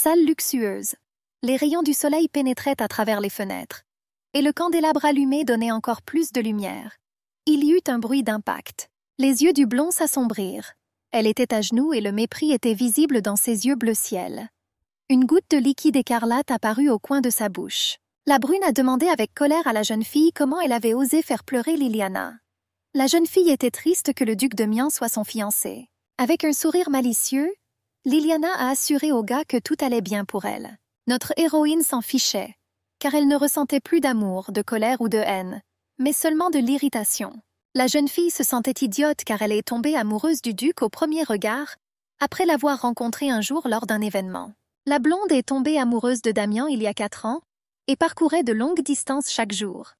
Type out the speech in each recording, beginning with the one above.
Salle luxueuse. Les rayons du soleil pénétraient à travers les fenêtres. Et le candélabre allumé donnait encore plus de lumière. Il y eut un bruit d'impact. Les yeux du blond s'assombrirent. Elle était à genoux et le mépris était visible dans ses yeux bleu ciel. Une goutte de liquide écarlate apparut au coin de sa bouche. La brune a demandé avec colère à la jeune fille comment elle avait osé faire pleurer Liliana. La jeune fille était triste que le duc de Mian soit son fiancé. Avec un sourire malicieux, Liliana a assuré au gars que tout allait bien pour elle. Notre héroïne s'en fichait, car elle ne ressentait plus d'amour, de colère ou de haine, mais seulement de l'irritation. La jeune fille se sentait idiote car elle est tombée amoureuse du duc au premier regard, après l'avoir rencontré un jour lors d'un événement. La blonde est tombée amoureuse de Damien il y a quatre ans et parcourait de longues distances chaque jour.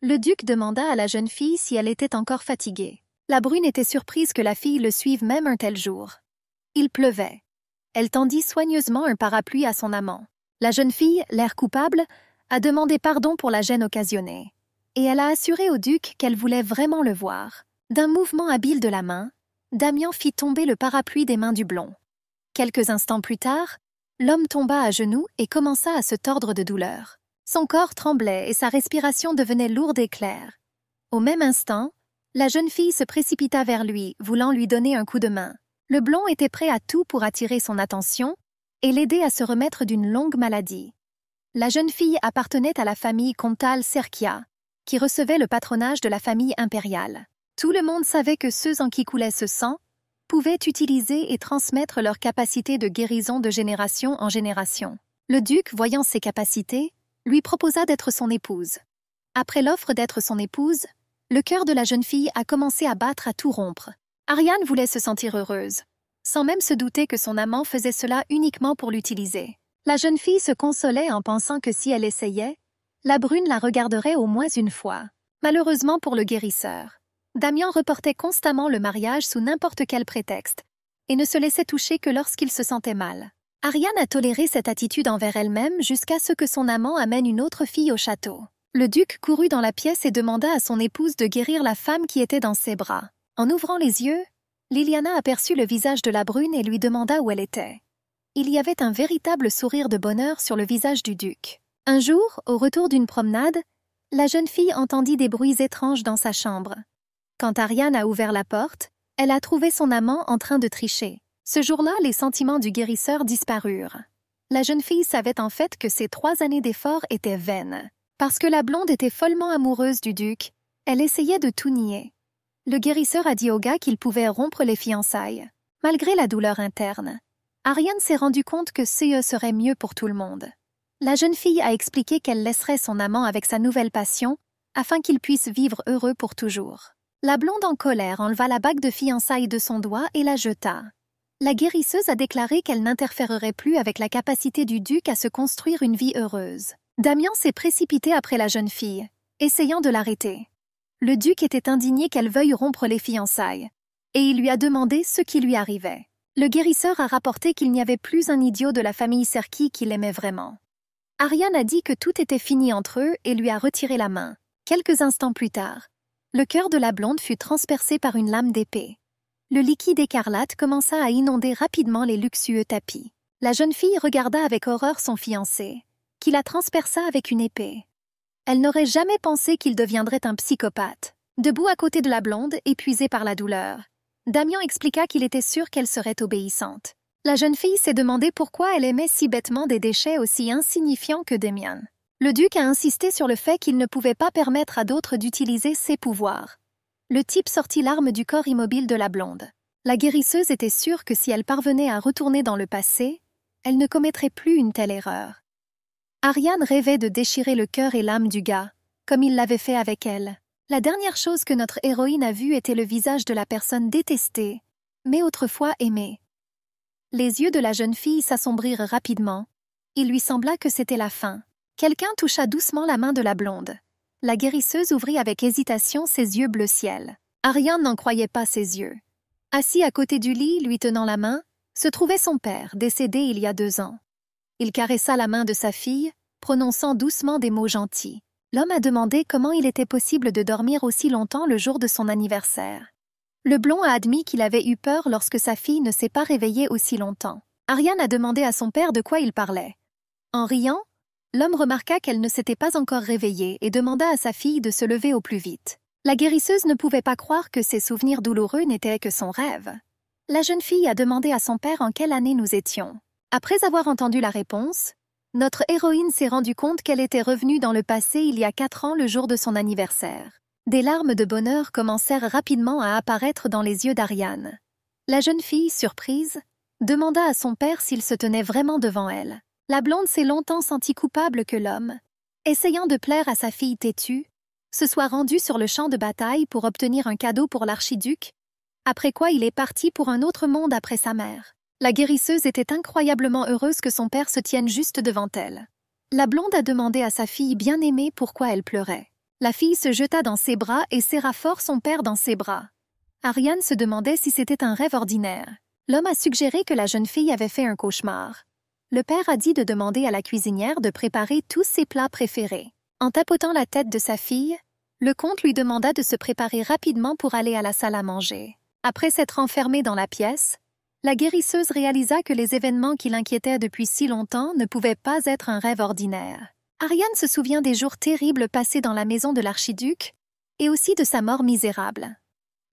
Le duc demanda à la jeune fille si elle était encore fatiguée. La brune était surprise que la fille le suive même un tel jour. Il pleuvait. Elle tendit soigneusement un parapluie à son amant. La jeune fille, l'air coupable, a demandé pardon pour la gêne occasionnée. Et elle a assuré au duc qu'elle voulait vraiment le voir. D'un mouvement habile de la main, Damien fit tomber le parapluie des mains du blond. Quelques instants plus tard, l'homme tomba à genoux et commença à se tordre de douleur. Son corps tremblait et sa respiration devenait lourde et claire. Au même instant, la jeune fille se précipita vers lui, voulant lui donner un coup de main le blond était prêt à tout pour attirer son attention et l'aider à se remettre d'une longue maladie. La jeune fille appartenait à la famille comtale Serkia, qui recevait le patronage de la famille impériale. Tout le monde savait que ceux en qui coulait ce sang pouvaient utiliser et transmettre leurs capacités de guérison de génération en génération. Le duc, voyant ses capacités, lui proposa d'être son épouse. Après l'offre d'être son épouse, le cœur de la jeune fille a commencé à battre à tout rompre. Ariane voulait se sentir heureuse, sans même se douter que son amant faisait cela uniquement pour l'utiliser. La jeune fille se consolait en pensant que si elle essayait, la brune la regarderait au moins une fois. Malheureusement pour le guérisseur, Damien reportait constamment le mariage sous n'importe quel prétexte et ne se laissait toucher que lorsqu'il se sentait mal. Ariane a toléré cette attitude envers elle-même jusqu'à ce que son amant amène une autre fille au château. Le duc courut dans la pièce et demanda à son épouse de guérir la femme qui était dans ses bras. En ouvrant les yeux, Liliana aperçut le visage de la brune et lui demanda où elle était. Il y avait un véritable sourire de bonheur sur le visage du duc. Un jour, au retour d'une promenade, la jeune fille entendit des bruits étranges dans sa chambre. Quand Ariane a ouvert la porte, elle a trouvé son amant en train de tricher. Ce jour-là, les sentiments du guérisseur disparurent. La jeune fille savait en fait que ses trois années d'efforts étaient vaines. Parce que la blonde était follement amoureuse du duc, elle essayait de tout nier le guérisseur a dit au gars qu'il pouvait rompre les fiançailles, malgré la douleur interne. Ariane s'est rendu compte que CE serait mieux pour tout le monde. La jeune fille a expliqué qu'elle laisserait son amant avec sa nouvelle passion afin qu'il puisse vivre heureux pour toujours. La blonde en colère enleva la bague de fiançailles de son doigt et la jeta. La guérisseuse a déclaré qu'elle n'interférerait plus avec la capacité du duc à se construire une vie heureuse. Damien s'est précipité après la jeune fille, essayant de l'arrêter. Le duc était indigné qu'elle veuille rompre les fiançailles, et il lui a demandé ce qui lui arrivait. Le guérisseur a rapporté qu'il n'y avait plus un idiot de la famille Serki qui l'aimait vraiment. Ariane a dit que tout était fini entre eux et lui a retiré la main. Quelques instants plus tard, le cœur de la blonde fut transpercé par une lame d'épée. Le liquide écarlate commença à inonder rapidement les luxueux tapis. La jeune fille regarda avec horreur son fiancé, qui la transperça avec une épée elle n'aurait jamais pensé qu'il deviendrait un psychopathe. Debout à côté de la blonde, épuisée par la douleur, Damien expliqua qu'il était sûr qu'elle serait obéissante. La jeune fille s'est demandé pourquoi elle aimait si bêtement des déchets aussi insignifiants que Damien. Le duc a insisté sur le fait qu'il ne pouvait pas permettre à d'autres d'utiliser ses pouvoirs. Le type sortit l'arme du corps immobile de la blonde. La guérisseuse était sûre que si elle parvenait à retourner dans le passé, elle ne commettrait plus une telle erreur. Ariane rêvait de déchirer le cœur et l'âme du gars, comme il l'avait fait avec elle. La dernière chose que notre héroïne a vue était le visage de la personne détestée, mais autrefois aimée. Les yeux de la jeune fille s'assombrirent rapidement. Il lui sembla que c'était la fin. Quelqu'un toucha doucement la main de la blonde. La guérisseuse ouvrit avec hésitation ses yeux bleu ciel. Ariane n'en croyait pas ses yeux. Assis à côté du lit, lui tenant la main, se trouvait son père, décédé il y a deux ans. Il caressa la main de sa fille, prononçant doucement des mots gentils. L'homme a demandé comment il était possible de dormir aussi longtemps le jour de son anniversaire. Le blond a admis qu'il avait eu peur lorsque sa fille ne s'est pas réveillée aussi longtemps. Ariane a demandé à son père de quoi il parlait. En riant, l'homme remarqua qu'elle ne s'était pas encore réveillée et demanda à sa fille de se lever au plus vite. La guérisseuse ne pouvait pas croire que ses souvenirs douloureux n'étaient que son rêve. La jeune fille a demandé à son père en quelle année nous étions. Après avoir entendu la réponse, notre héroïne s'est rendue compte qu'elle était revenue dans le passé il y a quatre ans le jour de son anniversaire. Des larmes de bonheur commencèrent rapidement à apparaître dans les yeux d'Ariane. La jeune fille, surprise, demanda à son père s'il se tenait vraiment devant elle. La blonde s'est longtemps sentie coupable que l'homme, essayant de plaire à sa fille têtue, se soit rendu sur le champ de bataille pour obtenir un cadeau pour l'archiduc, après quoi il est parti pour un autre monde après sa mère. La guérisseuse était incroyablement heureuse que son père se tienne juste devant elle. La blonde a demandé à sa fille bien-aimée pourquoi elle pleurait. La fille se jeta dans ses bras et serra fort son père dans ses bras. Ariane se demandait si c'était un rêve ordinaire. L'homme a suggéré que la jeune fille avait fait un cauchemar. Le père a dit de demander à la cuisinière de préparer tous ses plats préférés. En tapotant la tête de sa fille, le comte lui demanda de se préparer rapidement pour aller à la salle à manger. Après s'être enfermé dans la pièce, la guérisseuse réalisa que les événements qui l'inquiétaient depuis si longtemps ne pouvaient pas être un rêve ordinaire. Ariane se souvient des jours terribles passés dans la maison de l'archiduc et aussi de sa mort misérable.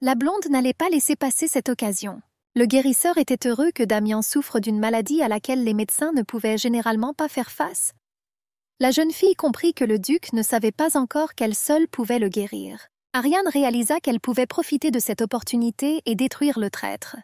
La blonde n'allait pas laisser passer cette occasion. Le guérisseur était heureux que Damien souffre d'une maladie à laquelle les médecins ne pouvaient généralement pas faire face. La jeune fille comprit que le duc ne savait pas encore qu'elle seule pouvait le guérir. Ariane réalisa qu'elle pouvait profiter de cette opportunité et détruire le traître.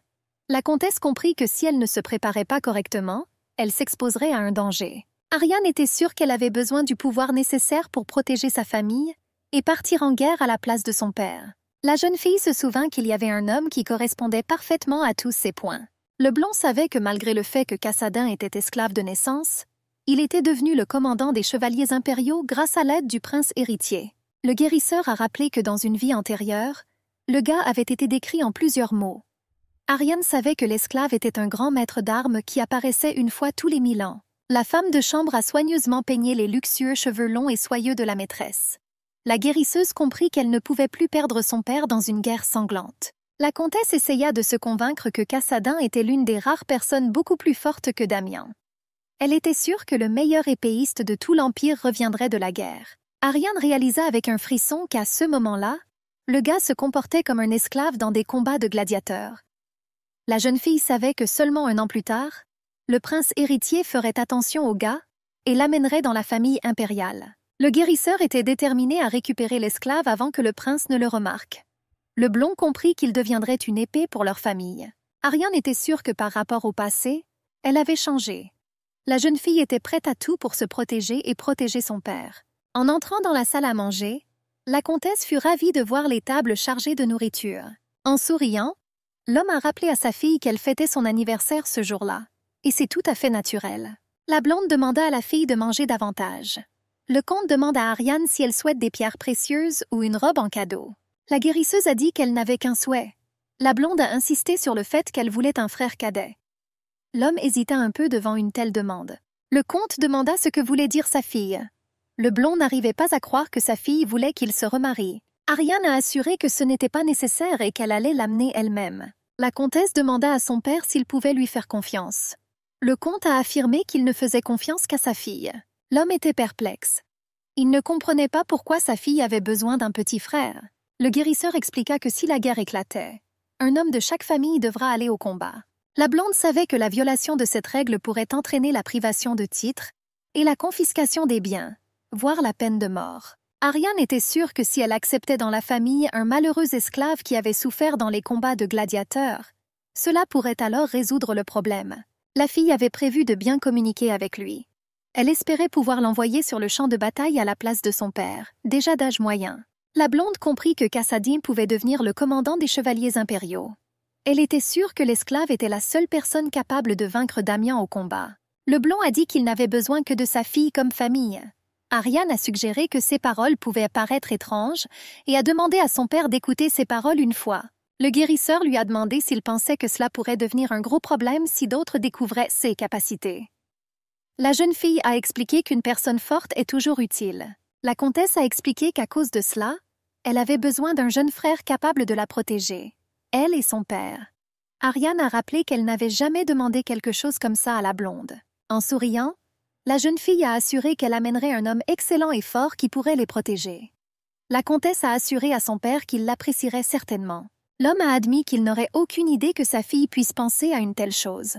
La comtesse comprit que si elle ne se préparait pas correctement, elle s'exposerait à un danger. Ariane était sûre qu'elle avait besoin du pouvoir nécessaire pour protéger sa famille et partir en guerre à la place de son père. La jeune fille se souvint qu'il y avait un homme qui correspondait parfaitement à tous ses points. Le blond savait que malgré le fait que Cassadin était esclave de naissance, il était devenu le commandant des chevaliers impériaux grâce à l'aide du prince héritier. Le guérisseur a rappelé que dans une vie antérieure, le gars avait été décrit en plusieurs mots. Ariane savait que l'esclave était un grand maître d'armes qui apparaissait une fois tous les mille ans. La femme de chambre a soigneusement peigné les luxueux cheveux longs et soyeux de la maîtresse. La guérisseuse comprit qu'elle ne pouvait plus perdre son père dans une guerre sanglante. La comtesse essaya de se convaincre que Cassadin était l'une des rares personnes beaucoup plus fortes que Damien. Elle était sûre que le meilleur épéiste de tout l'Empire reviendrait de la guerre. Ariane réalisa avec un frisson qu'à ce moment-là, le gars se comportait comme un esclave dans des combats de gladiateurs. La jeune fille savait que seulement un an plus tard, le prince héritier ferait attention au gars et l'amènerait dans la famille impériale. Le guérisseur était déterminé à récupérer l'esclave avant que le prince ne le remarque. Le blond comprit qu'il deviendrait une épée pour leur famille. Ariane était sûre que par rapport au passé, elle avait changé. La jeune fille était prête à tout pour se protéger et protéger son père. En entrant dans la salle à manger, la comtesse fut ravie de voir les tables chargées de nourriture. En souriant, L'homme a rappelé à sa fille qu'elle fêtait son anniversaire ce jour-là, et c'est tout à fait naturel. La blonde demanda à la fille de manger davantage. Le comte demande à Ariane si elle souhaite des pierres précieuses ou une robe en cadeau. La guérisseuse a dit qu'elle n'avait qu'un souhait. La blonde a insisté sur le fait qu'elle voulait un frère cadet. L'homme hésita un peu devant une telle demande. Le comte demanda ce que voulait dire sa fille. Le blond n'arrivait pas à croire que sa fille voulait qu'il se remarie. Ariane a assuré que ce n'était pas nécessaire et qu'elle allait l'amener elle-même. La comtesse demanda à son père s'il pouvait lui faire confiance. Le comte a affirmé qu'il ne faisait confiance qu'à sa fille. L'homme était perplexe. Il ne comprenait pas pourquoi sa fille avait besoin d'un petit frère. Le guérisseur expliqua que si la guerre éclatait, un homme de chaque famille devra aller au combat. La blonde savait que la violation de cette règle pourrait entraîner la privation de titre et la confiscation des biens, voire la peine de mort. Ariane était sûre que si elle acceptait dans la famille un malheureux esclave qui avait souffert dans les combats de gladiateurs, cela pourrait alors résoudre le problème. La fille avait prévu de bien communiquer avec lui. Elle espérait pouvoir l'envoyer sur le champ de bataille à la place de son père, déjà d'âge moyen. La blonde comprit que Cassadin pouvait devenir le commandant des chevaliers impériaux. Elle était sûre que l'esclave était la seule personne capable de vaincre Damien au combat. Le blond a dit qu'il n'avait besoin que de sa fille comme famille. Ariane a suggéré que ces paroles pouvaient paraître étranges et a demandé à son père d'écouter ces paroles une fois. Le guérisseur lui a demandé s'il pensait que cela pourrait devenir un gros problème si d'autres découvraient ses capacités. La jeune fille a expliqué qu'une personne forte est toujours utile. La comtesse a expliqué qu'à cause de cela, elle avait besoin d'un jeune frère capable de la protéger, elle et son père. Ariane a rappelé qu'elle n'avait jamais demandé quelque chose comme ça à la blonde. En souriant, la jeune fille a assuré qu'elle amènerait un homme excellent et fort qui pourrait les protéger. La comtesse a assuré à son père qu'il l'apprécierait certainement. L'homme a admis qu'il n'aurait aucune idée que sa fille puisse penser à une telle chose.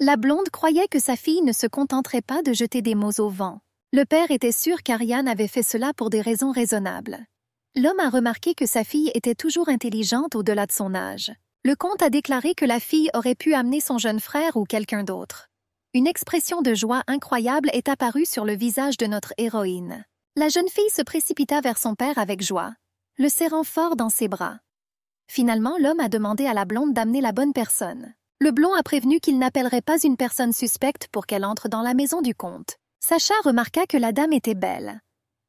La blonde croyait que sa fille ne se contenterait pas de jeter des mots au vent. Le père était sûr qu'Ariane avait fait cela pour des raisons raisonnables. L'homme a remarqué que sa fille était toujours intelligente au-delà de son âge. Le comte a déclaré que la fille aurait pu amener son jeune frère ou quelqu'un d'autre. Une expression de joie incroyable est apparue sur le visage de notre héroïne. La jeune fille se précipita vers son père avec joie, le serrant fort dans ses bras. Finalement, l'homme a demandé à la blonde d'amener la bonne personne. Le blond a prévenu qu'il n'appellerait pas une personne suspecte pour qu'elle entre dans la maison du comte. Sacha remarqua que la dame était belle.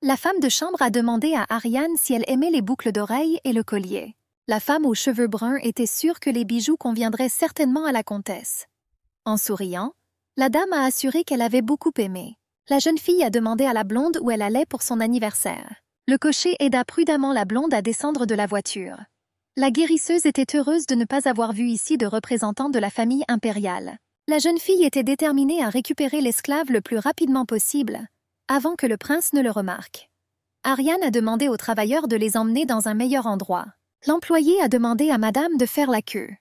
La femme de chambre a demandé à Ariane si elle aimait les boucles d'oreilles et le collier. La femme aux cheveux bruns était sûre que les bijoux conviendraient certainement à la comtesse. En souriant, la dame a assuré qu'elle avait beaucoup aimé. La jeune fille a demandé à la blonde où elle allait pour son anniversaire. Le cocher aida prudemment la blonde à descendre de la voiture. La guérisseuse était heureuse de ne pas avoir vu ici de représentants de la famille impériale. La jeune fille était déterminée à récupérer l'esclave le plus rapidement possible, avant que le prince ne le remarque. Ariane a demandé aux travailleurs de les emmener dans un meilleur endroit. L'employé a demandé à madame de faire la queue.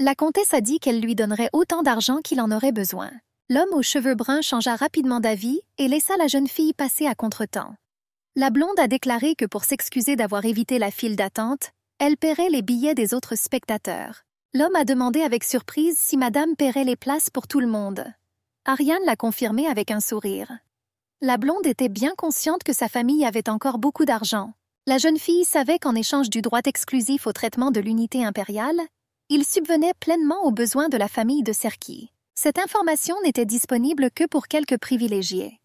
La comtesse a dit qu'elle lui donnerait autant d'argent qu'il en aurait besoin. L'homme aux cheveux bruns changea rapidement d'avis et laissa la jeune fille passer à contretemps. La blonde a déclaré que pour s'excuser d'avoir évité la file d'attente, elle paierait les billets des autres spectateurs. L'homme a demandé avec surprise si Madame paierait les places pour tout le monde. Ariane l'a confirmé avec un sourire. La blonde était bien consciente que sa famille avait encore beaucoup d'argent. La jeune fille savait qu'en échange du droit exclusif au traitement de l'unité impériale, il subvenait pleinement aux besoins de la famille de Serki. Cette information n'était disponible que pour quelques privilégiés.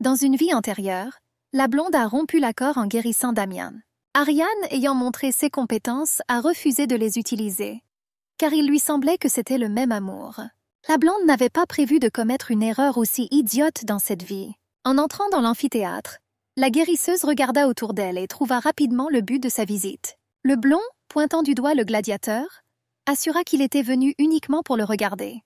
Dans une vie antérieure, la blonde a rompu l'accord en guérissant Damien. Ariane, ayant montré ses compétences, a refusé de les utiliser, car il lui semblait que c'était le même amour. La blonde n'avait pas prévu de commettre une erreur aussi idiote dans cette vie. En entrant dans l'amphithéâtre, la guérisseuse regarda autour d'elle et trouva rapidement le but de sa visite. Le blond, pointant du doigt le gladiateur, assura qu'il était venu uniquement pour le regarder.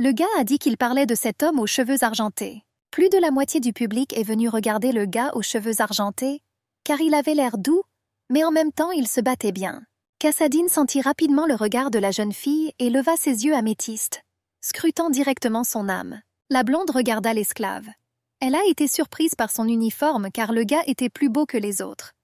Le gars a dit qu'il parlait de cet homme aux cheveux argentés. Plus de la moitié du public est venu regarder le gars aux cheveux argentés, car il avait l'air doux, mais en même temps il se battait bien. Cassadine sentit rapidement le regard de la jeune fille et leva ses yeux améthystes, scrutant directement son âme. La blonde regarda l'esclave. Elle a été surprise par son uniforme car le gars était plus beau que les autres.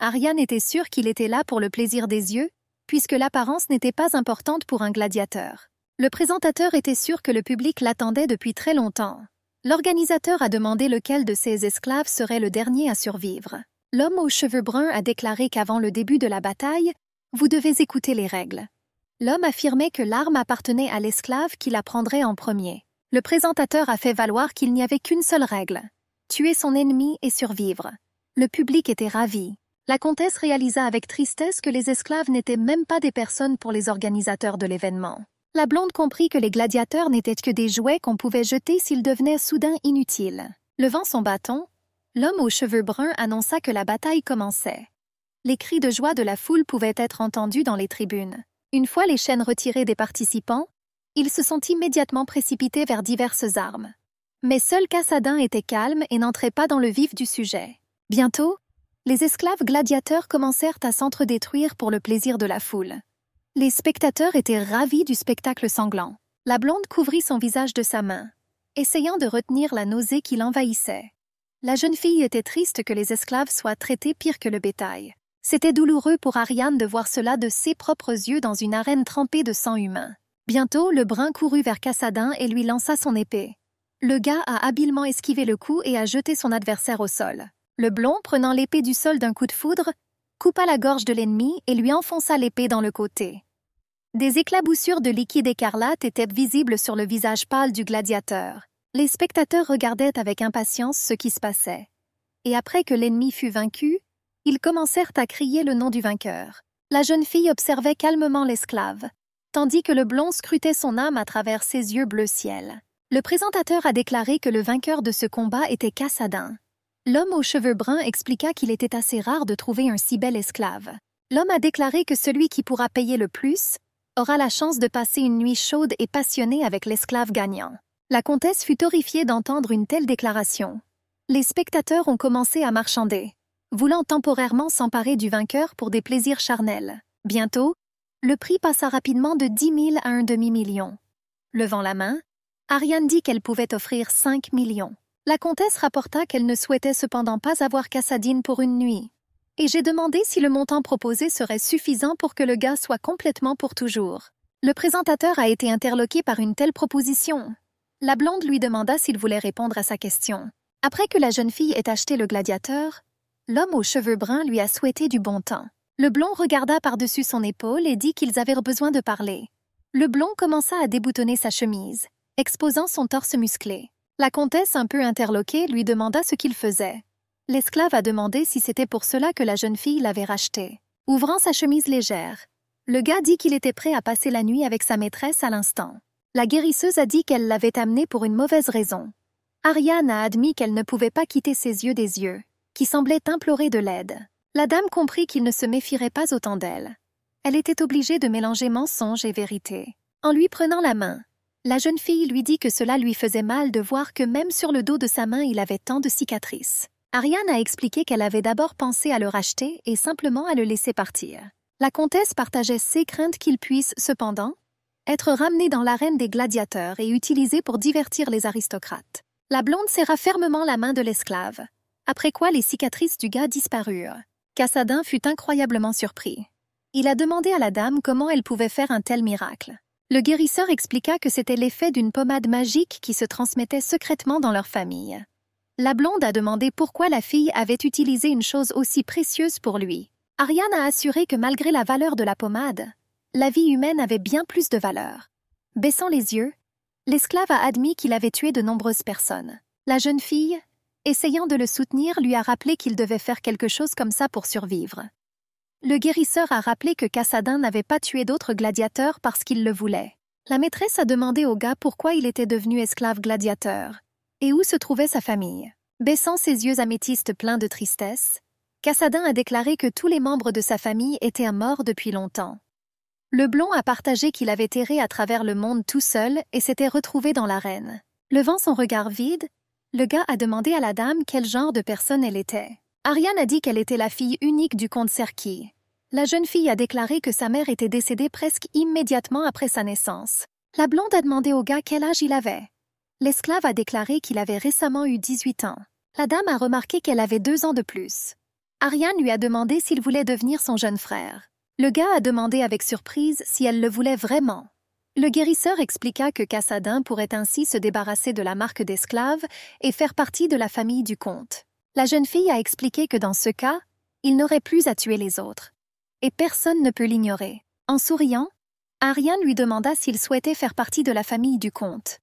Ariane était sûre qu'il était là pour le plaisir des yeux, puisque l'apparence n'était pas importante pour un gladiateur. Le présentateur était sûr que le public l'attendait depuis très longtemps. L'organisateur a demandé lequel de ses esclaves serait le dernier à survivre. L'homme aux cheveux bruns a déclaré qu'avant le début de la bataille, vous devez écouter les règles. L'homme affirmait que l'arme appartenait à l'esclave qui la prendrait en premier. Le présentateur a fait valoir qu'il n'y avait qu'une seule règle tuer son ennemi et survivre. Le public était ravi. La comtesse réalisa avec tristesse que les esclaves n'étaient même pas des personnes pour les organisateurs de l'événement la blonde comprit que les gladiateurs n'étaient que des jouets qu'on pouvait jeter s'ils devenaient soudain inutiles. Levant son bâton, l'homme aux cheveux bruns annonça que la bataille commençait. Les cris de joie de la foule pouvaient être entendus dans les tribunes. Une fois les chaînes retirées des participants, ils se sont immédiatement précipités vers diverses armes. Mais seul Cassadin était calme et n'entrait pas dans le vif du sujet. Bientôt, les esclaves gladiateurs commencèrent à s'entredétruire pour le plaisir de la foule. Les spectateurs étaient ravis du spectacle sanglant. La blonde couvrit son visage de sa main, essayant de retenir la nausée qui l'envahissait. La jeune fille était triste que les esclaves soient traités pire que le bétail. C'était douloureux pour Ariane de voir cela de ses propres yeux dans une arène trempée de sang humain. Bientôt, le brun courut vers Cassadin et lui lança son épée. Le gars a habilement esquivé le coup et a jeté son adversaire au sol. Le blond, prenant l'épée du sol d'un coup de foudre, coupa la gorge de l'ennemi et lui enfonça l'épée dans le côté. Des éclaboussures de liquide écarlate étaient visibles sur le visage pâle du gladiateur. Les spectateurs regardaient avec impatience ce qui se passait. Et après que l'ennemi fut vaincu, ils commencèrent à crier le nom du vainqueur. La jeune fille observait calmement l'esclave, tandis que le blond scrutait son âme à travers ses yeux bleu ciel. Le présentateur a déclaré que le vainqueur de ce combat était Cassadin. L'homme aux cheveux bruns expliqua qu'il était assez rare de trouver un si bel esclave. L'homme a déclaré que celui qui pourra payer le plus aura la chance de passer une nuit chaude et passionnée avec l'esclave gagnant. La comtesse fut horrifiée d'entendre une telle déclaration. Les spectateurs ont commencé à marchander, voulant temporairement s'emparer du vainqueur pour des plaisirs charnels. Bientôt, le prix passa rapidement de 10 000 à un demi-million. Levant la main, Ariane dit qu'elle pouvait offrir 5 millions. La comtesse rapporta qu'elle ne souhaitait cependant pas avoir Cassadine pour une nuit, et j'ai demandé si le montant proposé serait suffisant pour que le gars soit complètement pour toujours. Le présentateur a été interloqué par une telle proposition. La blonde lui demanda s'il voulait répondre à sa question. Après que la jeune fille ait acheté le gladiateur, l'homme aux cheveux bruns lui a souhaité du bon temps. Le blond regarda par-dessus son épaule et dit qu'ils avaient besoin de parler. Le blond commença à déboutonner sa chemise, exposant son torse musclé. La comtesse, un peu interloquée, lui demanda ce qu'il faisait. L'esclave a demandé si c'était pour cela que la jeune fille l'avait racheté. Ouvrant sa chemise légère, le gars dit qu'il était prêt à passer la nuit avec sa maîtresse à l'instant. La guérisseuse a dit qu'elle l'avait amené pour une mauvaise raison. Ariane a admis qu'elle ne pouvait pas quitter ses yeux des yeux, qui semblaient implorer de l'aide. La dame comprit qu'il ne se méfierait pas autant d'elle. Elle était obligée de mélanger mensonge et vérité. En lui prenant la main, la jeune fille lui dit que cela lui faisait mal de voir que même sur le dos de sa main il avait tant de cicatrices. Ariane a expliqué qu'elle avait d'abord pensé à le racheter et simplement à le laisser partir. La comtesse partageait ses craintes qu'il puisse, cependant, être ramené dans l'arène des gladiateurs et utilisé pour divertir les aristocrates. La blonde serra fermement la main de l'esclave, après quoi les cicatrices du gars disparurent. Cassadin fut incroyablement surpris. Il a demandé à la dame comment elle pouvait faire un tel miracle. Le guérisseur expliqua que c'était l'effet d'une pommade magique qui se transmettait secrètement dans leur famille. La blonde a demandé pourquoi la fille avait utilisé une chose aussi précieuse pour lui. Ariane a assuré que malgré la valeur de la pommade, la vie humaine avait bien plus de valeur. Baissant les yeux, l'esclave a admis qu'il avait tué de nombreuses personnes. La jeune fille, essayant de le soutenir, lui a rappelé qu'il devait faire quelque chose comme ça pour survivre. Le guérisseur a rappelé que Cassadin n'avait pas tué d'autres gladiateurs parce qu'il le voulait. La maîtresse a demandé au gars pourquoi il était devenu esclave gladiateur et où se trouvait sa famille. Baissant ses yeux améthystes pleins de tristesse, Cassadin a déclaré que tous les membres de sa famille étaient morts depuis longtemps. Le blond a partagé qu'il avait erré à travers le monde tout seul et s'était retrouvé dans l'arène. Levant son regard vide, le gars a demandé à la dame quel genre de personne elle était. Ariane a dit qu'elle était la fille unique du comte Serki. La jeune fille a déclaré que sa mère était décédée presque immédiatement après sa naissance. La blonde a demandé au gars quel âge il avait. L'esclave a déclaré qu'il avait récemment eu 18 ans. La dame a remarqué qu'elle avait deux ans de plus. Ariane lui a demandé s'il voulait devenir son jeune frère. Le gars a demandé avec surprise si elle le voulait vraiment. Le guérisseur expliqua que Cassadin pourrait ainsi se débarrasser de la marque d'esclave et faire partie de la famille du comte. La jeune fille a expliqué que dans ce cas, il n'aurait plus à tuer les autres. Et personne ne peut l'ignorer. En souriant, Ariane lui demanda s'il souhaitait faire partie de la famille du comte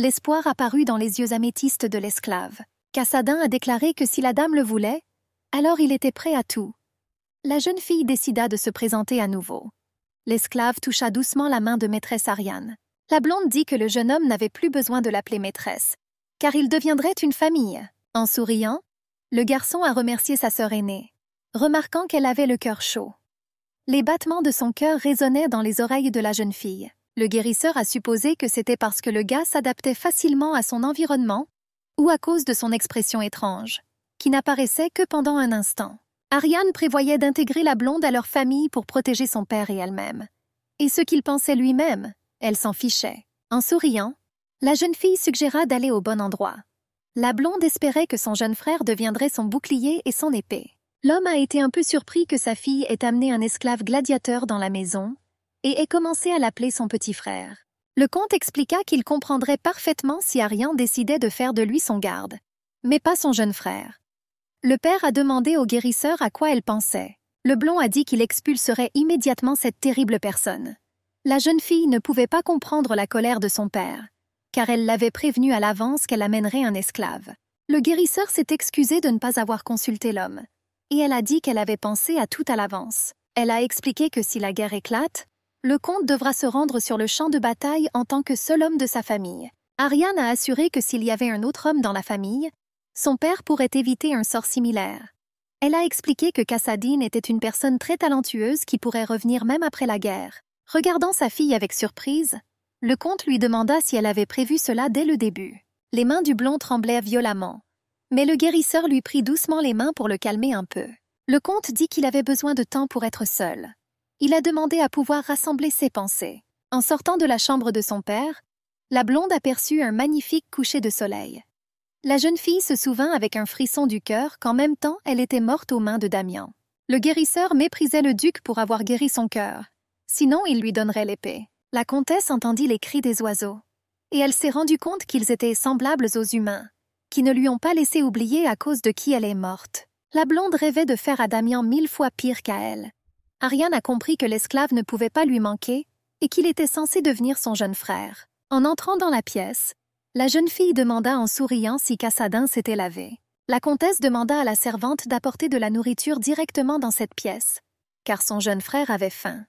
l'espoir apparut dans les yeux améthystes de l'esclave. Cassadin a déclaré que si la dame le voulait, alors il était prêt à tout. La jeune fille décida de se présenter à nouveau. L'esclave toucha doucement la main de maîtresse Ariane. La blonde dit que le jeune homme n'avait plus besoin de l'appeler maîtresse, car il deviendrait une famille. En souriant, le garçon a remercié sa sœur aînée, remarquant qu'elle avait le cœur chaud. Les battements de son cœur résonnaient dans les oreilles de la jeune fille le guérisseur a supposé que c'était parce que le gars s'adaptait facilement à son environnement ou à cause de son expression étrange, qui n'apparaissait que pendant un instant. Ariane prévoyait d'intégrer la blonde à leur famille pour protéger son père et elle-même. Et ce qu'il pensait lui-même, elle s'en fichait. En souriant, la jeune fille suggéra d'aller au bon endroit. La blonde espérait que son jeune frère deviendrait son bouclier et son épée. L'homme a été un peu surpris que sa fille ait amené un esclave gladiateur dans la maison, et ait commencé à l'appeler son petit frère. Le comte expliqua qu'il comprendrait parfaitement si Ariane décidait de faire de lui son garde, mais pas son jeune frère. Le père a demandé au guérisseur à quoi elle pensait. Le blond a dit qu'il expulserait immédiatement cette terrible personne. La jeune fille ne pouvait pas comprendre la colère de son père, car elle l'avait prévenu à l'avance qu'elle amènerait un esclave. Le guérisseur s'est excusé de ne pas avoir consulté l'homme, et elle a dit qu'elle avait pensé à tout à l'avance. Elle a expliqué que si la guerre éclate, le comte devra se rendre sur le champ de bataille en tant que seul homme de sa famille. Ariane a assuré que s'il y avait un autre homme dans la famille, son père pourrait éviter un sort similaire. Elle a expliqué que Cassadine était une personne très talentueuse qui pourrait revenir même après la guerre. Regardant sa fille avec surprise, le comte lui demanda si elle avait prévu cela dès le début. Les mains du blond tremblaient violemment, mais le guérisseur lui prit doucement les mains pour le calmer un peu. Le comte dit qu'il avait besoin de temps pour être seul il a demandé à pouvoir rassembler ses pensées. En sortant de la chambre de son père, la blonde aperçut un magnifique coucher de soleil. La jeune fille se souvint avec un frisson du cœur qu'en même temps elle était morte aux mains de Damien. Le guérisseur méprisait le duc pour avoir guéri son cœur, sinon il lui donnerait l'épée. La comtesse entendit les cris des oiseaux, et elle s'est rendue compte qu'ils étaient semblables aux humains, qui ne lui ont pas laissé oublier à cause de qui elle est morte. La blonde rêvait de faire à Damien mille fois pire qu'à elle. Ariane a compris que l'esclave ne pouvait pas lui manquer et qu'il était censé devenir son jeune frère. En entrant dans la pièce, la jeune fille demanda en souriant si Cassadin s'était lavé. La comtesse demanda à la servante d'apporter de la nourriture directement dans cette pièce, car son jeune frère avait faim.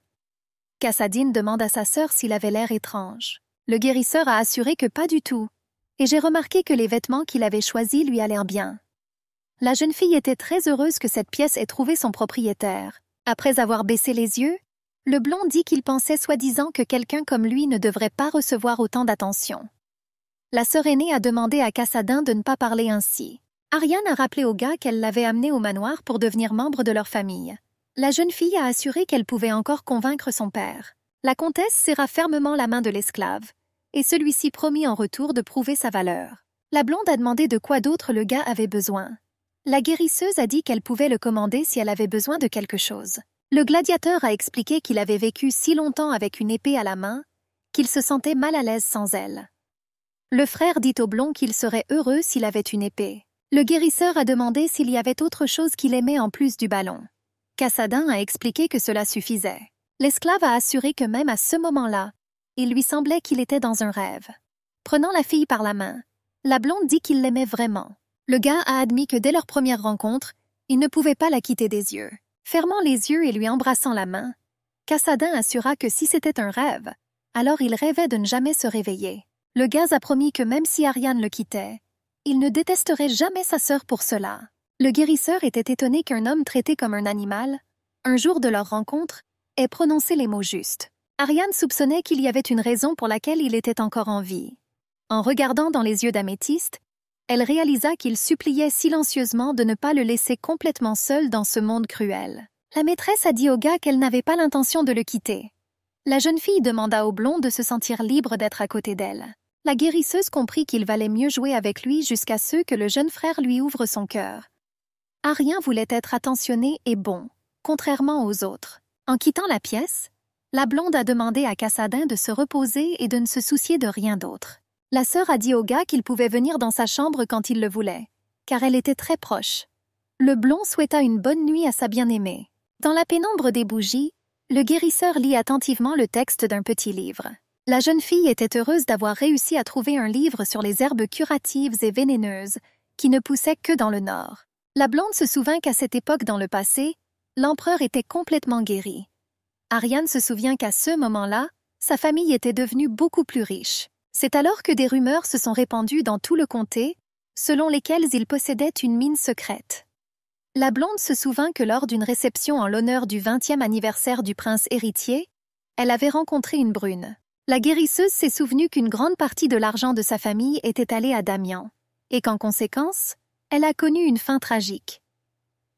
Cassadine demande à sa sœur s'il avait l'air étrange. Le guérisseur a assuré que pas du tout, et j'ai remarqué que les vêtements qu'il avait choisis lui allèrent bien. La jeune fille était très heureuse que cette pièce ait trouvé son propriétaire, après avoir baissé les yeux, le blond dit qu'il pensait soi-disant que quelqu'un comme lui ne devrait pas recevoir autant d'attention. La sœur aînée a demandé à Cassadin de ne pas parler ainsi. Ariane a rappelé au gars qu'elle l'avait amené au manoir pour devenir membre de leur famille. La jeune fille a assuré qu'elle pouvait encore convaincre son père. La comtesse serra fermement la main de l'esclave, et celui-ci promit en retour de prouver sa valeur. La blonde a demandé de quoi d'autre le gars avait besoin. La guérisseuse a dit qu'elle pouvait le commander si elle avait besoin de quelque chose. Le gladiateur a expliqué qu'il avait vécu si longtemps avec une épée à la main qu'il se sentait mal à l'aise sans elle. Le frère dit au blond qu'il serait heureux s'il avait une épée. Le guérisseur a demandé s'il y avait autre chose qu'il aimait en plus du ballon. Cassadin a expliqué que cela suffisait. L'esclave a assuré que même à ce moment-là, il lui semblait qu'il était dans un rêve. Prenant la fille par la main, la blonde dit qu'il l'aimait vraiment. Le gars a admis que dès leur première rencontre, il ne pouvait pas la quitter des yeux. Fermant les yeux et lui embrassant la main, Cassadin assura que si c'était un rêve, alors il rêvait de ne jamais se réveiller. Le gars a promis que même si Ariane le quittait, il ne détesterait jamais sa sœur pour cela. Le guérisseur était étonné qu'un homme traité comme un animal, un jour de leur rencontre, ait prononcé les mots justes. Ariane soupçonnait qu'il y avait une raison pour laquelle il était encore en vie. En regardant dans les yeux d'Améthyste, elle réalisa qu'il suppliait silencieusement de ne pas le laisser complètement seul dans ce monde cruel. La maîtresse a dit au gars qu'elle n'avait pas l'intention de le quitter. La jeune fille demanda au blond de se sentir libre d'être à côté d'elle. La guérisseuse comprit qu'il valait mieux jouer avec lui jusqu'à ce que le jeune frère lui ouvre son cœur. Arien voulait être attentionné et bon, contrairement aux autres. En quittant la pièce, la blonde a demandé à Cassadin de se reposer et de ne se soucier de rien d'autre. La sœur a dit au gars qu'il pouvait venir dans sa chambre quand il le voulait, car elle était très proche. Le blond souhaita une bonne nuit à sa bien-aimée. Dans la pénombre des bougies, le guérisseur lit attentivement le texte d'un petit livre. La jeune fille était heureuse d'avoir réussi à trouver un livre sur les herbes curatives et vénéneuses qui ne poussaient que dans le nord. La blonde se souvint qu'à cette époque dans le passé, l'empereur était complètement guéri. Ariane se souvient qu'à ce moment-là, sa famille était devenue beaucoup plus riche. C'est alors que des rumeurs se sont répandues dans tout le comté, selon lesquelles il possédait une mine secrète. La blonde se souvint que lors d'une réception en l'honneur du 20e anniversaire du prince héritier, elle avait rencontré une brune. La guérisseuse s'est souvenue qu'une grande partie de l'argent de sa famille était allée à Damien, et qu'en conséquence, elle a connu une fin tragique.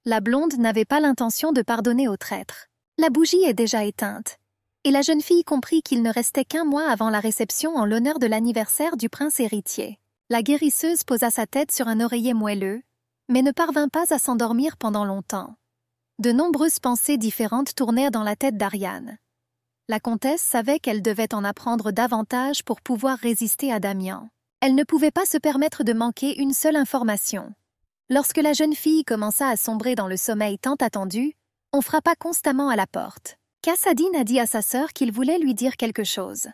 La blonde n'avait pas l'intention de pardonner au traître. La bougie est déjà éteinte, et la jeune fille comprit qu'il ne restait qu'un mois avant la réception en l'honneur de l'anniversaire du prince héritier. La guérisseuse posa sa tête sur un oreiller moelleux, mais ne parvint pas à s'endormir pendant longtemps. De nombreuses pensées différentes tournèrent dans la tête d'Ariane. La comtesse savait qu'elle devait en apprendre davantage pour pouvoir résister à Damien. Elle ne pouvait pas se permettre de manquer une seule information. Lorsque la jeune fille commença à sombrer dans le sommeil tant attendu, on frappa constamment à la porte. Cassadine a dit à sa sœur qu'il voulait lui dire quelque chose.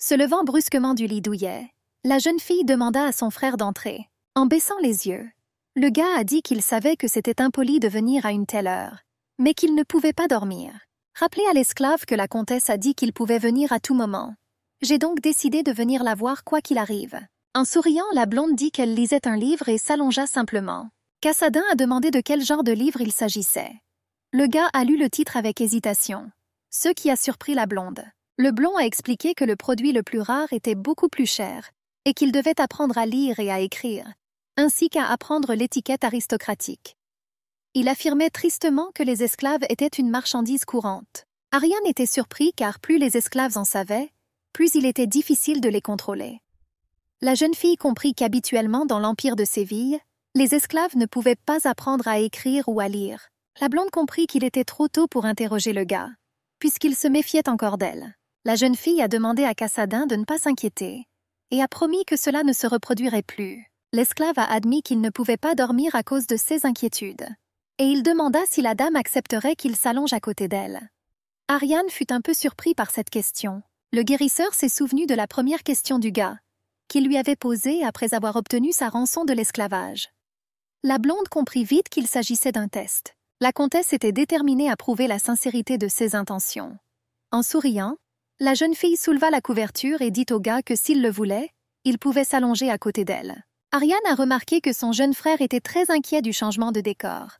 Se levant brusquement du lit douillet, la jeune fille demanda à son frère d'entrer, en baissant les yeux. Le gars a dit qu'il savait que c'était impoli de venir à une telle heure, mais qu'il ne pouvait pas dormir. Rappelez à l'esclave que la comtesse a dit qu'il pouvait venir à tout moment. J'ai donc décidé de venir la voir quoi qu'il arrive. En souriant, la blonde dit qu'elle lisait un livre et s'allongea simplement. Cassadin a demandé de quel genre de livre il s'agissait. Le gars a lu le titre avec hésitation ce qui a surpris la blonde. Le blond a expliqué que le produit le plus rare était beaucoup plus cher et qu'il devait apprendre à lire et à écrire, ainsi qu'à apprendre l'étiquette aristocratique. Il affirmait tristement que les esclaves étaient une marchandise courante. Ariane était surpris car plus les esclaves en savaient, plus il était difficile de les contrôler. La jeune fille comprit qu'habituellement dans l'Empire de Séville, les esclaves ne pouvaient pas apprendre à écrire ou à lire. La blonde comprit qu'il était trop tôt pour interroger le gars puisqu'il se méfiait encore d'elle. La jeune fille a demandé à Cassadin de ne pas s'inquiéter et a promis que cela ne se reproduirait plus. L'esclave a admis qu'il ne pouvait pas dormir à cause de ses inquiétudes, et il demanda si la dame accepterait qu'il s'allonge à côté d'elle. Ariane fut un peu surpris par cette question. Le guérisseur s'est souvenu de la première question du gars, qu'il lui avait posée après avoir obtenu sa rançon de l'esclavage. La blonde comprit vite qu'il s'agissait d'un test. La comtesse était déterminée à prouver la sincérité de ses intentions. En souriant, la jeune fille souleva la couverture et dit au gars que s'il le voulait, il pouvait s'allonger à côté d'elle. Ariane a remarqué que son jeune frère était très inquiet du changement de décor.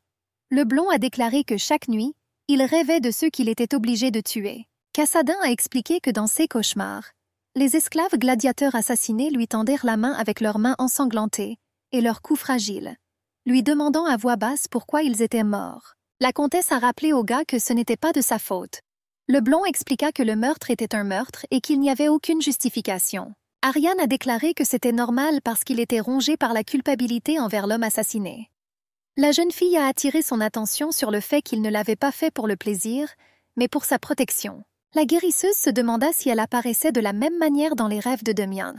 Le blond a déclaré que chaque nuit, il rêvait de ceux qu'il était obligé de tuer. Cassadin a expliqué que dans ses cauchemars, les esclaves gladiateurs assassinés lui tendèrent la main avec leurs mains ensanglantées et leurs coups fragiles lui demandant à voix basse pourquoi ils étaient morts. La comtesse a rappelé au gars que ce n'était pas de sa faute. Le blond expliqua que le meurtre était un meurtre et qu'il n'y avait aucune justification. Ariane a déclaré que c'était normal parce qu'il était rongé par la culpabilité envers l'homme assassiné. La jeune fille a attiré son attention sur le fait qu'il ne l'avait pas fait pour le plaisir, mais pour sa protection. La guérisseuse se demanda si elle apparaissait de la même manière dans les rêves de Demian.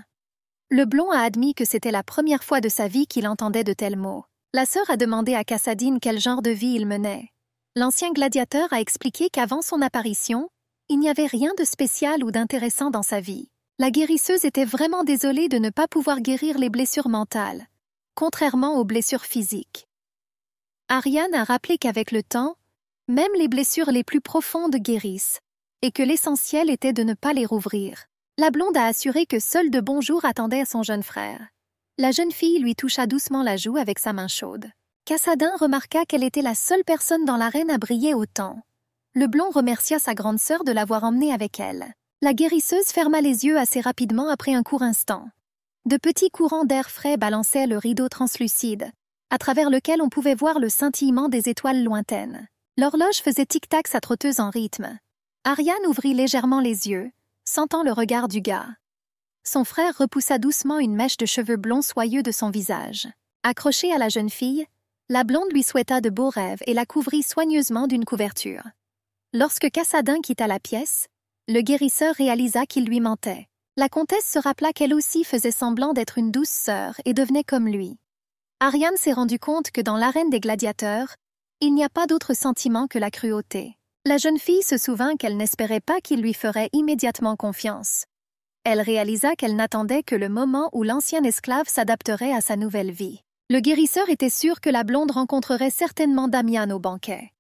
Le blond a admis que c'était la première fois de sa vie qu'il entendait de tels mots. La sœur a demandé à Cassadine quel genre de vie il menait. L'ancien gladiateur a expliqué qu'avant son apparition, il n'y avait rien de spécial ou d'intéressant dans sa vie. La guérisseuse était vraiment désolée de ne pas pouvoir guérir les blessures mentales, contrairement aux blessures physiques. Ariane a rappelé qu'avec le temps, même les blessures les plus profondes guérissent, et que l'essentiel était de ne pas les rouvrir. La blonde a assuré que seul de bons jours attendait son jeune frère. La jeune fille lui toucha doucement la joue avec sa main chaude. Cassadin remarqua qu'elle était la seule personne dans l'arène à briller autant. Le blond remercia sa grande sœur de l'avoir emmenée avec elle. La guérisseuse ferma les yeux assez rapidement après un court instant. De petits courants d'air frais balançaient le rideau translucide, à travers lequel on pouvait voir le scintillement des étoiles lointaines. L'horloge faisait tic-tac sa trotteuse en rythme. Ariane ouvrit légèrement les yeux, sentant le regard du gars. Son frère repoussa doucement une mèche de cheveux blonds soyeux de son visage. Accrochée à la jeune fille, la blonde lui souhaita de beaux rêves et la couvrit soigneusement d'une couverture. Lorsque Cassadin quitta la pièce, le guérisseur réalisa qu'il lui mentait. La comtesse se rappela qu'elle aussi faisait semblant d'être une douce sœur et devenait comme lui. Ariane s'est rendu compte que dans l'arène des gladiateurs, il n'y a pas d'autre sentiment que la cruauté. La jeune fille se souvint qu'elle n'espérait pas qu'il lui ferait immédiatement confiance. Elle réalisa qu'elle n'attendait que le moment où l'ancien esclave s'adapterait à sa nouvelle vie. Le guérisseur était sûr que la blonde rencontrerait certainement Damian au banquet.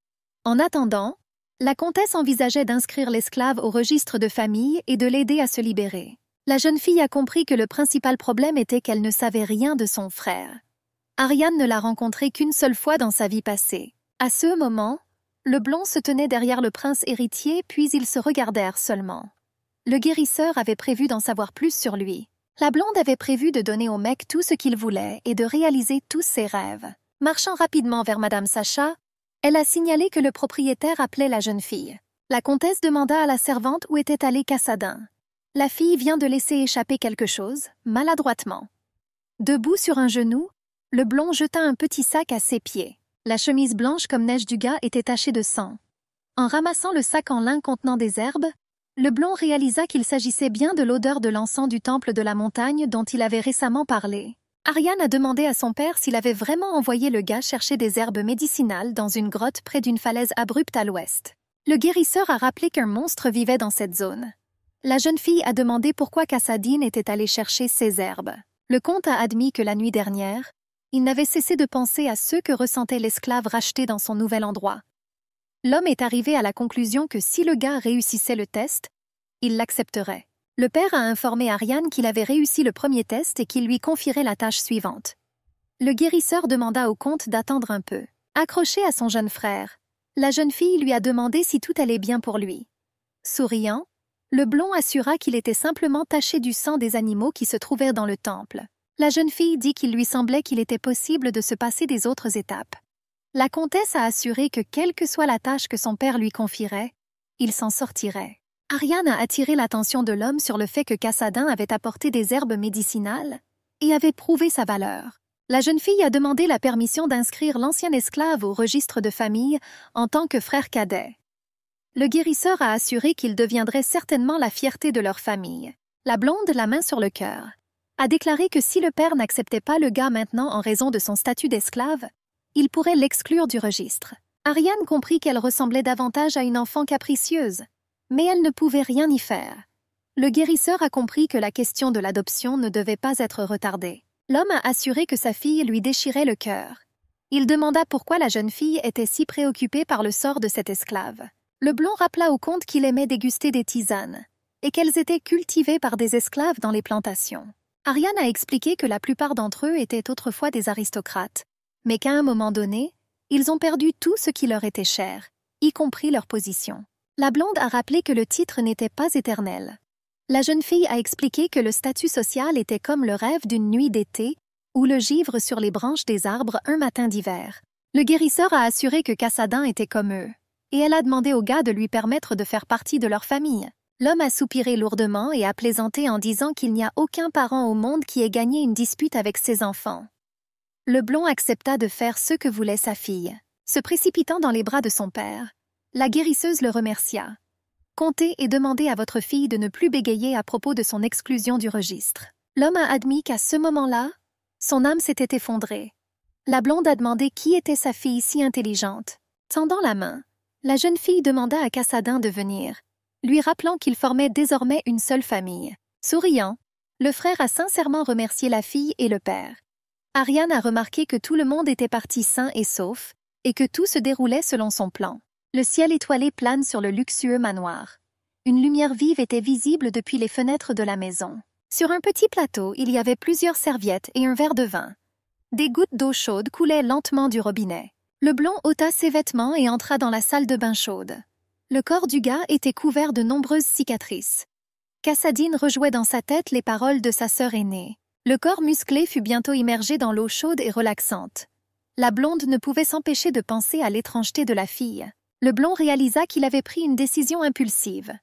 En attendant, la comtesse envisageait d'inscrire l'esclave au registre de famille et de l'aider à se libérer. La jeune fille a compris que le principal problème était qu'elle ne savait rien de son frère. Ariane ne l'a rencontré qu'une seule fois dans sa vie passée. À ce moment, le blond se tenait derrière le prince héritier, puis ils se regardèrent seulement. Le guérisseur avait prévu d'en savoir plus sur lui. La blonde avait prévu de donner au mec tout ce qu'il voulait et de réaliser tous ses rêves. Marchant rapidement vers Madame Sacha, elle a signalé que le propriétaire appelait la jeune fille. La comtesse demanda à la servante où était allé Cassadin. La fille vient de laisser échapper quelque chose, maladroitement. Debout sur un genou, le blond jeta un petit sac à ses pieds. La chemise blanche comme neige du gars était tachée de sang. En ramassant le sac en lin contenant des herbes, le blond réalisa qu'il s'agissait bien de l'odeur de l'encens du temple de la montagne dont il avait récemment parlé. Ariane a demandé à son père s'il avait vraiment envoyé le gars chercher des herbes médicinales dans une grotte près d'une falaise abrupte à l'ouest. Le guérisseur a rappelé qu'un monstre vivait dans cette zone. La jeune fille a demandé pourquoi Cassadine était allée chercher ces herbes. Le comte a admis que la nuit dernière, il n'avait cessé de penser à ceux que ressentait l'esclave racheté dans son nouvel endroit. L'homme est arrivé à la conclusion que si le gars réussissait le test, il l'accepterait. Le père a informé Ariane qu'il avait réussi le premier test et qu'il lui confierait la tâche suivante. Le guérisseur demanda au comte d'attendre un peu. Accroché à son jeune frère, la jeune fille lui a demandé si tout allait bien pour lui. Souriant, le blond assura qu'il était simplement taché du sang des animaux qui se trouvèrent dans le temple. La jeune fille dit qu'il lui semblait qu'il était possible de se passer des autres étapes. La comtesse a assuré que quelle que soit la tâche que son père lui confierait, il s'en sortirait. Ariane a attiré l'attention de l'homme sur le fait que Cassadin avait apporté des herbes médicinales et avait prouvé sa valeur. La jeune fille a demandé la permission d'inscrire l'ancien esclave au registre de famille en tant que frère cadet. Le guérisseur a assuré qu'il deviendrait certainement la fierté de leur famille. La blonde, la main sur le cœur, a déclaré que si le père n'acceptait pas le gars maintenant en raison de son statut d'esclave, il pourrait l'exclure du registre. Ariane comprit qu'elle ressemblait davantage à une enfant capricieuse, mais elle ne pouvait rien y faire. Le guérisseur a compris que la question de l'adoption ne devait pas être retardée. L'homme a assuré que sa fille lui déchirait le cœur. Il demanda pourquoi la jeune fille était si préoccupée par le sort de cette esclave. Le blond rappela au comte qu'il aimait déguster des tisanes, et qu'elles étaient cultivées par des esclaves dans les plantations. Ariane a expliqué que la plupart d'entre eux étaient autrefois des aristocrates, mais qu'à un moment donné, ils ont perdu tout ce qui leur était cher, y compris leur position. La blonde a rappelé que le titre n'était pas éternel. La jeune fille a expliqué que le statut social était comme le rêve d'une nuit d'été ou le givre sur les branches des arbres un matin d'hiver. Le guérisseur a assuré que Cassadin était comme eux, et elle a demandé au gars de lui permettre de faire partie de leur famille. L'homme a soupiré lourdement et a plaisanté en disant qu'il n'y a aucun parent au monde qui ait gagné une dispute avec ses enfants le blond accepta de faire ce que voulait sa fille. Se précipitant dans les bras de son père, la guérisseuse le remercia. Comptez et demandez à votre fille de ne plus bégayer à propos de son exclusion du registre. L'homme a admis qu'à ce moment-là, son âme s'était effondrée. La blonde a demandé qui était sa fille si intelligente. Tendant la main, la jeune fille demanda à Cassadin de venir, lui rappelant qu'ils formaient désormais une seule famille. Souriant, le frère a sincèrement remercié la fille et le père. Ariane a remarqué que tout le monde était parti sain et sauf, et que tout se déroulait selon son plan. Le ciel étoilé plane sur le luxueux manoir. Une lumière vive était visible depuis les fenêtres de la maison. Sur un petit plateau, il y avait plusieurs serviettes et un verre de vin. Des gouttes d'eau chaude coulaient lentement du robinet. Le blond ôta ses vêtements et entra dans la salle de bain chaude. Le corps du gars était couvert de nombreuses cicatrices. Cassadine rejouait dans sa tête les paroles de sa sœur aînée. Le corps musclé fut bientôt immergé dans l'eau chaude et relaxante. La blonde ne pouvait s'empêcher de penser à l'étrangeté de la fille. Le blond réalisa qu'il avait pris une décision impulsive.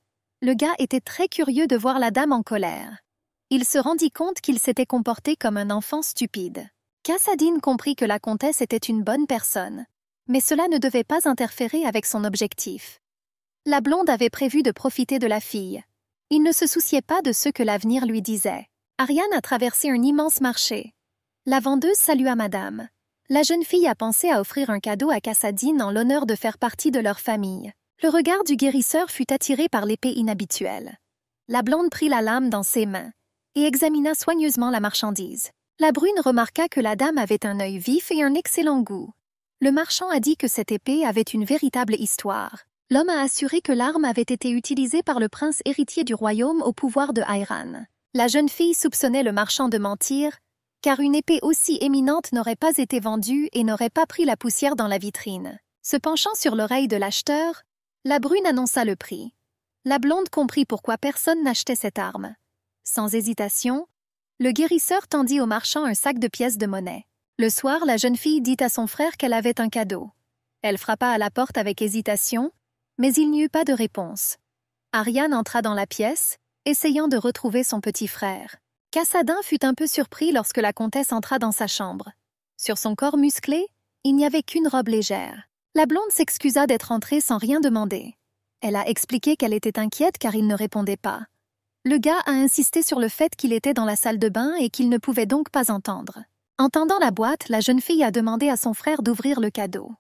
Le gars était très curieux de voir la dame en colère. Il se rendit compte qu'il s'était comporté comme un enfant stupide. Cassadine comprit que la comtesse était une bonne personne, mais cela ne devait pas interférer avec son objectif. La blonde avait prévu de profiter de la fille. Il ne se souciait pas de ce que l'avenir lui disait. Ariane a traversé un immense marché. La vendeuse salua Madame. La jeune fille a pensé à offrir un cadeau à Cassadine en l'honneur de faire partie de leur famille. Le regard du guérisseur fut attiré par l'épée inhabituelle. La blonde prit la lame dans ses mains et examina soigneusement la marchandise. La brune remarqua que la dame avait un œil vif et un excellent goût. Le marchand a dit que cette épée avait une véritable histoire. L'homme a assuré que l'arme avait été utilisée par le prince héritier du royaume au pouvoir de Hairan. La jeune fille soupçonnait le marchand de mentir, car une épée aussi éminente n'aurait pas été vendue et n'aurait pas pris la poussière dans la vitrine. Se penchant sur l'oreille de l'acheteur, la brune annonça le prix. La blonde comprit pourquoi personne n'achetait cette arme. Sans hésitation, le guérisseur tendit au marchand un sac de pièces de monnaie. Le soir, la jeune fille dit à son frère qu'elle avait un cadeau. Elle frappa à la porte avec hésitation, mais il n'y eut pas de réponse. Ariane entra dans la pièce, essayant de retrouver son petit frère. Cassadin fut un peu surpris lorsque la comtesse entra dans sa chambre. Sur son corps musclé, il n'y avait qu'une robe légère. La blonde s'excusa d'être entrée sans rien demander. Elle a expliqué qu'elle était inquiète car il ne répondait pas. Le gars a insisté sur le fait qu'il était dans la salle de bain et qu'il ne pouvait donc pas entendre. Entendant la boîte, la jeune fille a demandé à son frère d'ouvrir le cadeau.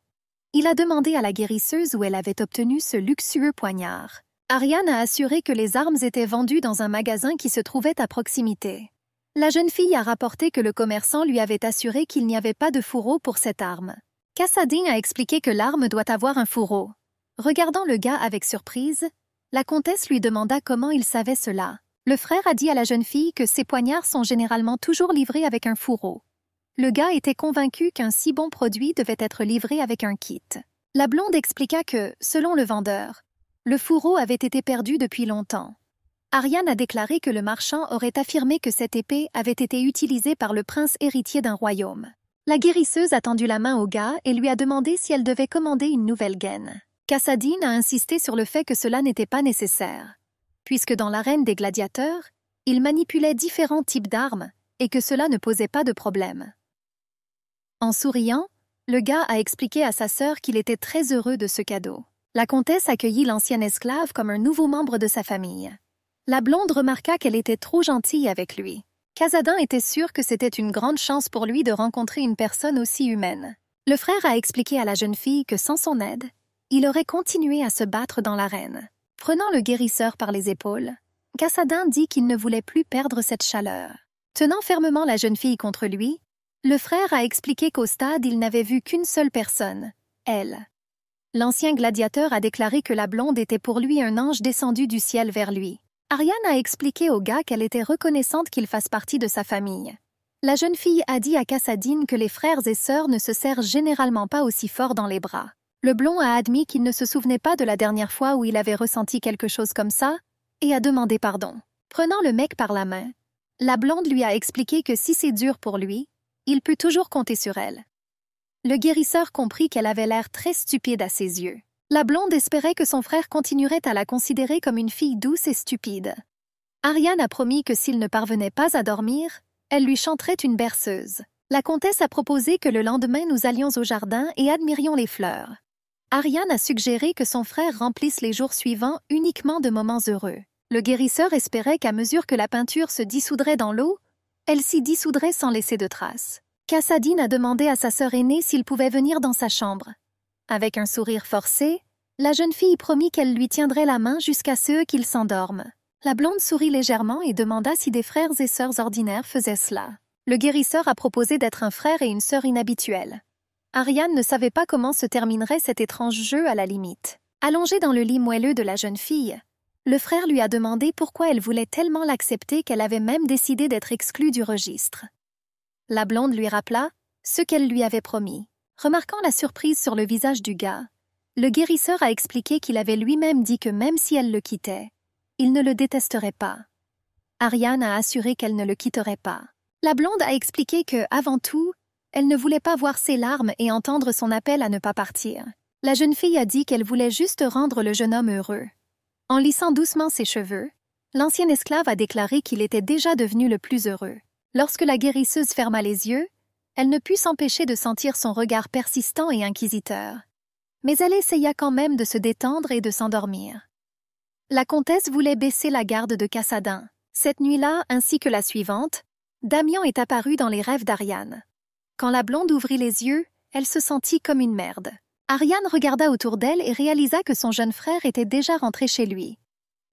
Il a demandé à la guérisseuse où elle avait obtenu ce luxueux poignard. Ariane a assuré que les armes étaient vendues dans un magasin qui se trouvait à proximité. La jeune fille a rapporté que le commerçant lui avait assuré qu'il n'y avait pas de fourreau pour cette arme. cassadin a expliqué que l'arme doit avoir un fourreau. Regardant le gars avec surprise, la comtesse lui demanda comment il savait cela. Le frère a dit à la jeune fille que ses poignards sont généralement toujours livrés avec un fourreau. Le gars était convaincu qu'un si bon produit devait être livré avec un kit. La blonde expliqua que, selon le vendeur, le fourreau avait été perdu depuis longtemps. Ariane a déclaré que le marchand aurait affirmé que cette épée avait été utilisée par le prince héritier d'un royaume. La guérisseuse a tendu la main au gars et lui a demandé si elle devait commander une nouvelle gaine. Cassadine a insisté sur le fait que cela n'était pas nécessaire, puisque dans l'arène des gladiateurs, il manipulait différents types d'armes et que cela ne posait pas de problème. En souriant, le gars a expliqué à sa sœur qu'il était très heureux de ce cadeau. La comtesse accueillit l'ancienne esclave comme un nouveau membre de sa famille. La blonde remarqua qu'elle était trop gentille avec lui. Casadin était sûr que c'était une grande chance pour lui de rencontrer une personne aussi humaine. Le frère a expliqué à la jeune fille que sans son aide, il aurait continué à se battre dans l'arène. Prenant le guérisseur par les épaules, Casadin dit qu'il ne voulait plus perdre cette chaleur. Tenant fermement la jeune fille contre lui, le frère a expliqué qu'au stade il n'avait vu qu'une seule personne, elle. L'ancien gladiateur a déclaré que la blonde était pour lui un ange descendu du ciel vers lui. Ariane a expliqué au gars qu'elle était reconnaissante qu'il fasse partie de sa famille. La jeune fille a dit à Cassadine que les frères et sœurs ne se serrent généralement pas aussi fort dans les bras. Le blond a admis qu'il ne se souvenait pas de la dernière fois où il avait ressenti quelque chose comme ça et a demandé pardon. Prenant le mec par la main, la blonde lui a expliqué que si c'est dur pour lui, il peut toujours compter sur elle. Le guérisseur comprit qu'elle avait l'air très stupide à ses yeux. La blonde espérait que son frère continuerait à la considérer comme une fille douce et stupide. Ariane a promis que s'il ne parvenait pas à dormir, elle lui chanterait une berceuse. La comtesse a proposé que le lendemain nous allions au jardin et admirions les fleurs. Ariane a suggéré que son frère remplisse les jours suivants uniquement de moments heureux. Le guérisseur espérait qu'à mesure que la peinture se dissoudrait dans l'eau, elle s'y dissoudrait sans laisser de traces. Cassadine a demandé à sa sœur aînée s'il pouvait venir dans sa chambre. Avec un sourire forcé, la jeune fille promit qu'elle lui tiendrait la main jusqu'à ce qu'il s'endorme. La blonde sourit légèrement et demanda si des frères et sœurs ordinaires faisaient cela. Le guérisseur a proposé d'être un frère et une sœur inhabituels. Ariane ne savait pas comment se terminerait cet étrange jeu à la limite. Allongée dans le lit moelleux de la jeune fille, le frère lui a demandé pourquoi elle voulait tellement l'accepter qu'elle avait même décidé d'être exclue du registre. La blonde lui rappela ce qu'elle lui avait promis. Remarquant la surprise sur le visage du gars, le guérisseur a expliqué qu'il avait lui-même dit que même si elle le quittait, il ne le détesterait pas. Ariane a assuré qu'elle ne le quitterait pas. La blonde a expliqué que, avant tout, elle ne voulait pas voir ses larmes et entendre son appel à ne pas partir. La jeune fille a dit qu'elle voulait juste rendre le jeune homme heureux. En lissant doucement ses cheveux, l'ancienne esclave a déclaré qu'il était déjà devenu le plus heureux. Lorsque la guérisseuse ferma les yeux, elle ne put s'empêcher de sentir son regard persistant et inquisiteur. Mais elle essaya quand même de se détendre et de s'endormir. La comtesse voulait baisser la garde de Cassadin. Cette nuit-là, ainsi que la suivante, Damien est apparu dans les rêves d'Ariane. Quand la blonde ouvrit les yeux, elle se sentit comme une merde. Ariane regarda autour d'elle et réalisa que son jeune frère était déjà rentré chez lui.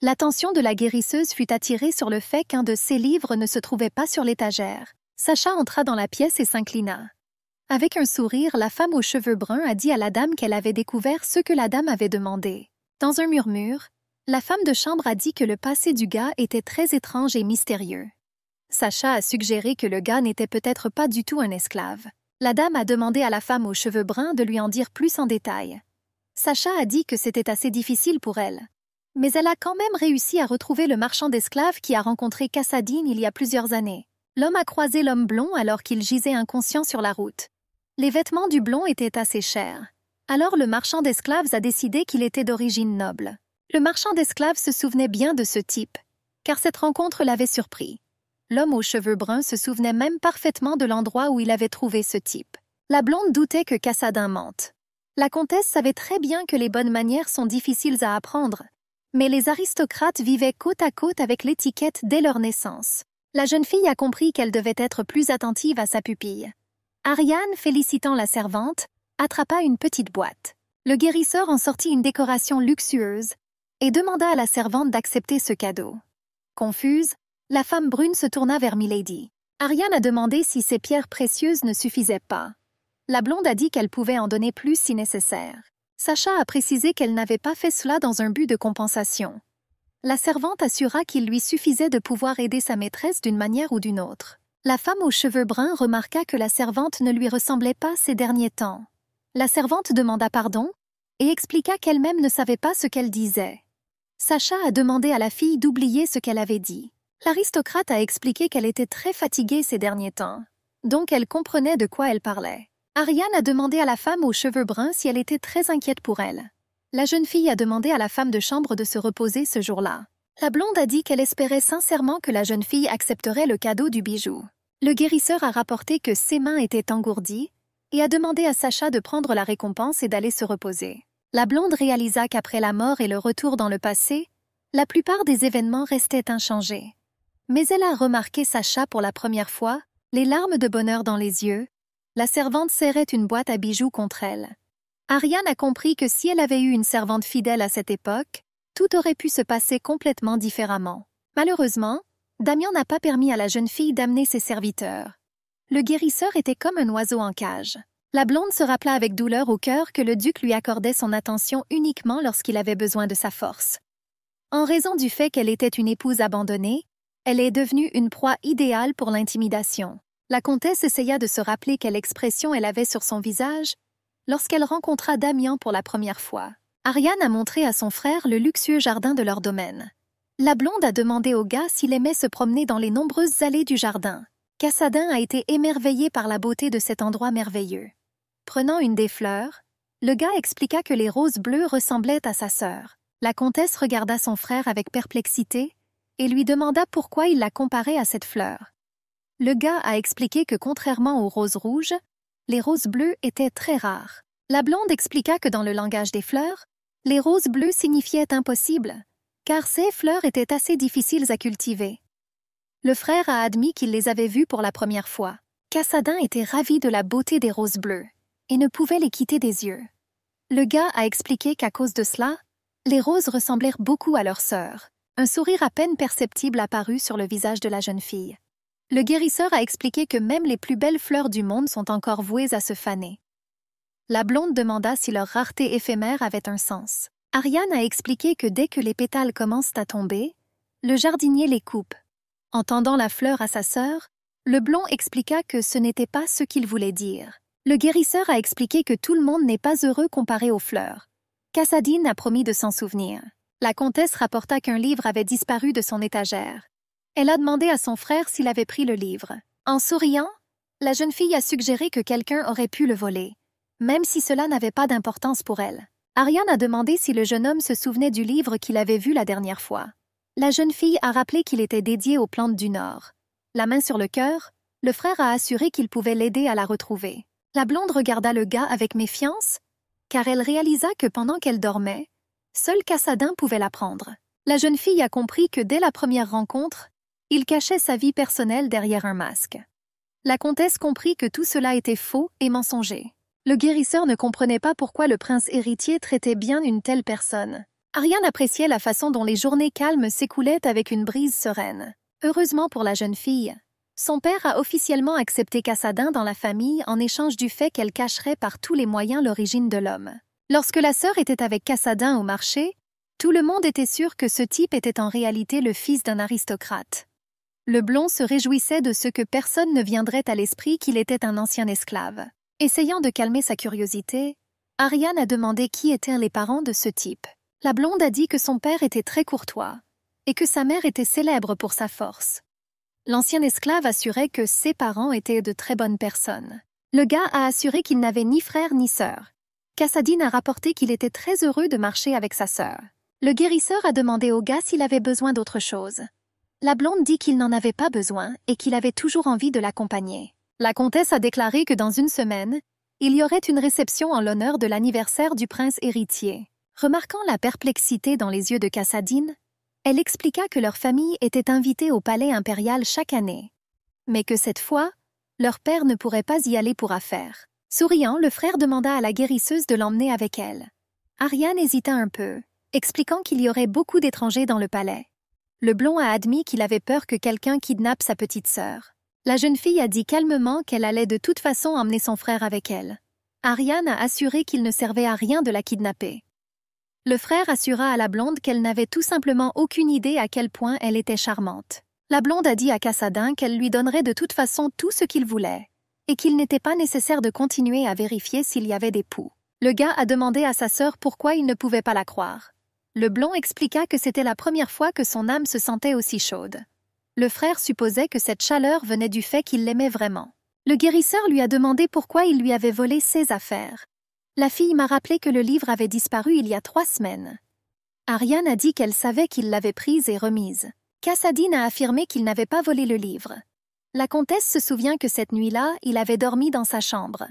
L'attention de la guérisseuse fut attirée sur le fait qu'un de ses livres ne se trouvait pas sur l'étagère. Sacha entra dans la pièce et s'inclina. Avec un sourire, la femme aux cheveux bruns a dit à la dame qu'elle avait découvert ce que la dame avait demandé. Dans un murmure, la femme de chambre a dit que le passé du gars était très étrange et mystérieux. Sacha a suggéré que le gars n'était peut-être pas du tout un esclave. La dame a demandé à la femme aux cheveux bruns de lui en dire plus en détail. Sacha a dit que c'était assez difficile pour elle mais elle a quand même réussi à retrouver le marchand d'esclaves qui a rencontré Cassadine il y a plusieurs années. L'homme a croisé l'homme blond alors qu'il gisait inconscient sur la route. Les vêtements du blond étaient assez chers. Alors le marchand d'esclaves a décidé qu'il était d'origine noble. Le marchand d'esclaves se souvenait bien de ce type, car cette rencontre l'avait surpris. L'homme aux cheveux bruns se souvenait même parfaitement de l'endroit où il avait trouvé ce type. La blonde doutait que Cassadine mente. La comtesse savait très bien que les bonnes manières sont difficiles à apprendre, mais les aristocrates vivaient côte à côte avec l'étiquette dès leur naissance. La jeune fille a compris qu'elle devait être plus attentive à sa pupille. Ariane, félicitant la servante, attrapa une petite boîte. Le guérisseur en sortit une décoration luxueuse et demanda à la servante d'accepter ce cadeau. Confuse, la femme brune se tourna vers Milady. Ariane a demandé si ces pierres précieuses ne suffisaient pas. La blonde a dit qu'elle pouvait en donner plus si nécessaire. Sacha a précisé qu'elle n'avait pas fait cela dans un but de compensation. La servante assura qu'il lui suffisait de pouvoir aider sa maîtresse d'une manière ou d'une autre. La femme aux cheveux bruns remarqua que la servante ne lui ressemblait pas ces derniers temps. La servante demanda pardon et expliqua qu'elle-même ne savait pas ce qu'elle disait. Sacha a demandé à la fille d'oublier ce qu'elle avait dit. L'aristocrate a expliqué qu'elle était très fatiguée ces derniers temps, donc elle comprenait de quoi elle parlait. Ariane a demandé à la femme aux cheveux bruns si elle était très inquiète pour elle. La jeune fille a demandé à la femme de chambre de se reposer ce jour-là. La blonde a dit qu'elle espérait sincèrement que la jeune fille accepterait le cadeau du bijou. Le guérisseur a rapporté que ses mains étaient engourdies et a demandé à Sacha de prendre la récompense et d'aller se reposer. La blonde réalisa qu'après la mort et le retour dans le passé, la plupart des événements restaient inchangés. Mais elle a remarqué Sacha pour la première fois, les larmes de bonheur dans les yeux, la servante serrait une boîte à bijoux contre elle. Ariane a compris que si elle avait eu une servante fidèle à cette époque, tout aurait pu se passer complètement différemment. Malheureusement, Damien n'a pas permis à la jeune fille d'amener ses serviteurs. Le guérisseur était comme un oiseau en cage. La blonde se rappela avec douleur au cœur que le duc lui accordait son attention uniquement lorsqu'il avait besoin de sa force. En raison du fait qu'elle était une épouse abandonnée, elle est devenue une proie idéale pour l'intimidation. La comtesse essaya de se rappeler quelle expression elle avait sur son visage lorsqu'elle rencontra Damien pour la première fois. Ariane a montré à son frère le luxueux jardin de leur domaine. La blonde a demandé au gars s'il aimait se promener dans les nombreuses allées du jardin. Cassadin a été émerveillé par la beauté de cet endroit merveilleux. Prenant une des fleurs, le gars expliqua que les roses bleues ressemblaient à sa sœur. La comtesse regarda son frère avec perplexité et lui demanda pourquoi il la comparait à cette fleur le gars a expliqué que contrairement aux roses rouges, les roses bleues étaient très rares. La blonde expliqua que dans le langage des fleurs, les roses bleues signifiaient impossible, car ces fleurs étaient assez difficiles à cultiver. Le frère a admis qu'il les avait vues pour la première fois. Cassadin était ravi de la beauté des roses bleues et ne pouvait les quitter des yeux. Le gars a expliqué qu'à cause de cela, les roses ressemblèrent beaucoup à leur sœur. Un sourire à peine perceptible apparut sur le visage de la jeune fille. Le guérisseur a expliqué que même les plus belles fleurs du monde sont encore vouées à se faner. La blonde demanda si leur rareté éphémère avait un sens. Ariane a expliqué que dès que les pétales commencent à tomber, le jardinier les coupe. En tendant la fleur à sa sœur, le blond expliqua que ce n'était pas ce qu'il voulait dire. Le guérisseur a expliqué que tout le monde n'est pas heureux comparé aux fleurs. Cassadine a promis de s'en souvenir. La comtesse rapporta qu'un livre avait disparu de son étagère. Elle a demandé à son frère s'il avait pris le livre. En souriant, la jeune fille a suggéré que quelqu'un aurait pu le voler, même si cela n'avait pas d'importance pour elle. Ariane a demandé si le jeune homme se souvenait du livre qu'il avait vu la dernière fois. La jeune fille a rappelé qu'il était dédié aux plantes du Nord. La main sur le cœur, le frère a assuré qu'il pouvait l'aider à la retrouver. La blonde regarda le gars avec méfiance, car elle réalisa que pendant qu'elle dormait, seul Cassadin pouvait la prendre. La jeune fille a compris que dès la première rencontre, il cachait sa vie personnelle derrière un masque. La comtesse comprit que tout cela était faux et mensonger. Le guérisseur ne comprenait pas pourquoi le prince héritier traitait bien une telle personne. Ariane appréciait la façon dont les journées calmes s'écoulaient avec une brise sereine. Heureusement pour la jeune fille, son père a officiellement accepté Cassadin dans la famille en échange du fait qu'elle cacherait par tous les moyens l'origine de l'homme. Lorsque la sœur était avec Cassadin au marché, tout le monde était sûr que ce type était en réalité le fils d'un aristocrate. Le blond se réjouissait de ce que personne ne viendrait à l'esprit qu'il était un ancien esclave. Essayant de calmer sa curiosité, Ariane a demandé qui étaient les parents de ce type. La blonde a dit que son père était très courtois et que sa mère était célèbre pour sa force. L'ancien esclave assurait que ses parents étaient de très bonnes personnes. Le gars a assuré qu'il n'avait ni frère ni sœur. Cassadine a rapporté qu'il était très heureux de marcher avec sa sœur. Le guérisseur a demandé au gars s'il avait besoin d'autre chose. La blonde dit qu'il n'en avait pas besoin et qu'il avait toujours envie de l'accompagner. La comtesse a déclaré que dans une semaine, il y aurait une réception en l'honneur de l'anniversaire du prince héritier. Remarquant la perplexité dans les yeux de Cassadine, elle expliqua que leur famille était invitée au palais impérial chaque année, mais que cette fois, leur père ne pourrait pas y aller pour affaires. Souriant, le frère demanda à la guérisseuse de l'emmener avec elle. Ariane hésita un peu, expliquant qu'il y aurait beaucoup d'étrangers dans le palais le blond a admis qu'il avait peur que quelqu'un kidnappe sa petite sœur. La jeune fille a dit calmement qu'elle allait de toute façon emmener son frère avec elle. Ariane a assuré qu'il ne servait à rien de la kidnapper. Le frère assura à la blonde qu'elle n'avait tout simplement aucune idée à quel point elle était charmante. La blonde a dit à Cassadin qu'elle lui donnerait de toute façon tout ce qu'il voulait, et qu'il n'était pas nécessaire de continuer à vérifier s'il y avait des poux. Le gars a demandé à sa sœur pourquoi il ne pouvait pas la croire. Le blond expliqua que c'était la première fois que son âme se sentait aussi chaude. Le frère supposait que cette chaleur venait du fait qu'il l'aimait vraiment. Le guérisseur lui a demandé pourquoi il lui avait volé ses affaires. La fille m'a rappelé que le livre avait disparu il y a trois semaines. Ariane a dit qu'elle savait qu'il l'avait prise et remise. Cassadine a affirmé qu'il n'avait pas volé le livre. La comtesse se souvient que cette nuit-là, il avait dormi dans sa chambre.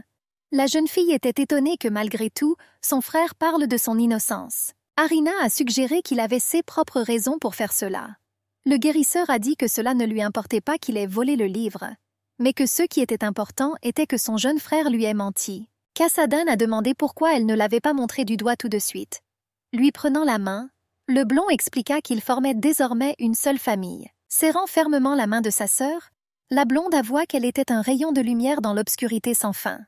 La jeune fille était étonnée que malgré tout, son frère parle de son innocence. Arina a suggéré qu'il avait ses propres raisons pour faire cela. Le guérisseur a dit que cela ne lui importait pas qu'il ait volé le livre, mais que ce qui était important était que son jeune frère lui ait menti. Kassadan a demandé pourquoi elle ne l'avait pas montré du doigt tout de suite. Lui prenant la main, le blond expliqua qu'il formait désormais une seule famille. Serrant fermement la main de sa sœur, la blonde avoua qu'elle était un rayon de lumière dans l'obscurité sans fin.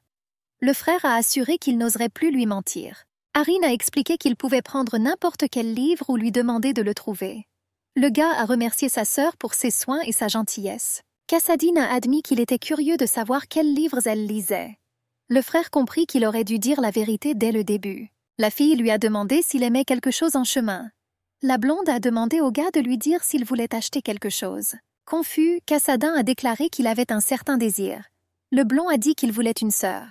Le frère a assuré qu'il n'oserait plus lui mentir. Harin a expliqué qu'il pouvait prendre n'importe quel livre ou lui demander de le trouver. Le gars a remercié sa sœur pour ses soins et sa gentillesse. Cassadine a admis qu'il était curieux de savoir quels livres elle lisait. Le frère comprit qu'il aurait dû dire la vérité dès le début. La fille lui a demandé s'il aimait quelque chose en chemin. La blonde a demandé au gars de lui dire s'il voulait acheter quelque chose. Confus, Cassadin a déclaré qu'il avait un certain désir. Le blond a dit qu'il voulait une sœur.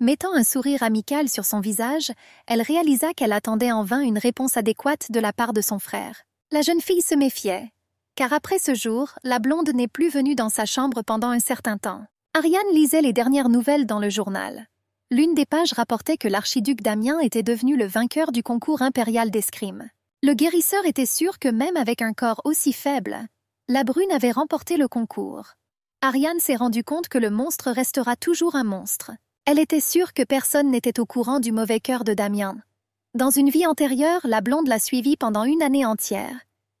Mettant un sourire amical sur son visage, elle réalisa qu'elle attendait en vain une réponse adéquate de la part de son frère. La jeune fille se méfiait, car après ce jour, la blonde n'est plus venue dans sa chambre pendant un certain temps. Ariane lisait les dernières nouvelles dans le journal. L'une des pages rapportait que l'archiduc Damien était devenu le vainqueur du concours impérial d'escrime. Le guérisseur était sûr que même avec un corps aussi faible, la brune avait remporté le concours. Ariane s'est rendu compte que le monstre restera toujours un monstre. Elle était sûre que personne n'était au courant du mauvais cœur de Damien. Dans une vie antérieure, la blonde l'a suivi pendant une année entière,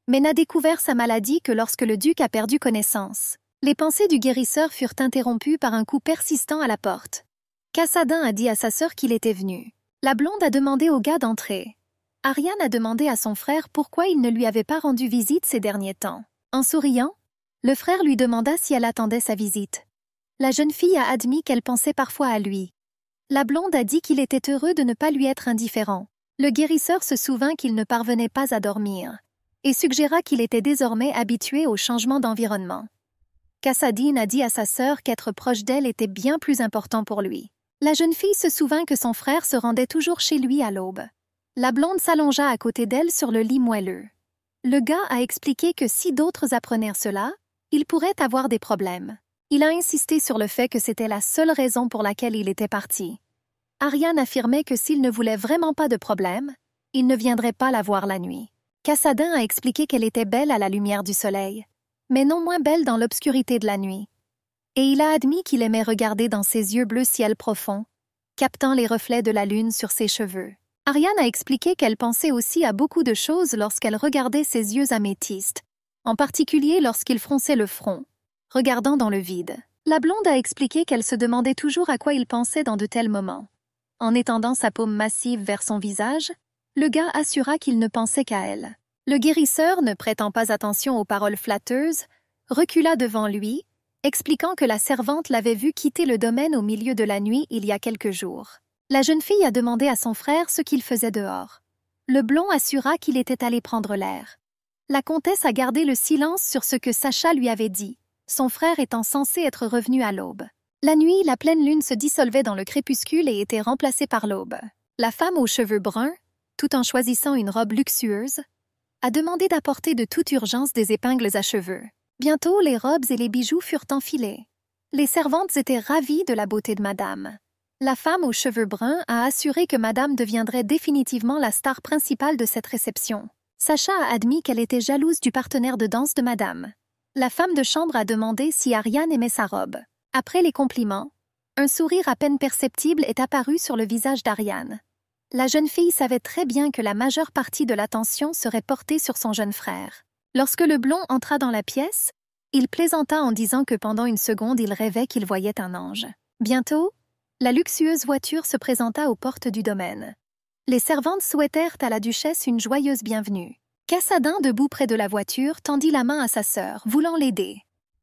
mais n'a découvert sa maladie que lorsque le duc a perdu connaissance. Les pensées du guérisseur furent interrompues par un coup persistant à la porte. Cassadin a dit à sa sœur qu'il était venu. La blonde a demandé au gars d'entrer. Ariane a demandé à son frère pourquoi il ne lui avait pas rendu visite ces derniers temps. En souriant, le frère lui demanda si elle attendait sa visite. La jeune fille a admis qu'elle pensait parfois à lui. La blonde a dit qu'il était heureux de ne pas lui être indifférent. Le guérisseur se souvint qu'il ne parvenait pas à dormir et suggéra qu'il était désormais habitué au changement d'environnement. Cassadine a dit à sa sœur qu'être proche d'elle était bien plus important pour lui. La jeune fille se souvint que son frère se rendait toujours chez lui à l'aube. La blonde s'allongea à côté d'elle sur le lit moelleux. Le gars a expliqué que si d'autres apprenaient cela, il pourrait avoir des problèmes. Il a insisté sur le fait que c'était la seule raison pour laquelle il était parti. Ariane affirmait que s'il ne voulait vraiment pas de problème, il ne viendrait pas la voir la nuit. Cassadin a expliqué qu'elle était belle à la lumière du soleil, mais non moins belle dans l'obscurité de la nuit. Et il a admis qu'il aimait regarder dans ses yeux bleu ciel profond, captant les reflets de la lune sur ses cheveux. Ariane a expliqué qu'elle pensait aussi à beaucoup de choses lorsqu'elle regardait ses yeux améthystes, en particulier lorsqu'il fronçait le front regardant dans le vide. La blonde a expliqué qu'elle se demandait toujours à quoi il pensait dans de tels moments. En étendant sa paume massive vers son visage, le gars assura qu'il ne pensait qu'à elle. Le guérisseur, ne prêtant pas attention aux paroles flatteuses, recula devant lui, expliquant que la servante l'avait vu quitter le domaine au milieu de la nuit il y a quelques jours. La jeune fille a demandé à son frère ce qu'il faisait dehors. Le blond assura qu'il était allé prendre l'air. La comtesse a gardé le silence sur ce que Sacha lui avait dit son frère étant censé être revenu à l'aube. La nuit, la pleine lune se dissolvait dans le crépuscule et était remplacée par l'aube. La femme aux cheveux bruns, tout en choisissant une robe luxueuse, a demandé d'apporter de toute urgence des épingles à cheveux. Bientôt, les robes et les bijoux furent enfilés. Les servantes étaient ravies de la beauté de Madame. La femme aux cheveux bruns a assuré que Madame deviendrait définitivement la star principale de cette réception. Sacha a admis qu'elle était jalouse du partenaire de danse de Madame. La femme de chambre a demandé si Ariane aimait sa robe. Après les compliments, un sourire à peine perceptible est apparu sur le visage d'Ariane. La jeune fille savait très bien que la majeure partie de l'attention serait portée sur son jeune frère. Lorsque le blond entra dans la pièce, il plaisanta en disant que pendant une seconde il rêvait qu'il voyait un ange. Bientôt, la luxueuse voiture se présenta aux portes du domaine. Les servantes souhaitèrent à la duchesse une joyeuse bienvenue. Cassadin, debout près de la voiture, tendit la main à sa sœur, voulant l'aider.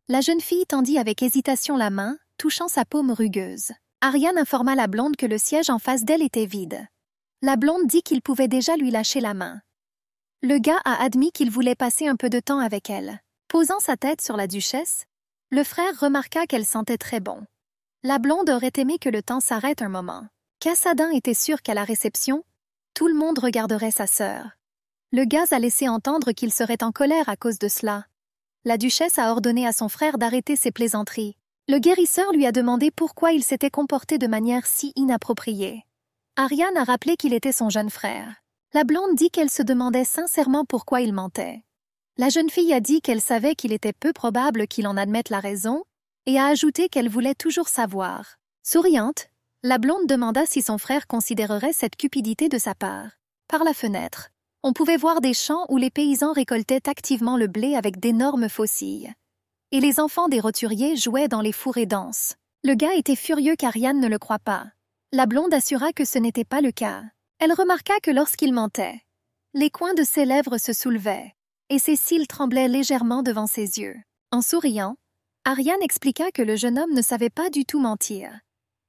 La jeune fille tendit avec hésitation la main, touchant sa paume rugueuse. Ariane informa la blonde que le siège en face d'elle était vide. La blonde dit qu'il pouvait déjà lui lâcher la main. Le gars a admis qu'il voulait passer un peu de temps avec elle. Posant sa tête sur la duchesse, le frère remarqua qu'elle sentait très bon. La blonde aurait aimé que le temps s'arrête un moment. Cassadin était sûr qu'à la réception, tout le monde regarderait sa sœur. Le gaz a laissé entendre qu'il serait en colère à cause de cela. La duchesse a ordonné à son frère d'arrêter ses plaisanteries. Le guérisseur lui a demandé pourquoi il s'était comporté de manière si inappropriée. Ariane a rappelé qu'il était son jeune frère. La blonde dit qu'elle se demandait sincèrement pourquoi il mentait. La jeune fille a dit qu'elle savait qu'il était peu probable qu'il en admette la raison, et a ajouté qu'elle voulait toujours savoir. Souriante, la blonde demanda si son frère considérerait cette cupidité de sa part. Par la fenêtre, on pouvait voir des champs où les paysans récoltaient activement le blé avec d'énormes faucilles. Et les enfants des roturiers jouaient dans les fourrés denses. Le gars était furieux qu'Ariane ne le croit pas. La blonde assura que ce n'était pas le cas. Elle remarqua que lorsqu'il mentait, les coins de ses lèvres se soulevaient, et ses cils tremblaient légèrement devant ses yeux. En souriant, Ariane expliqua que le jeune homme ne savait pas du tout mentir.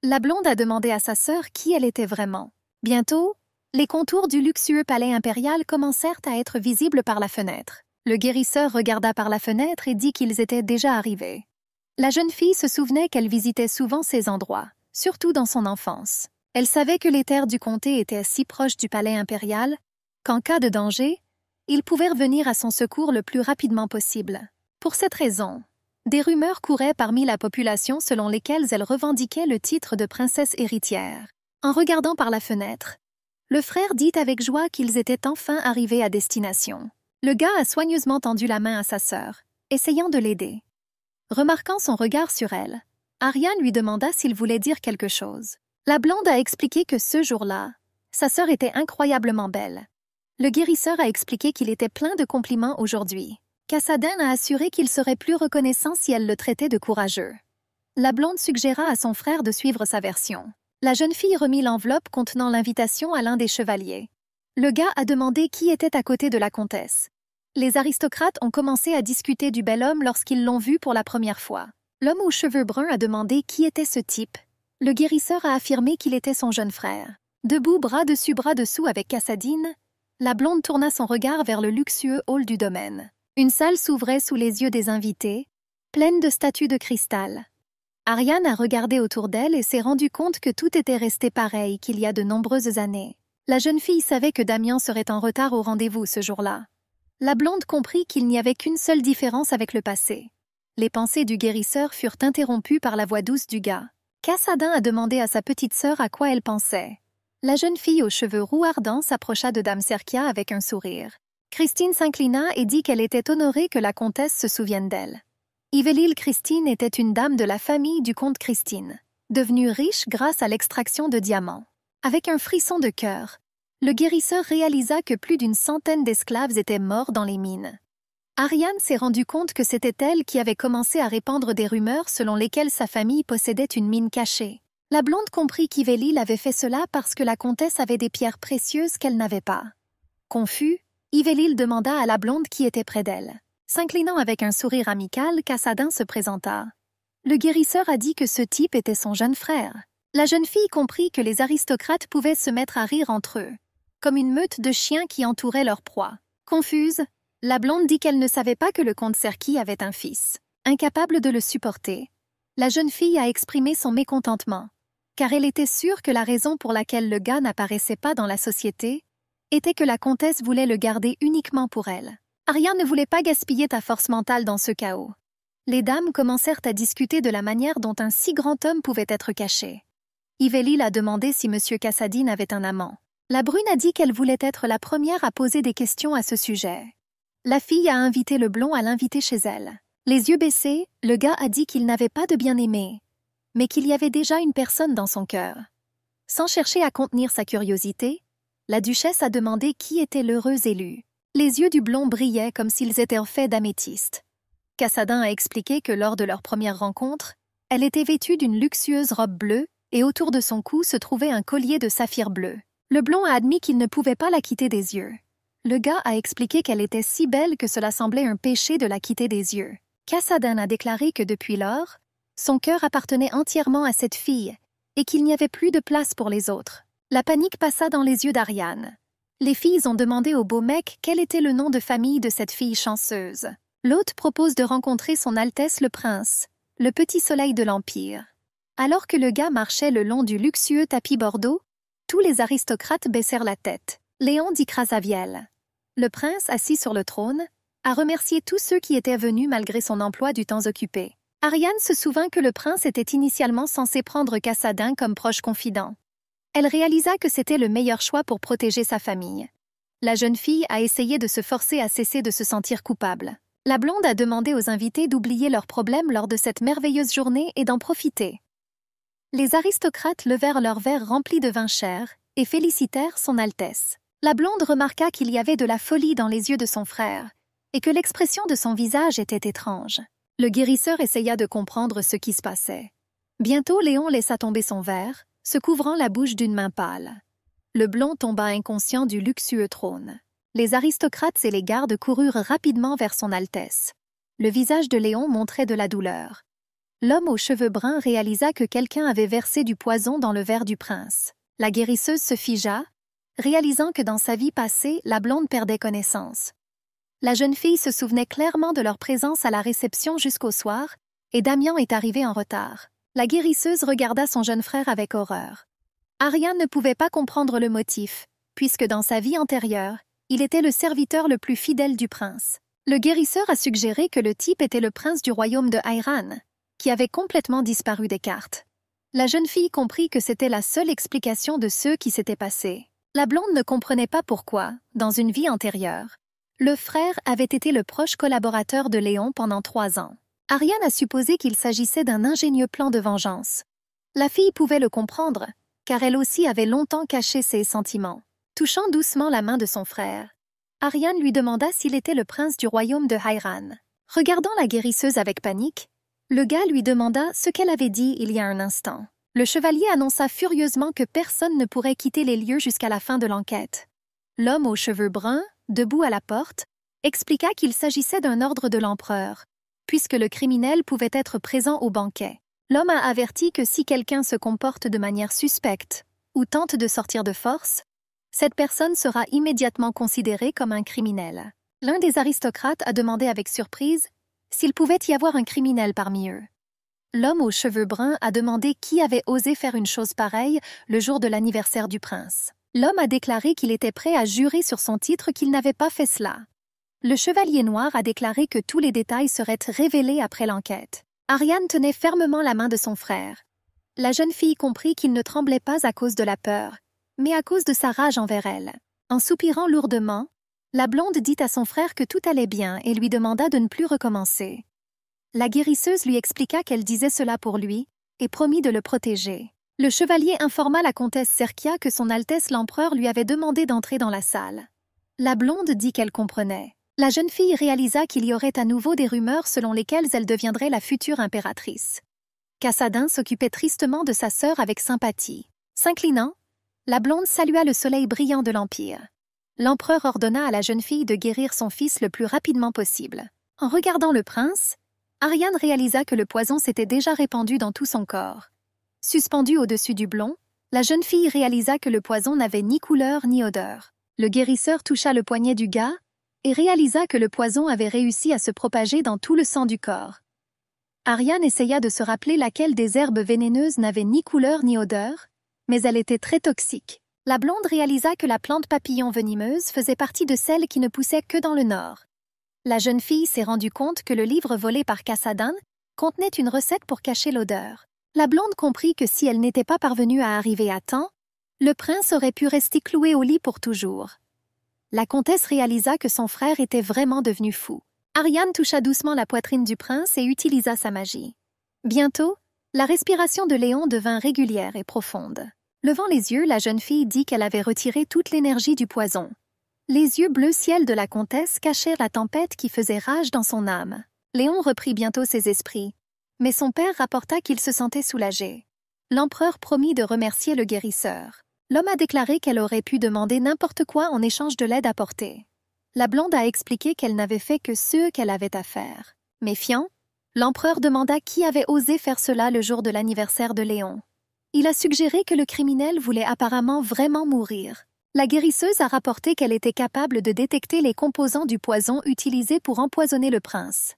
La blonde a demandé à sa sœur qui elle était vraiment. Bientôt, les contours du luxueux palais impérial commencèrent à être visibles par la fenêtre. Le guérisseur regarda par la fenêtre et dit qu'ils étaient déjà arrivés. La jeune fille se souvenait qu'elle visitait souvent ces endroits, surtout dans son enfance. Elle savait que les terres du comté étaient si proches du palais impérial qu'en cas de danger, ils pouvaient revenir à son secours le plus rapidement possible. Pour cette raison, des rumeurs couraient parmi la population selon lesquelles elle revendiquait le titre de princesse héritière. En regardant par la fenêtre, le frère dit avec joie qu'ils étaient enfin arrivés à destination. Le gars a soigneusement tendu la main à sa sœur, essayant de l'aider. Remarquant son regard sur elle, Ariane lui demanda s'il voulait dire quelque chose. La blonde a expliqué que ce jour-là, sa sœur était incroyablement belle. Le guérisseur a expliqué qu'il était plein de compliments aujourd'hui. Cassadin a assuré qu'il serait plus reconnaissant si elle le traitait de courageux. La blonde suggéra à son frère de suivre sa version. La jeune fille remit l'enveloppe contenant l'invitation à l'un des chevaliers. Le gars a demandé qui était à côté de la comtesse. Les aristocrates ont commencé à discuter du bel homme lorsqu'ils l'ont vu pour la première fois. L'homme aux cheveux bruns a demandé qui était ce type. Le guérisseur a affirmé qu'il était son jeune frère. Debout, bras dessus, bras dessous avec Cassadine, la blonde tourna son regard vers le luxueux hall du domaine. Une salle s'ouvrait sous les yeux des invités, pleine de statues de cristal. Ariane a regardé autour d'elle et s'est rendu compte que tout était resté pareil qu'il y a de nombreuses années. La jeune fille savait que Damien serait en retard au rendez-vous ce jour-là. La blonde comprit qu'il n'y avait qu'une seule différence avec le passé. Les pensées du guérisseur furent interrompues par la voix douce du gars. Cassadin a demandé à sa petite sœur à quoi elle pensait. La jeune fille aux cheveux roux ardents s'approcha de Dame Serkia avec un sourire. Christine s'inclina et dit qu'elle était honorée que la comtesse se souvienne d'elle. Yvelil Christine était une dame de la famille du comte Christine, devenue riche grâce à l'extraction de diamants. Avec un frisson de cœur, le guérisseur réalisa que plus d'une centaine d'esclaves étaient morts dans les mines. Ariane s'est rendue compte que c'était elle qui avait commencé à répandre des rumeurs selon lesquelles sa famille possédait une mine cachée. La blonde comprit qu'Yvelil avait fait cela parce que la comtesse avait des pierres précieuses qu'elle n'avait pas. Confus, Yvelil demanda à la blonde qui était près d'elle. S'inclinant avec un sourire amical, Cassadin se présenta. Le guérisseur a dit que ce type était son jeune frère. La jeune fille comprit que les aristocrates pouvaient se mettre à rire entre eux, comme une meute de chiens qui entourait leur proie. Confuse, la blonde dit qu'elle ne savait pas que le comte Serki avait un fils. Incapable de le supporter, la jeune fille a exprimé son mécontentement, car elle était sûre que la raison pour laquelle le gars n'apparaissait pas dans la société était que la comtesse voulait le garder uniquement pour elle. Ariane ne voulait pas gaspiller ta force mentale dans ce chaos. Les dames commencèrent à discuter de la manière dont un si grand homme pouvait être caché. Yvelil a demandé si M. Cassadine avait un amant. La brune a dit qu'elle voulait être la première à poser des questions à ce sujet. La fille a invité le blond à l'inviter chez elle. Les yeux baissés, le gars a dit qu'il n'avait pas de bien-aimé, mais qu'il y avait déjà une personne dans son cœur. Sans chercher à contenir sa curiosité, la duchesse a demandé qui était l'heureuse élue. Les yeux du blond brillaient comme s'ils étaient en faits d'améthyste. Cassadin a expliqué que lors de leur première rencontre, elle était vêtue d'une luxueuse robe bleue et autour de son cou se trouvait un collier de saphir bleu. Le blond a admis qu'il ne pouvait pas la quitter des yeux. Le gars a expliqué qu'elle était si belle que cela semblait un péché de la quitter des yeux. Cassadin a déclaré que depuis lors, son cœur appartenait entièrement à cette fille et qu'il n'y avait plus de place pour les autres. La panique passa dans les yeux d'Ariane les filles ont demandé au beau mec quel était le nom de famille de cette fille chanceuse. L'hôte propose de rencontrer son Altesse le Prince, le petit soleil de l'Empire. Alors que le gars marchait le long du luxueux tapis bordeaux, tous les aristocrates baissèrent la tête. Léon dit Crasaviel. Le prince, assis sur le trône, a remercié tous ceux qui étaient venus malgré son emploi du temps occupé. Ariane se souvint que le prince était initialement censé prendre Cassadin comme proche confident. Elle réalisa que c'était le meilleur choix pour protéger sa famille. La jeune fille a essayé de se forcer à cesser de se sentir coupable. La blonde a demandé aux invités d'oublier leurs problèmes lors de cette merveilleuse journée et d'en profiter. Les aristocrates levèrent leurs verres remplis de vin cher et félicitèrent Son Altesse. La blonde remarqua qu'il y avait de la folie dans les yeux de son frère et que l'expression de son visage était étrange. Le guérisseur essaya de comprendre ce qui se passait. Bientôt, Léon laissa tomber son verre se couvrant la bouche d'une main pâle. Le blond tomba inconscient du luxueux trône. Les aristocrates et les gardes coururent rapidement vers son Altesse. Le visage de Léon montrait de la douleur. L'homme aux cheveux bruns réalisa que quelqu'un avait versé du poison dans le verre du prince. La guérisseuse se figea, réalisant que dans sa vie passée, la blonde perdait connaissance. La jeune fille se souvenait clairement de leur présence à la réception jusqu'au soir, et Damien est arrivé en retard. La guérisseuse regarda son jeune frère avec horreur. Ariane ne pouvait pas comprendre le motif, puisque dans sa vie antérieure, il était le serviteur le plus fidèle du prince. Le guérisseur a suggéré que le type était le prince du royaume de Hairan, qui avait complètement disparu des cartes. La jeune fille comprit que c'était la seule explication de ce qui s'était passé. La blonde ne comprenait pas pourquoi, dans une vie antérieure, le frère avait été le proche collaborateur de Léon pendant trois ans. Ariane a supposé qu'il s'agissait d'un ingénieux plan de vengeance. La fille pouvait le comprendre, car elle aussi avait longtemps caché ses sentiments. Touchant doucement la main de son frère, Ariane lui demanda s'il était le prince du royaume de Hairan. Regardant la guérisseuse avec panique, le gars lui demanda ce qu'elle avait dit il y a un instant. Le chevalier annonça furieusement que personne ne pourrait quitter les lieux jusqu'à la fin de l'enquête. L'homme aux cheveux bruns, debout à la porte, expliqua qu'il s'agissait d'un ordre de l'empereur, puisque le criminel pouvait être présent au banquet. L'homme a averti que si quelqu'un se comporte de manière suspecte ou tente de sortir de force, cette personne sera immédiatement considérée comme un criminel. L'un des aristocrates a demandé avec surprise s'il pouvait y avoir un criminel parmi eux. L'homme aux cheveux bruns a demandé qui avait osé faire une chose pareille le jour de l'anniversaire du prince. L'homme a déclaré qu'il était prêt à jurer sur son titre qu'il n'avait pas fait cela. Le Chevalier Noir a déclaré que tous les détails seraient révélés après l'enquête. Ariane tenait fermement la main de son frère. La jeune fille comprit qu'il ne tremblait pas à cause de la peur, mais à cause de sa rage envers elle. En soupirant lourdement, la blonde dit à son frère que tout allait bien et lui demanda de ne plus recommencer. La guérisseuse lui expliqua qu'elle disait cela pour lui et promit de le protéger. Le chevalier informa la comtesse Serkia que son Altesse l'empereur lui avait demandé d'entrer dans la salle. La blonde dit qu'elle comprenait la jeune fille réalisa qu'il y aurait à nouveau des rumeurs selon lesquelles elle deviendrait la future impératrice. Cassadin s'occupait tristement de sa sœur avec sympathie. S'inclinant, la blonde salua le soleil brillant de l'Empire. L'empereur ordonna à la jeune fille de guérir son fils le plus rapidement possible. En regardant le prince, Ariane réalisa que le poison s'était déjà répandu dans tout son corps. Suspendue au-dessus du blond, la jeune fille réalisa que le poison n'avait ni couleur ni odeur. Le guérisseur toucha le poignet du gars, et réalisa que le poison avait réussi à se propager dans tout le sang du corps. Ariane essaya de se rappeler laquelle des herbes vénéneuses n'avait ni couleur ni odeur, mais elle était très toxique. La blonde réalisa que la plante papillon venimeuse faisait partie de celle qui ne poussait que dans le nord. La jeune fille s'est rendue compte que le livre volé par Cassadin contenait une recette pour cacher l'odeur. La blonde comprit que si elle n'était pas parvenue à arriver à temps, le prince aurait pu rester cloué au lit pour toujours la comtesse réalisa que son frère était vraiment devenu fou. Ariane toucha doucement la poitrine du prince et utilisa sa magie. Bientôt, la respiration de Léon devint régulière et profonde. Levant les yeux, la jeune fille dit qu'elle avait retiré toute l'énergie du poison. Les yeux bleu ciel de la comtesse cachèrent la tempête qui faisait rage dans son âme. Léon reprit bientôt ses esprits, mais son père rapporta qu'il se sentait soulagé. L'empereur promit de remercier le guérisseur. L'homme a déclaré qu'elle aurait pu demander n'importe quoi en échange de l'aide apportée. La blonde a expliqué qu'elle n'avait fait que ce qu'elle avait à faire. Méfiant, l'empereur demanda qui avait osé faire cela le jour de l'anniversaire de Léon. Il a suggéré que le criminel voulait apparemment vraiment mourir. La guérisseuse a rapporté qu'elle était capable de détecter les composants du poison utilisé pour empoisonner le prince.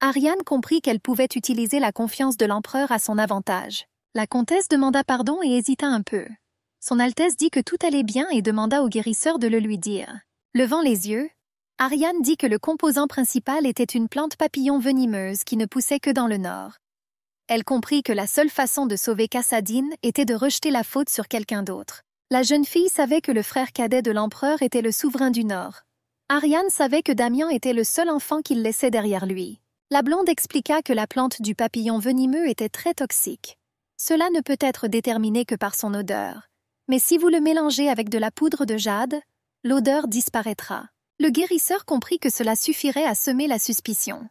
Ariane comprit qu'elle pouvait utiliser la confiance de l'empereur à son avantage. La comtesse demanda pardon et hésita un peu. Son Altesse dit que tout allait bien et demanda au guérisseur de le lui dire. Levant les yeux, Ariane dit que le composant principal était une plante papillon venimeuse qui ne poussait que dans le nord. Elle comprit que la seule façon de sauver Cassadine était de rejeter la faute sur quelqu'un d'autre. La jeune fille savait que le frère cadet de l'empereur était le souverain du Nord. Ariane savait que Damien était le seul enfant qu'il laissait derrière lui. La blonde expliqua que la plante du papillon venimeux était très toxique. Cela ne peut être déterminé que par son odeur. Mais si vous le mélangez avec de la poudre de jade, l'odeur disparaîtra. Le guérisseur comprit que cela suffirait à semer la suspicion.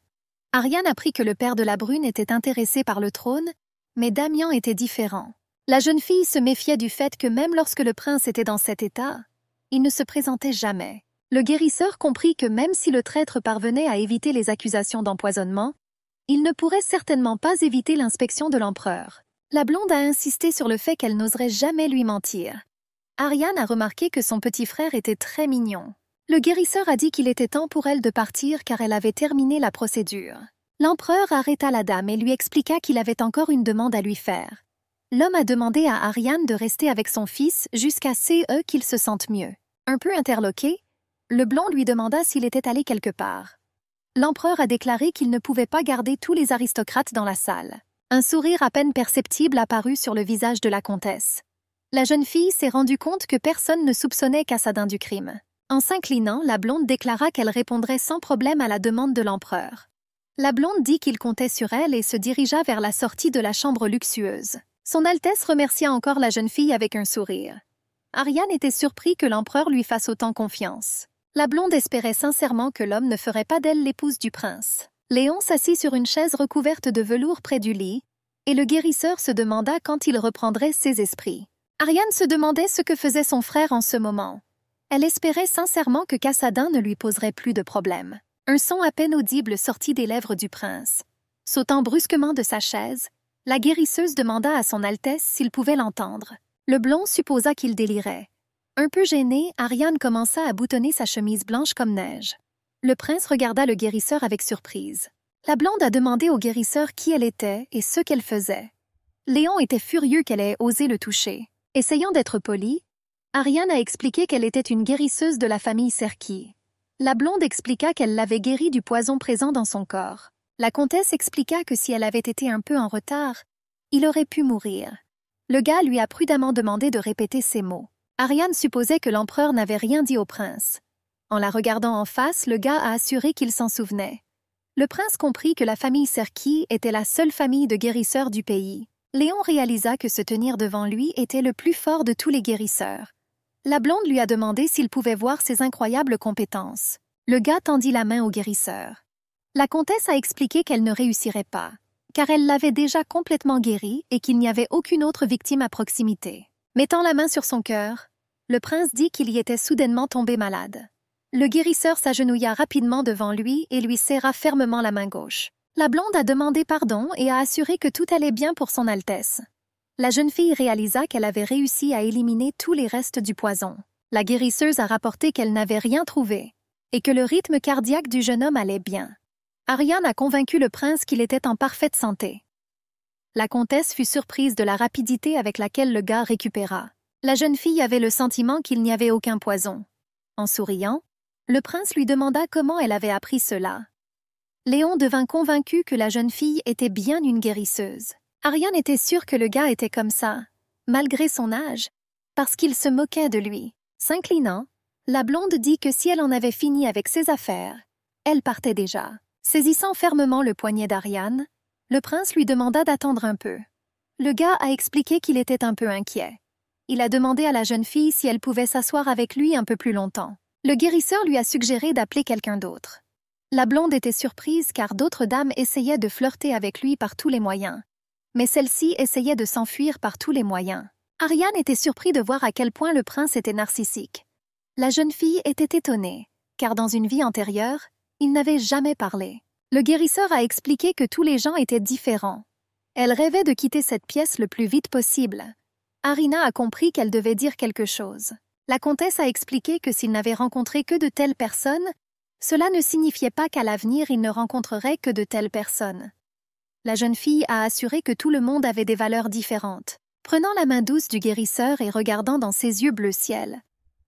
Ariane apprit que le père de la brune était intéressé par le trône, mais Damien était différent. La jeune fille se méfiait du fait que même lorsque le prince était dans cet état, il ne se présentait jamais. Le guérisseur comprit que même si le traître parvenait à éviter les accusations d'empoisonnement, il ne pourrait certainement pas éviter l'inspection de l'empereur. La blonde a insisté sur le fait qu'elle n'oserait jamais lui mentir. Ariane a remarqué que son petit frère était très mignon. Le guérisseur a dit qu'il était temps pour elle de partir car elle avait terminé la procédure. L'empereur arrêta la dame et lui expliqua qu'il avait encore une demande à lui faire. L'homme a demandé à Ariane de rester avec son fils jusqu'à CE qu'il se sente mieux. Un peu interloqué, le blond lui demanda s'il était allé quelque part. L'empereur a déclaré qu'il ne pouvait pas garder tous les aristocrates dans la salle. Un sourire à peine perceptible apparut sur le visage de la comtesse. La jeune fille s'est rendue compte que personne ne soupçonnait Cassadin du crime. En s'inclinant, la blonde déclara qu'elle répondrait sans problème à la demande de l'empereur. La blonde dit qu'il comptait sur elle et se dirigea vers la sortie de la chambre luxueuse. Son Altesse remercia encore la jeune fille avec un sourire. Ariane était surpris que l'empereur lui fasse autant confiance. La blonde espérait sincèrement que l'homme ne ferait pas d'elle l'épouse du prince. Léon s'assit sur une chaise recouverte de velours près du lit, et le guérisseur se demanda quand il reprendrait ses esprits. Ariane se demandait ce que faisait son frère en ce moment. Elle espérait sincèrement que Cassadin ne lui poserait plus de problèmes. Un son à peine audible sortit des lèvres du prince. Sautant brusquement de sa chaise, la guérisseuse demanda à son Altesse s'il pouvait l'entendre. Le blond supposa qu'il délirait. Un peu gêné, Ariane commença à boutonner sa chemise blanche comme neige. Le prince regarda le guérisseur avec surprise. La blonde a demandé au guérisseur qui elle était et ce qu'elle faisait. Léon était furieux qu'elle ait osé le toucher. Essayant d'être polie, Ariane a expliqué qu'elle était une guérisseuse de la famille Serki. La blonde expliqua qu'elle l'avait guéri du poison présent dans son corps. La comtesse expliqua que si elle avait été un peu en retard, il aurait pu mourir. Le gars lui a prudemment demandé de répéter ces mots. Ariane supposait que l'empereur n'avait rien dit au prince. En la regardant en face, le gars a assuré qu'il s'en souvenait. Le prince comprit que la famille Serki était la seule famille de guérisseurs du pays. Léon réalisa que se tenir devant lui était le plus fort de tous les guérisseurs. La blonde lui a demandé s'il pouvait voir ses incroyables compétences. Le gars tendit la main au guérisseur. La comtesse a expliqué qu'elle ne réussirait pas, car elle l'avait déjà complètement guéri et qu'il n'y avait aucune autre victime à proximité. Mettant la main sur son cœur, le prince dit qu'il y était soudainement tombé malade. Le guérisseur s'agenouilla rapidement devant lui et lui serra fermement la main gauche. La blonde a demandé pardon et a assuré que tout allait bien pour son Altesse. La jeune fille réalisa qu'elle avait réussi à éliminer tous les restes du poison. La guérisseuse a rapporté qu'elle n'avait rien trouvé et que le rythme cardiaque du jeune homme allait bien. Ariane a convaincu le prince qu'il était en parfaite santé. La comtesse fut surprise de la rapidité avec laquelle le gars récupéra. La jeune fille avait le sentiment qu'il n'y avait aucun poison. En souriant, le prince lui demanda comment elle avait appris cela. Léon devint convaincu que la jeune fille était bien une guérisseuse. Ariane était sûre que le gars était comme ça, malgré son âge, parce qu'il se moquait de lui. S'inclinant, la blonde dit que si elle en avait fini avec ses affaires, elle partait déjà. Saisissant fermement le poignet d'Ariane, le prince lui demanda d'attendre un peu. Le gars a expliqué qu'il était un peu inquiet. Il a demandé à la jeune fille si elle pouvait s'asseoir avec lui un peu plus longtemps. Le guérisseur lui a suggéré d'appeler quelqu'un d'autre. La blonde était surprise car d'autres dames essayaient de flirter avec lui par tous les moyens. Mais celle-ci essayait de s'enfuir par tous les moyens. Ariane était surpris de voir à quel point le prince était narcissique. La jeune fille était étonnée, car dans une vie antérieure, il n'avait jamais parlé. Le guérisseur a expliqué que tous les gens étaient différents. Elle rêvait de quitter cette pièce le plus vite possible. Arina a compris qu'elle devait dire quelque chose la comtesse a expliqué que s'il n'avait rencontré que de telles personnes, cela ne signifiait pas qu'à l'avenir il ne rencontrerait que de telles personnes. La jeune fille a assuré que tout le monde avait des valeurs différentes. Prenant la main douce du guérisseur et regardant dans ses yeux bleu ciel,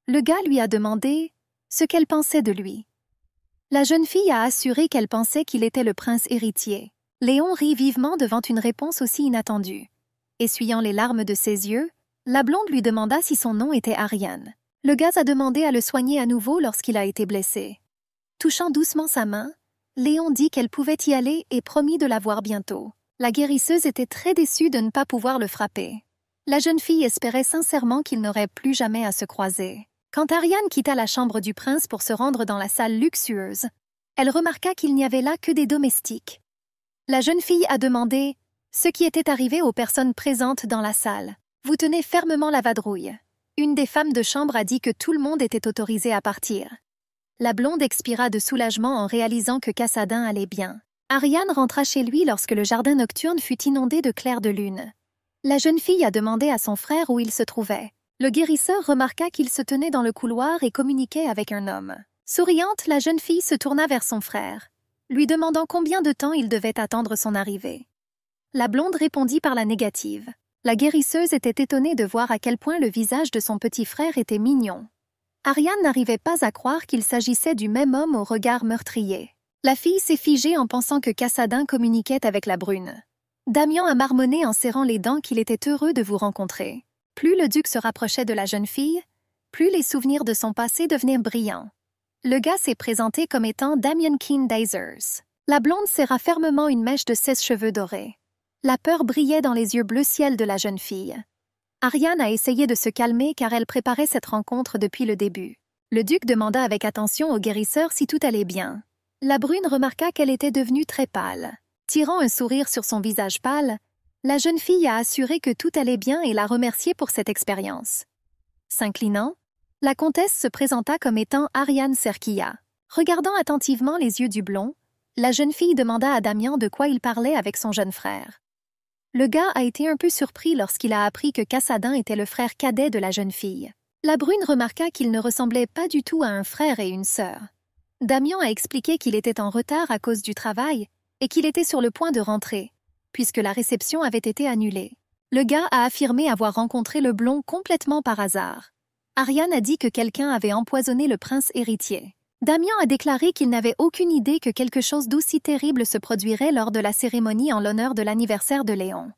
le gars lui a demandé ce qu'elle pensait de lui. La jeune fille a assuré qu'elle pensait qu'il était le prince héritier. Léon rit vivement devant une réponse aussi inattendue. Essuyant les larmes de ses yeux, la blonde lui demanda si son nom était Ariane. Le gaz a demandé à le soigner à nouveau lorsqu'il a été blessé. Touchant doucement sa main, Léon dit qu'elle pouvait y aller et promit de la voir bientôt. La guérisseuse était très déçue de ne pas pouvoir le frapper. La jeune fille espérait sincèrement qu'il n'aurait plus jamais à se croiser. Quand Ariane quitta la chambre du prince pour se rendre dans la salle luxueuse, elle remarqua qu'il n'y avait là que des domestiques. La jeune fille a demandé ce qui était arrivé aux personnes présentes dans la salle. Vous tenez fermement la vadrouille. Une des femmes de chambre a dit que tout le monde était autorisé à partir. La blonde expira de soulagement en réalisant que Cassadin allait bien. Ariane rentra chez lui lorsque le jardin nocturne fut inondé de clair de lune. La jeune fille a demandé à son frère où il se trouvait. Le guérisseur remarqua qu'il se tenait dans le couloir et communiquait avec un homme. Souriante, la jeune fille se tourna vers son frère, lui demandant combien de temps il devait attendre son arrivée. La blonde répondit par la négative. La guérisseuse était étonnée de voir à quel point le visage de son petit frère était mignon. Ariane n'arrivait pas à croire qu'il s'agissait du même homme au regard meurtrier. La fille s'est figée en pensant que Cassadin communiquait avec la brune. Damien a marmonné en serrant les dents qu'il était heureux de vous rencontrer. Plus le duc se rapprochait de la jeune fille, plus les souvenirs de son passé devenaient brillants. Le gars s'est présenté comme étant Damien Keen Dazers. La blonde serra fermement une mèche de 16 cheveux dorés. La peur brillait dans les yeux bleu ciel de la jeune fille. Ariane a essayé de se calmer car elle préparait cette rencontre depuis le début. Le duc demanda avec attention au guérisseur si tout allait bien. La brune remarqua qu'elle était devenue très pâle. Tirant un sourire sur son visage pâle, la jeune fille a assuré que tout allait bien et l'a remerciée pour cette expérience. S'inclinant, la comtesse se présenta comme étant Ariane Serquilla. Regardant attentivement les yeux du blond, la jeune fille demanda à Damien de quoi il parlait avec son jeune frère. Le gars a été un peu surpris lorsqu'il a appris que Cassadin était le frère cadet de la jeune fille. La brune remarqua qu'il ne ressemblait pas du tout à un frère et une sœur. Damien a expliqué qu'il était en retard à cause du travail et qu'il était sur le point de rentrer, puisque la réception avait été annulée. Le gars a affirmé avoir rencontré le blond complètement par hasard. Ariane a dit que quelqu'un avait empoisonné le prince héritier. Damien a déclaré qu'il n'avait aucune idée que quelque chose d'aussi terrible se produirait lors de la cérémonie en l'honneur de l'anniversaire de Léon.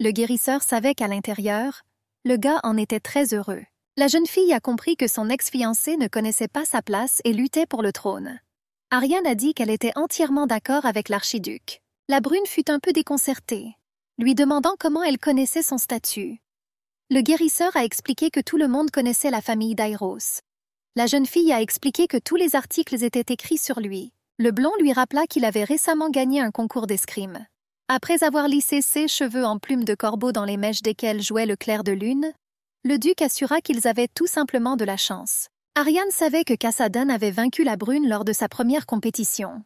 Le guérisseur savait qu'à l'intérieur, le gars en était très heureux. La jeune fille a compris que son ex-fiancé ne connaissait pas sa place et luttait pour le trône. Ariane a dit qu'elle était entièrement d'accord avec l'archiduc. La brune fut un peu déconcertée, lui demandant comment elle connaissait son statut. Le guérisseur a expliqué que tout le monde connaissait la famille d'Airos, la jeune fille a expliqué que tous les articles étaient écrits sur lui. Le blond lui rappela qu'il avait récemment gagné un concours d'escrime. Après avoir lissé ses cheveux en plumes de corbeau dans les mèches desquelles jouait le clair de lune, le duc assura qu'ils avaient tout simplement de la chance. Ariane savait que Cassadan avait vaincu la brune lors de sa première compétition.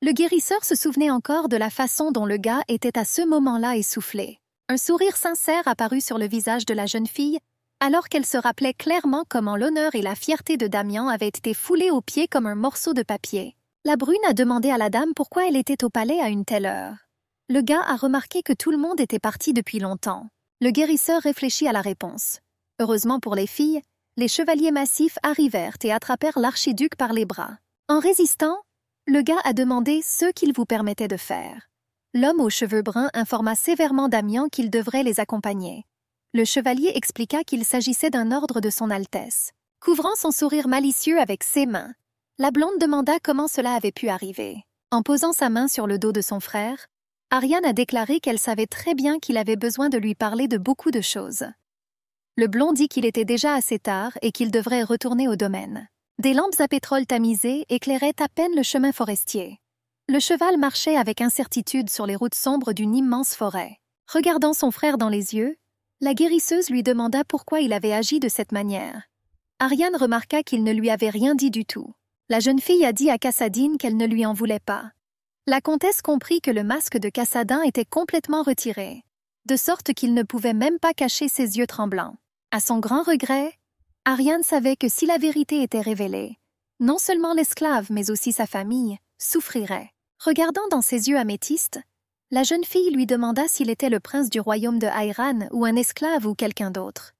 Le guérisseur se souvenait encore de la façon dont le gars était à ce moment-là essoufflé. Un sourire sincère apparut sur le visage de la jeune fille alors qu'elle se rappelait clairement comment l'honneur et la fierté de Damien avaient été foulés aux pieds comme un morceau de papier. La brune a demandé à la dame pourquoi elle était au palais à une telle heure. Le gars a remarqué que tout le monde était parti depuis longtemps. Le guérisseur réfléchit à la réponse. Heureusement pour les filles, les chevaliers massifs arrivèrent et attrapèrent l'archiduc par les bras. En résistant, le gars a demandé ce qu'il vous permettait de faire. L'homme aux cheveux bruns informa sévèrement Damien qu'il devrait les accompagner le chevalier expliqua qu'il s'agissait d'un ordre de son Altesse. Couvrant son sourire malicieux avec ses mains, la blonde demanda comment cela avait pu arriver. En posant sa main sur le dos de son frère, Ariane a déclaré qu'elle savait très bien qu'il avait besoin de lui parler de beaucoup de choses. Le blond dit qu'il était déjà assez tard et qu'il devrait retourner au domaine. Des lampes à pétrole tamisées éclairaient à peine le chemin forestier. Le cheval marchait avec incertitude sur les routes sombres d'une immense forêt. Regardant son frère dans les yeux, la guérisseuse lui demanda pourquoi il avait agi de cette manière. Ariane remarqua qu'il ne lui avait rien dit du tout. La jeune fille a dit à Cassadine qu'elle ne lui en voulait pas. La comtesse comprit que le masque de Cassadin était complètement retiré, de sorte qu'il ne pouvait même pas cacher ses yeux tremblants. À son grand regret, Ariane savait que si la vérité était révélée, non seulement l'esclave mais aussi sa famille souffrirait. Regardant dans ses yeux améthystes, la jeune fille lui demanda s'il était le prince du royaume de Haïran ou un esclave ou quelqu'un d'autre.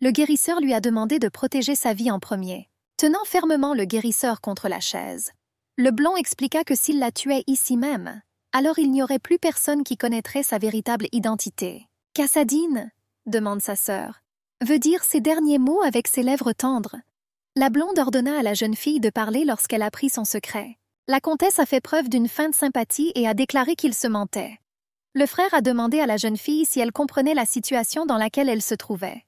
Le guérisseur lui a demandé de protéger sa vie en premier, tenant fermement le guérisseur contre la chaise. Le blond expliqua que s'il la tuait ici même, alors il n'y aurait plus personne qui connaîtrait sa véritable identité. Cassadine demande sa sœur, veut dire ces derniers mots avec ses lèvres tendres. La blonde ordonna à la jeune fille de parler lorsqu'elle apprit son secret. La comtesse a fait preuve d'une feinte sympathie et a déclaré qu'il se mentait. Le frère a demandé à la jeune fille si elle comprenait la situation dans laquelle elle se trouvait.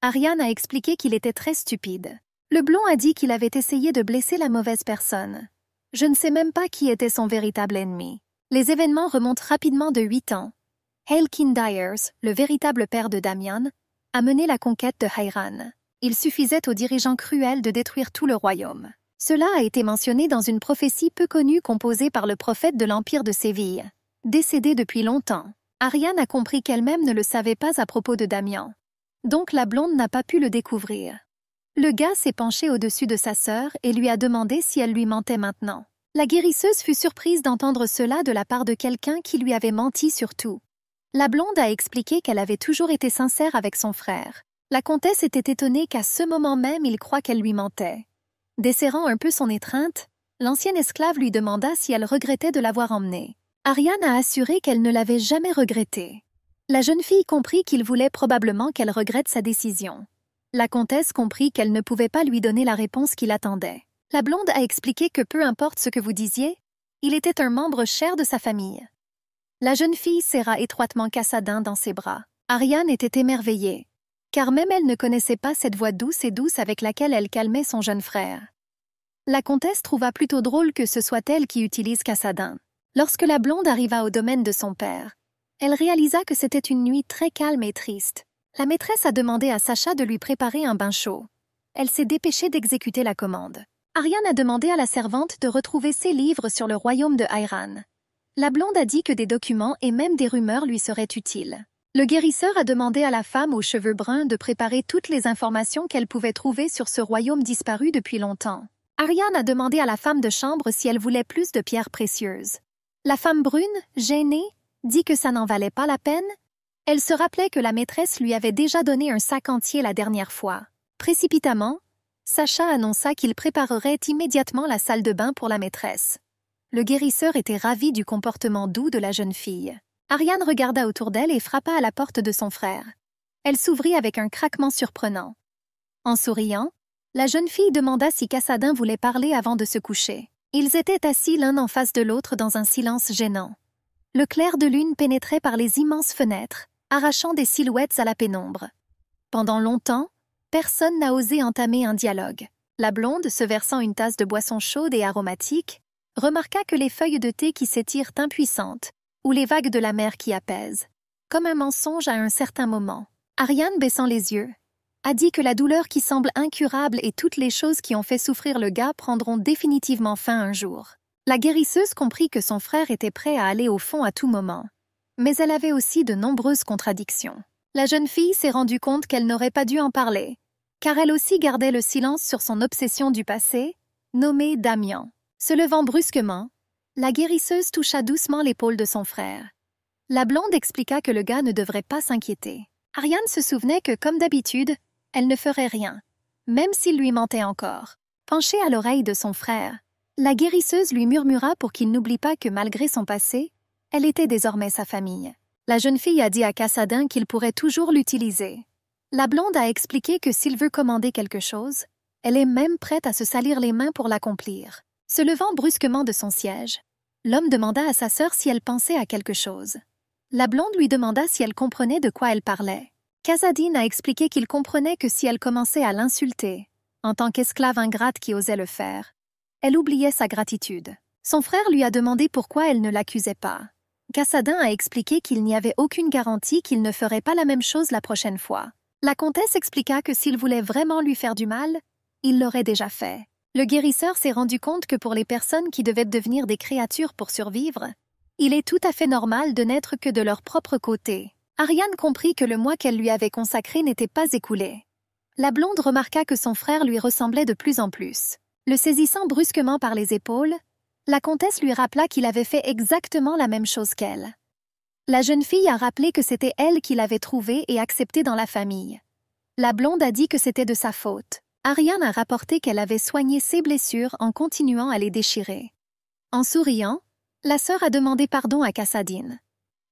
Ariane a expliqué qu'il était très stupide. Le blond a dit qu'il avait essayé de blesser la mauvaise personne. Je ne sais même pas qui était son véritable ennemi. Les événements remontent rapidement de huit ans. Helkin Dyers, le véritable père de Damian, a mené la conquête de Hyran. Il suffisait aux dirigeants cruels de détruire tout le royaume. Cela a été mentionné dans une prophétie peu connue composée par le prophète de l'Empire de Séville. Décédé depuis longtemps, Ariane a compris qu'elle-même ne le savait pas à propos de Damien. Donc la blonde n'a pas pu le découvrir. Le gars s'est penché au-dessus de sa sœur et lui a demandé si elle lui mentait maintenant. La guérisseuse fut surprise d'entendre cela de la part de quelqu'un qui lui avait menti sur tout. La blonde a expliqué qu'elle avait toujours été sincère avec son frère. La comtesse était étonnée qu'à ce moment même il croit qu'elle lui mentait. Desserrant un peu son étreinte, l'ancienne esclave lui demanda si elle regrettait de l'avoir emmenée. Ariane a assuré qu'elle ne l'avait jamais regretté. La jeune fille comprit qu'il voulait probablement qu'elle regrette sa décision. La comtesse comprit qu'elle ne pouvait pas lui donner la réponse qu'il attendait. La blonde a expliqué que peu importe ce que vous disiez, il était un membre cher de sa famille. La jeune fille serra étroitement Cassadin dans ses bras. Ariane était émerveillée car même elle ne connaissait pas cette voix douce et douce avec laquelle elle calmait son jeune frère. La comtesse trouva plutôt drôle que ce soit elle qui utilise Cassadin. Lorsque la blonde arriva au domaine de son père, elle réalisa que c'était une nuit très calme et triste. La maîtresse a demandé à Sacha de lui préparer un bain chaud. Elle s'est dépêchée d'exécuter la commande. Ariane a demandé à la servante de retrouver ses livres sur le royaume de Hairan. La blonde a dit que des documents et même des rumeurs lui seraient utiles. Le guérisseur a demandé à la femme aux cheveux bruns de préparer toutes les informations qu'elle pouvait trouver sur ce royaume disparu depuis longtemps. Ariane a demandé à la femme de chambre si elle voulait plus de pierres précieuses. La femme brune, gênée, dit que ça n'en valait pas la peine. Elle se rappelait que la maîtresse lui avait déjà donné un sac entier la dernière fois. Précipitamment, Sacha annonça qu'il préparerait immédiatement la salle de bain pour la maîtresse. Le guérisseur était ravi du comportement doux de la jeune fille. Ariane regarda autour d'elle et frappa à la porte de son frère. Elle s'ouvrit avec un craquement surprenant. En souriant, la jeune fille demanda si Cassadin voulait parler avant de se coucher. Ils étaient assis l'un en face de l'autre dans un silence gênant. Le clair de lune pénétrait par les immenses fenêtres, arrachant des silhouettes à la pénombre. Pendant longtemps, personne n'a osé entamer un dialogue. La blonde, se versant une tasse de boisson chaude et aromatique, remarqua que les feuilles de thé qui s'étirent impuissantes ou les vagues de la mer qui apaisent, comme un mensonge à un certain moment. Ariane, baissant les yeux, a dit que la douleur qui semble incurable et toutes les choses qui ont fait souffrir le gars prendront définitivement fin un jour. La guérisseuse comprit que son frère était prêt à aller au fond à tout moment, mais elle avait aussi de nombreuses contradictions. La jeune fille s'est rendue compte qu'elle n'aurait pas dû en parler, car elle aussi gardait le silence sur son obsession du passé, nommée Damien. Se levant brusquement, la guérisseuse toucha doucement l'épaule de son frère. La blonde expliqua que le gars ne devrait pas s'inquiéter. Ariane se souvenait que, comme d'habitude, elle ne ferait rien, même s'il lui mentait encore. Penchée à l'oreille de son frère, la guérisseuse lui murmura pour qu'il n'oublie pas que malgré son passé, elle était désormais sa famille. La jeune fille a dit à Cassadin qu'il pourrait toujours l'utiliser. La blonde a expliqué que s'il veut commander quelque chose, elle est même prête à se salir les mains pour l'accomplir. Se levant brusquement de son siège, l'homme demanda à sa sœur si elle pensait à quelque chose. La blonde lui demanda si elle comprenait de quoi elle parlait. Kazadine a expliqué qu'il comprenait que si elle commençait à l'insulter, en tant qu'esclave ingrate qui osait le faire, elle oubliait sa gratitude. Son frère lui a demandé pourquoi elle ne l'accusait pas. Cassadin a expliqué qu'il n'y avait aucune garantie qu'il ne ferait pas la même chose la prochaine fois. La comtesse expliqua que s'il voulait vraiment lui faire du mal, il l'aurait déjà fait le guérisseur s'est rendu compte que pour les personnes qui devaient devenir des créatures pour survivre, il est tout à fait normal de n'être que de leur propre côté. Ariane comprit que le mois qu'elle lui avait consacré n'était pas écoulé. La blonde remarqua que son frère lui ressemblait de plus en plus. Le saisissant brusquement par les épaules, la comtesse lui rappela qu'il avait fait exactement la même chose qu'elle. La jeune fille a rappelé que c'était elle qui l'avait trouvé et accepté dans la famille. La blonde a dit que c'était de sa faute. Ariane a rapporté qu'elle avait soigné ses blessures en continuant à les déchirer. En souriant, la sœur a demandé pardon à Cassadine.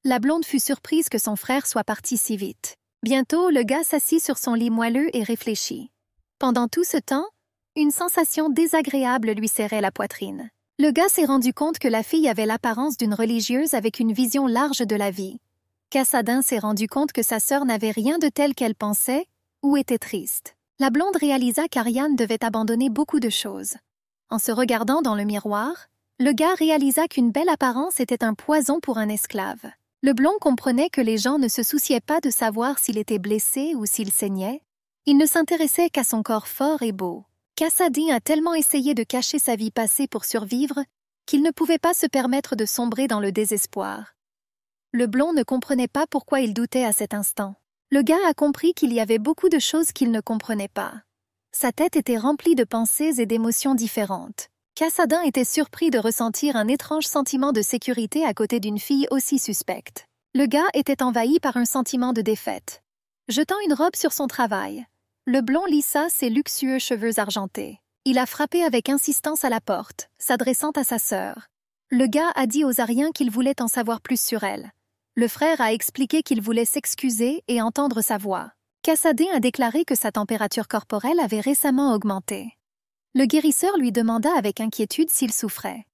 La blonde fut surprise que son frère soit parti si vite. Bientôt, le gars s'assit sur son lit moelleux et réfléchit. Pendant tout ce temps, une sensation désagréable lui serrait la poitrine. Le gars s'est rendu compte que la fille avait l'apparence d'une religieuse avec une vision large de la vie. Cassadin s'est rendu compte que sa sœur n'avait rien de tel qu'elle pensait ou était triste la blonde réalisa qu'Ariane devait abandonner beaucoup de choses. En se regardant dans le miroir, le gars réalisa qu'une belle apparence était un poison pour un esclave. Le blond comprenait que les gens ne se souciaient pas de savoir s'il était blessé ou s'il saignait. Il ne s'intéressait qu'à son corps fort et beau. Kassadin a tellement essayé de cacher sa vie passée pour survivre qu'il ne pouvait pas se permettre de sombrer dans le désespoir. Le blond ne comprenait pas pourquoi il doutait à cet instant. Le gars a compris qu'il y avait beaucoup de choses qu'il ne comprenait pas. Sa tête était remplie de pensées et d'émotions différentes. Cassadin était surpris de ressentir un étrange sentiment de sécurité à côté d'une fille aussi suspecte. Le gars était envahi par un sentiment de défaite. Jetant une robe sur son travail, le blond lissa ses luxueux cheveux argentés. Il a frappé avec insistance à la porte, s'adressant à sa sœur. Le gars a dit aux Ariens qu'il voulait en savoir plus sur elle. Le frère a expliqué qu'il voulait s'excuser et entendre sa voix. Kassadin a déclaré que sa température corporelle avait récemment augmenté. Le guérisseur lui demanda avec inquiétude s'il souffrait.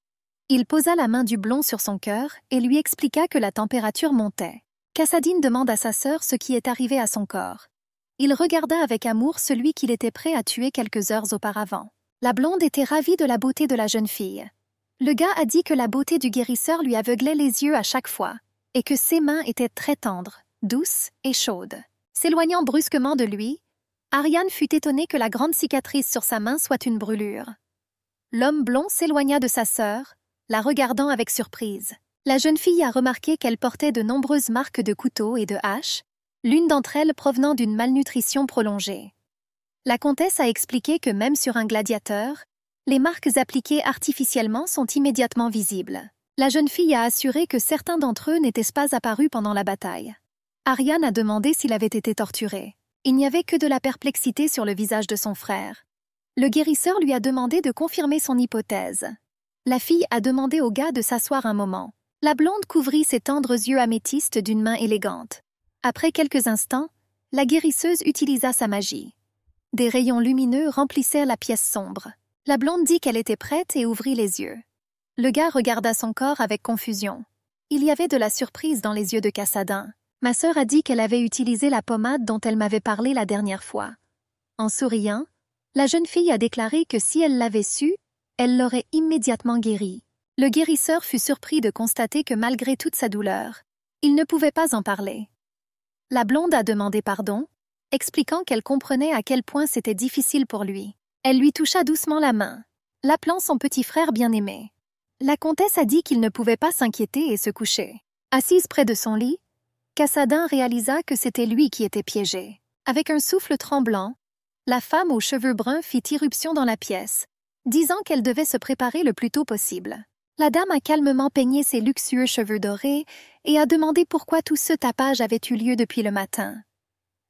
Il posa la main du blond sur son cœur et lui expliqua que la température montait. Cassadine demande à sa sœur ce qui est arrivé à son corps. Il regarda avec amour celui qu'il était prêt à tuer quelques heures auparavant. La blonde était ravie de la beauté de la jeune fille. Le gars a dit que la beauté du guérisseur lui aveuglait les yeux à chaque fois et que ses mains étaient très tendres, douces et chaudes. S'éloignant brusquement de lui, Ariane fut étonnée que la grande cicatrice sur sa main soit une brûlure. L'homme blond s'éloigna de sa sœur, la regardant avec surprise. La jeune fille a remarqué qu'elle portait de nombreuses marques de couteaux et de haches, l'une d'entre elles provenant d'une malnutrition prolongée. La comtesse a expliqué que même sur un gladiateur, les marques appliquées artificiellement sont immédiatement visibles. La jeune fille a assuré que certains d'entre eux n'étaient pas apparus pendant la bataille. Ariane a demandé s'il avait été torturé. Il n'y avait que de la perplexité sur le visage de son frère. Le guérisseur lui a demandé de confirmer son hypothèse. La fille a demandé au gars de s'asseoir un moment. La blonde couvrit ses tendres yeux améthystes d'une main élégante. Après quelques instants, la guérisseuse utilisa sa magie. Des rayons lumineux remplissèrent la pièce sombre. La blonde dit qu'elle était prête et ouvrit les yeux. Le gars regarda son corps avec confusion. Il y avait de la surprise dans les yeux de Cassadin. Ma sœur a dit qu'elle avait utilisé la pommade dont elle m'avait parlé la dernière fois. En souriant, la jeune fille a déclaré que si elle l'avait su, elle l'aurait immédiatement guéri. Le guérisseur fut surpris de constater que malgré toute sa douleur, il ne pouvait pas en parler. La blonde a demandé pardon, expliquant qu'elle comprenait à quel point c'était difficile pour lui. Elle lui toucha doucement la main, l'appelant son petit frère bien-aimé. La comtesse a dit qu'il ne pouvait pas s'inquiéter et se coucher. Assise près de son lit, Cassadin réalisa que c'était lui qui était piégé. Avec un souffle tremblant, la femme aux cheveux bruns fit irruption dans la pièce, disant qu'elle devait se préparer le plus tôt possible. La dame a calmement peigné ses luxueux cheveux dorés et a demandé pourquoi tout ce tapage avait eu lieu depuis le matin.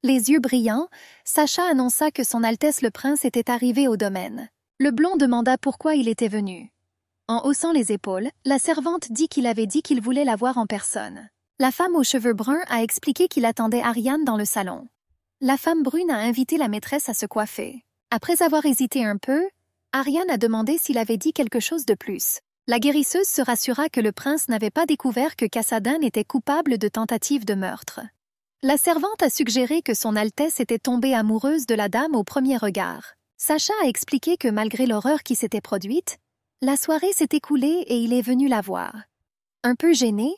Les yeux brillants, Sacha annonça que Son Altesse le Prince était arrivé au domaine. Le blond demanda pourquoi il était venu. En haussant les épaules, la servante dit qu'il avait dit qu'il voulait la voir en personne. La femme aux cheveux bruns a expliqué qu'il attendait Ariane dans le salon. La femme brune a invité la maîtresse à se coiffer. Après avoir hésité un peu, Ariane a demandé s'il avait dit quelque chose de plus. La guérisseuse se rassura que le prince n'avait pas découvert que Cassadin était coupable de tentative de meurtre. La servante a suggéré que son Altesse était tombée amoureuse de la dame au premier regard. Sacha a expliqué que malgré l'horreur qui s'était produite, la soirée s'est écoulée et il est venu la voir. Un peu gêné,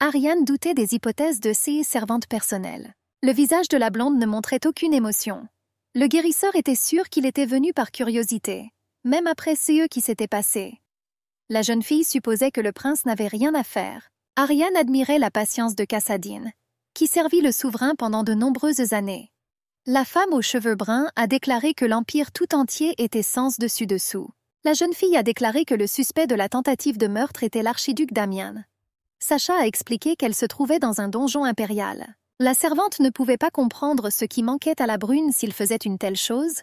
Ariane doutait des hypothèses de ses servantes personnelles. Le visage de la blonde ne montrait aucune émotion. Le guérisseur était sûr qu'il était venu par curiosité, même après ce qui s'était passé. La jeune fille supposait que le prince n'avait rien à faire. Ariane admirait la patience de Cassadine, qui servit le souverain pendant de nombreuses années. La femme aux cheveux bruns a déclaré que l'Empire tout entier était sens dessus-dessous la jeune fille a déclaré que le suspect de la tentative de meurtre était l'archiduc Damian. Sacha a expliqué qu'elle se trouvait dans un donjon impérial. La servante ne pouvait pas comprendre ce qui manquait à la brune s'il faisait une telle chose.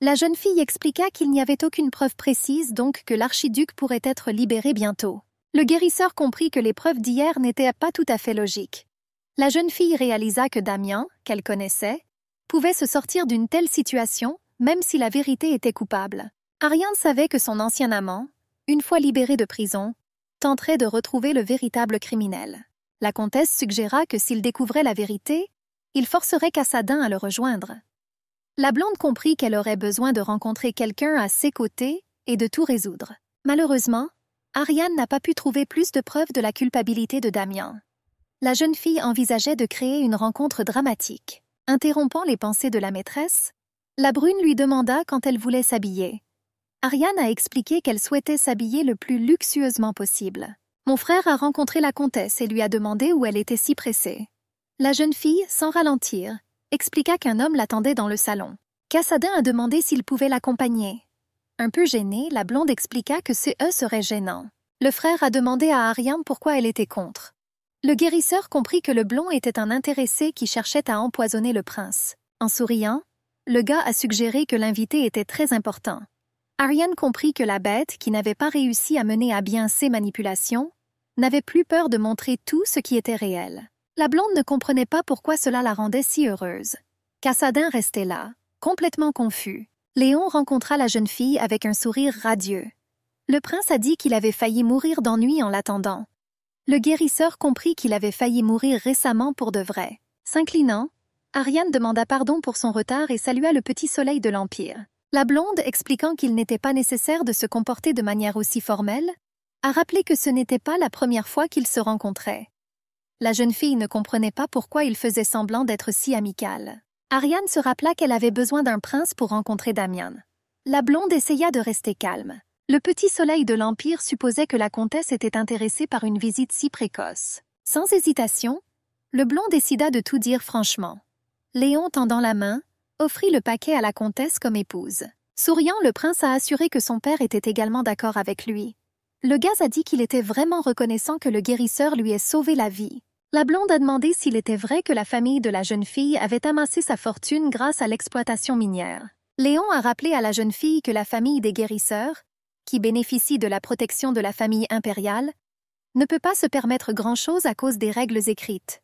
La jeune fille expliqua qu'il n'y avait aucune preuve précise donc que l'archiduc pourrait être libéré bientôt. Le guérisseur comprit que les preuves d'hier n'étaient pas tout à fait logiques. La jeune fille réalisa que Damien, qu'elle connaissait, pouvait se sortir d'une telle situation, même si la vérité était coupable. Ariane savait que son ancien amant, une fois libéré de prison, tenterait de retrouver le véritable criminel. La comtesse suggéra que s'il découvrait la vérité, il forcerait Cassadin à le rejoindre. La blonde comprit qu'elle aurait besoin de rencontrer quelqu'un à ses côtés et de tout résoudre. Malheureusement, Ariane n'a pas pu trouver plus de preuves de la culpabilité de Damien. La jeune fille envisageait de créer une rencontre dramatique. Interrompant les pensées de la maîtresse, la brune lui demanda quand elle voulait s'habiller. Ariane a expliqué qu'elle souhaitait s'habiller le plus luxueusement possible. Mon frère a rencontré la comtesse et lui a demandé où elle était si pressée. La jeune fille, sans ralentir, expliqua qu'un homme l'attendait dans le salon. Cassadin a demandé s'il pouvait l'accompagner. Un peu gênée, la blonde expliqua que ce E serait gênant. Le frère a demandé à Ariane pourquoi elle était contre. Le guérisseur comprit que le blond était un intéressé qui cherchait à empoisonner le prince. En souriant, le gars a suggéré que l'invité était très important. Ariane comprit que la bête, qui n'avait pas réussi à mener à bien ses manipulations, n'avait plus peur de montrer tout ce qui était réel. La blonde ne comprenait pas pourquoi cela la rendait si heureuse. Cassadin restait là, complètement confus. Léon rencontra la jeune fille avec un sourire radieux. Le prince a dit qu'il avait failli mourir d'ennui en l'attendant. Le guérisseur comprit qu'il avait failli mourir récemment pour de vrai. S'inclinant, Ariane demanda pardon pour son retard et salua le petit soleil de l'Empire. La blonde, expliquant qu'il n'était pas nécessaire de se comporter de manière aussi formelle, a rappelé que ce n'était pas la première fois qu'ils se rencontraient. La jeune fille ne comprenait pas pourquoi il faisait semblant d'être si amical. Ariane se rappela qu'elle avait besoin d'un prince pour rencontrer Damian. La blonde essaya de rester calme. Le petit soleil de l'Empire supposait que la comtesse était intéressée par une visite si précoce. Sans hésitation, le blond décida de tout dire franchement. Léon tendant la main, offrit le paquet à la comtesse comme épouse. Souriant, le prince a assuré que son père était également d'accord avec lui. Le gaz a dit qu'il était vraiment reconnaissant que le guérisseur lui ait sauvé la vie. La blonde a demandé s'il était vrai que la famille de la jeune fille avait amassé sa fortune grâce à l'exploitation minière. Léon a rappelé à la jeune fille que la famille des guérisseurs, qui bénéficie de la protection de la famille impériale, ne peut pas se permettre grand-chose à cause des règles écrites.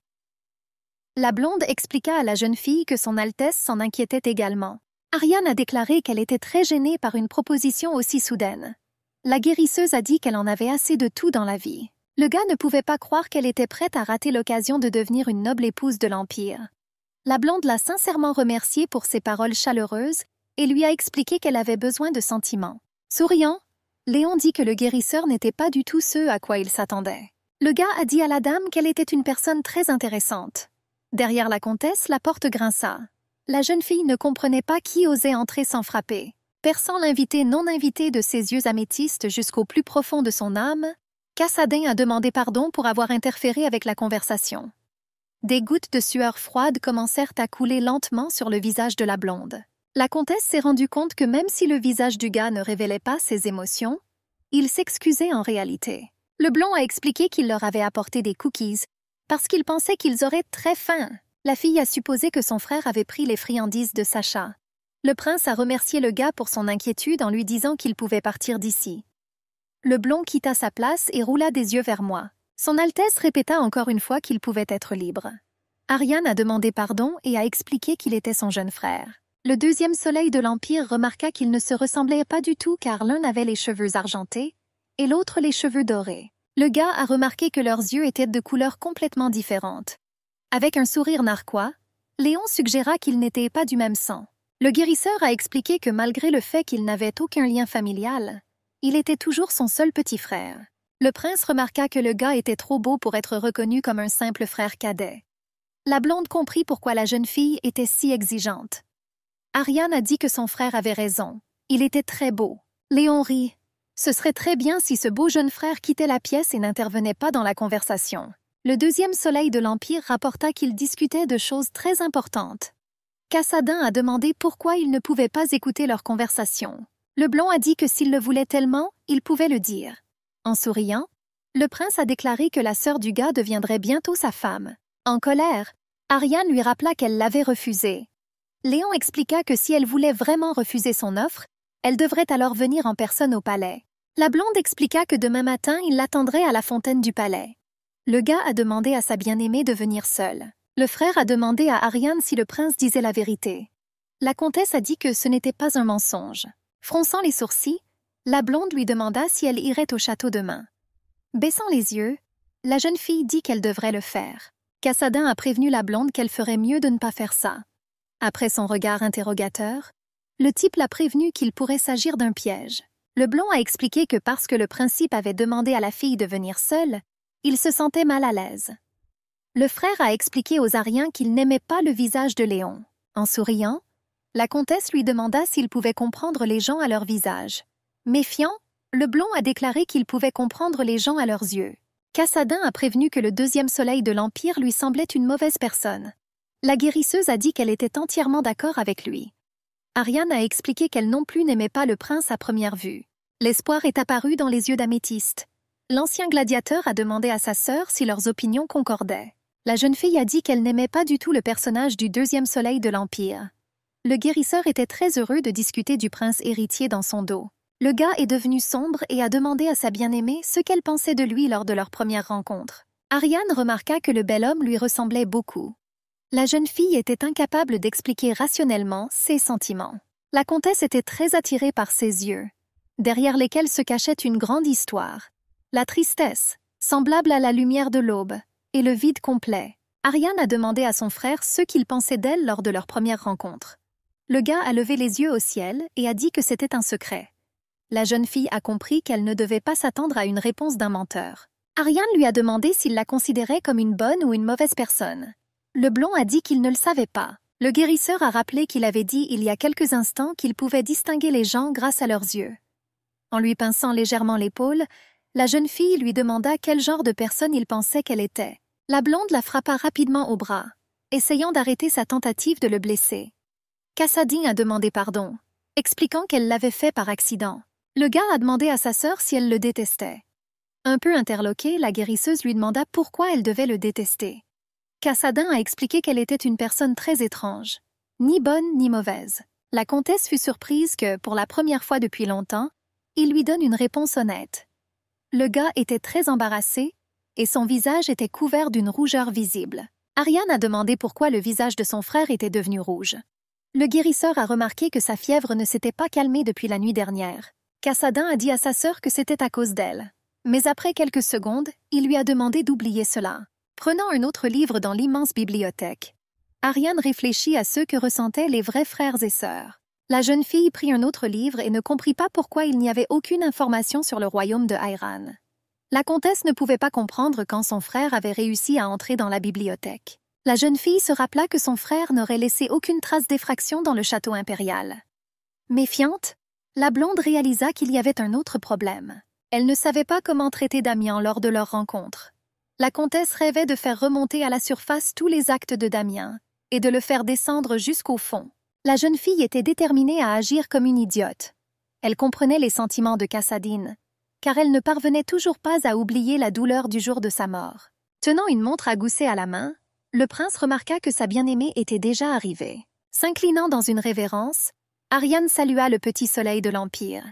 La blonde expliqua à la jeune fille que son Altesse s'en inquiétait également. Ariane a déclaré qu'elle était très gênée par une proposition aussi soudaine. La guérisseuse a dit qu'elle en avait assez de tout dans la vie. Le gars ne pouvait pas croire qu'elle était prête à rater l'occasion de devenir une noble épouse de l'Empire. La blonde l'a sincèrement remerciée pour ses paroles chaleureuses et lui a expliqué qu'elle avait besoin de sentiments. Souriant, Léon dit que le guérisseur n'était pas du tout ce à quoi il s'attendait. Le gars a dit à la dame qu'elle était une personne très intéressante. Derrière la comtesse, la porte grinça. La jeune fille ne comprenait pas qui osait entrer sans frapper. Perçant l'invité non invité de ses yeux améthystes jusqu'au plus profond de son âme, Cassadin a demandé pardon pour avoir interféré avec la conversation. Des gouttes de sueur froide commencèrent à couler lentement sur le visage de la blonde. La comtesse s'est rendue compte que même si le visage du gars ne révélait pas ses émotions, il s'excusait en réalité. Le blond a expliqué qu'il leur avait apporté des cookies parce qu'ils pensaient qu'ils auraient très faim. La fille a supposé que son frère avait pris les friandises de Sacha. Le prince a remercié le gars pour son inquiétude en lui disant qu'il pouvait partir d'ici. Le blond quitta sa place et roula des yeux vers moi. Son Altesse répéta encore une fois qu'il pouvait être libre. Ariane a demandé pardon et a expliqué qu'il était son jeune frère. Le deuxième soleil de l'Empire remarqua qu'ils ne se ressemblaient pas du tout car l'un avait les cheveux argentés et l'autre les cheveux dorés. Le gars a remarqué que leurs yeux étaient de couleurs complètement différentes. Avec un sourire narquois, Léon suggéra qu'ils n'étaient pas du même sang. Le guérisseur a expliqué que malgré le fait qu'il n'avait aucun lien familial, il était toujours son seul petit frère. Le prince remarqua que le gars était trop beau pour être reconnu comme un simple frère cadet. La blonde comprit pourquoi la jeune fille était si exigeante. Ariane a dit que son frère avait raison. Il était très beau. Léon rit. Ce serait très bien si ce beau jeune frère quittait la pièce et n'intervenait pas dans la conversation. Le deuxième soleil de l'Empire rapporta qu'ils discutaient de choses très importantes. Cassadin a demandé pourquoi il ne pouvait pas écouter leur conversation. Le blond a dit que s'il le voulait tellement, il pouvait le dire. En souriant, le prince a déclaré que la sœur du gars deviendrait bientôt sa femme. En colère, Ariane lui rappela qu'elle l'avait refusé. Léon expliqua que si elle voulait vraiment refuser son offre, elle devrait alors venir en personne au palais. La blonde expliqua que demain matin, il l'attendrait à la fontaine du palais. Le gars a demandé à sa bien-aimée de venir seule. Le frère a demandé à Ariane si le prince disait la vérité. La comtesse a dit que ce n'était pas un mensonge. Fronçant les sourcils, la blonde lui demanda si elle irait au château demain. Baissant les yeux, la jeune fille dit qu'elle devrait le faire. Cassadin a prévenu la blonde qu'elle ferait mieux de ne pas faire ça. Après son regard interrogateur, le type l'a prévenu qu'il pourrait s'agir d'un piège blond a expliqué que parce que le principe avait demandé à la fille de venir seule, il se sentait mal à l'aise. Le frère a expliqué aux Ariens qu'il n'aimait pas le visage de Léon. En souriant, la comtesse lui demanda s'il pouvait comprendre les gens à leur visage. Méfiant, le blond a déclaré qu'il pouvait comprendre les gens à leurs yeux. Cassadin a prévenu que le deuxième soleil de l'Empire lui semblait une mauvaise personne. La guérisseuse a dit qu'elle était entièrement d'accord avec lui. Ariane a expliqué qu'elle non plus n'aimait pas le prince à première vue. L'espoir est apparu dans les yeux d'Améthyste. L'ancien gladiateur a demandé à sa sœur si leurs opinions concordaient. La jeune fille a dit qu'elle n'aimait pas du tout le personnage du deuxième soleil de l'Empire. Le guérisseur était très heureux de discuter du prince héritier dans son dos. Le gars est devenu sombre et a demandé à sa bien-aimée ce qu'elle pensait de lui lors de leur première rencontre. Ariane remarqua que le bel homme lui ressemblait beaucoup. La jeune fille était incapable d'expliquer rationnellement ses sentiments. La comtesse était très attirée par ses yeux, derrière lesquels se cachait une grande histoire. La tristesse, semblable à la lumière de l'aube, et le vide complet. Ariane a demandé à son frère ce qu'il pensait d'elle lors de leur première rencontre. Le gars a levé les yeux au ciel et a dit que c'était un secret. La jeune fille a compris qu'elle ne devait pas s'attendre à une réponse d'un menteur. Ariane lui a demandé s'il la considérait comme une bonne ou une mauvaise personne. Le blond a dit qu'il ne le savait pas. Le guérisseur a rappelé qu'il avait dit il y a quelques instants qu'il pouvait distinguer les gens grâce à leurs yeux. En lui pinçant légèrement l'épaule, la jeune fille lui demanda quel genre de personne il pensait qu'elle était. La blonde la frappa rapidement au bras, essayant d'arrêter sa tentative de le blesser. Cassadine a demandé pardon, expliquant qu'elle l'avait fait par accident. Le gars a demandé à sa sœur si elle le détestait. Un peu interloquée, la guérisseuse lui demanda pourquoi elle devait le détester. Cassadin a expliqué qu'elle était une personne très étrange, ni bonne ni mauvaise. La comtesse fut surprise que, pour la première fois depuis longtemps, il lui donne une réponse honnête. Le gars était très embarrassé et son visage était couvert d'une rougeur visible. Ariane a demandé pourquoi le visage de son frère était devenu rouge. Le guérisseur a remarqué que sa fièvre ne s'était pas calmée depuis la nuit dernière. Cassadin a dit à sa sœur que c'était à cause d'elle. Mais après quelques secondes, il lui a demandé d'oublier cela. Prenant un autre livre dans l'immense bibliothèque, Ariane réfléchit à ce que ressentaient les vrais frères et sœurs. La jeune fille prit un autre livre et ne comprit pas pourquoi il n'y avait aucune information sur le royaume de Hairan. La comtesse ne pouvait pas comprendre quand son frère avait réussi à entrer dans la bibliothèque. La jeune fille se rappela que son frère n'aurait laissé aucune trace d'effraction dans le château impérial. Méfiante, la blonde réalisa qu'il y avait un autre problème. Elle ne savait pas comment traiter Damien lors de leur rencontre la comtesse rêvait de faire remonter à la surface tous les actes de Damien, et de le faire descendre jusqu'au fond. La jeune fille était déterminée à agir comme une idiote. Elle comprenait les sentiments de Cassadine, car elle ne parvenait toujours pas à oublier la douleur du jour de sa mort. Tenant une montre à gousset à la main, le prince remarqua que sa bien-aimée était déjà arrivée. S'inclinant dans une révérence, Ariane salua le petit soleil de l'Empire.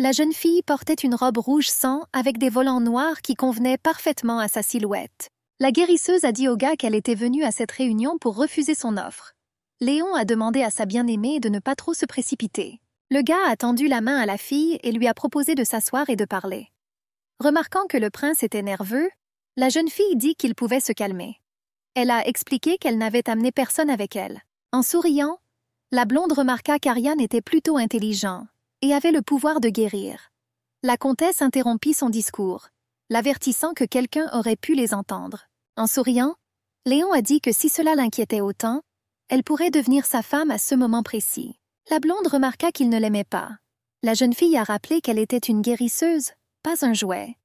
La jeune fille portait une robe rouge sang avec des volants noirs qui convenaient parfaitement à sa silhouette. La guérisseuse a dit au gars qu'elle était venue à cette réunion pour refuser son offre. Léon a demandé à sa bien-aimée de ne pas trop se précipiter. Le gars a tendu la main à la fille et lui a proposé de s'asseoir et de parler. Remarquant que le prince était nerveux, la jeune fille dit qu'il pouvait se calmer. Elle a expliqué qu'elle n'avait amené personne avec elle. En souriant, la blonde remarqua qu'Ariane était plutôt intelligent et avait le pouvoir de guérir. La comtesse interrompit son discours, l'avertissant que quelqu'un aurait pu les entendre. En souriant, Léon a dit que si cela l'inquiétait autant, elle pourrait devenir sa femme à ce moment précis. La blonde remarqua qu'il ne l'aimait pas. La jeune fille a rappelé qu'elle était une guérisseuse, pas un jouet.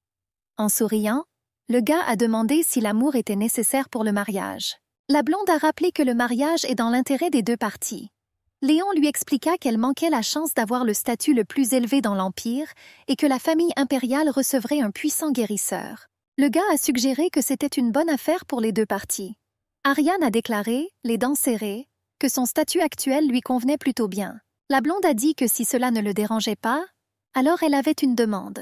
En souriant, le gars a demandé si l'amour était nécessaire pour le mariage. La blonde a rappelé que le mariage est dans l'intérêt des deux parties. Léon lui expliqua qu'elle manquait la chance d'avoir le statut le plus élevé dans l'Empire et que la famille impériale recevrait un puissant guérisseur. Le gars a suggéré que c'était une bonne affaire pour les deux parties. Ariane a déclaré, les dents serrées, que son statut actuel lui convenait plutôt bien. La blonde a dit que si cela ne le dérangeait pas, alors elle avait une demande.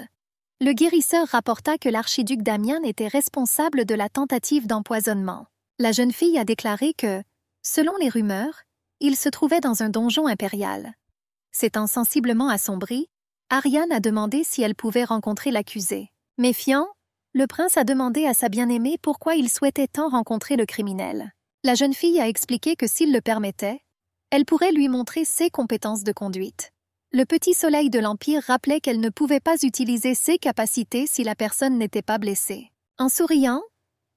Le guérisseur rapporta que l'archiduc Damien était responsable de la tentative d'empoisonnement. La jeune fille a déclaré que, selon les rumeurs, il se trouvait dans un donjon impérial. S'étant sensiblement assombri, Ariane a demandé si elle pouvait rencontrer l'accusé. Méfiant, le prince a demandé à sa bien-aimée pourquoi il souhaitait tant rencontrer le criminel. La jeune fille a expliqué que s'il le permettait, elle pourrait lui montrer ses compétences de conduite. Le petit soleil de l'Empire rappelait qu'elle ne pouvait pas utiliser ses capacités si la personne n'était pas blessée. En souriant,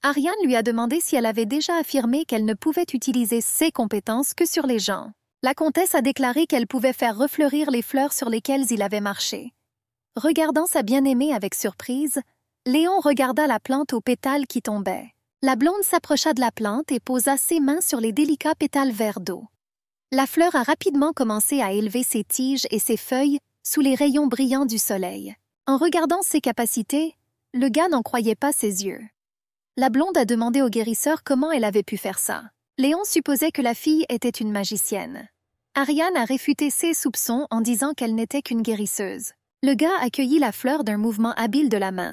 Ariane lui a demandé si elle avait déjà affirmé qu'elle ne pouvait utiliser ses compétences que sur les gens. La comtesse a déclaré qu'elle pouvait faire refleurir les fleurs sur lesquelles il avait marché. Regardant sa bien-aimée avec surprise, Léon regarda la plante aux pétales qui tombaient. La blonde s'approcha de la plante et posa ses mains sur les délicats pétales verts d'eau. La fleur a rapidement commencé à élever ses tiges et ses feuilles sous les rayons brillants du soleil. En regardant ses capacités, le gars n'en croyait pas ses yeux. La blonde a demandé au guérisseur comment elle avait pu faire ça. Léon supposait que la fille était une magicienne. Ariane a réfuté ses soupçons en disant qu'elle n'était qu'une guérisseuse. Le gars accueillit la fleur d'un mouvement habile de la main.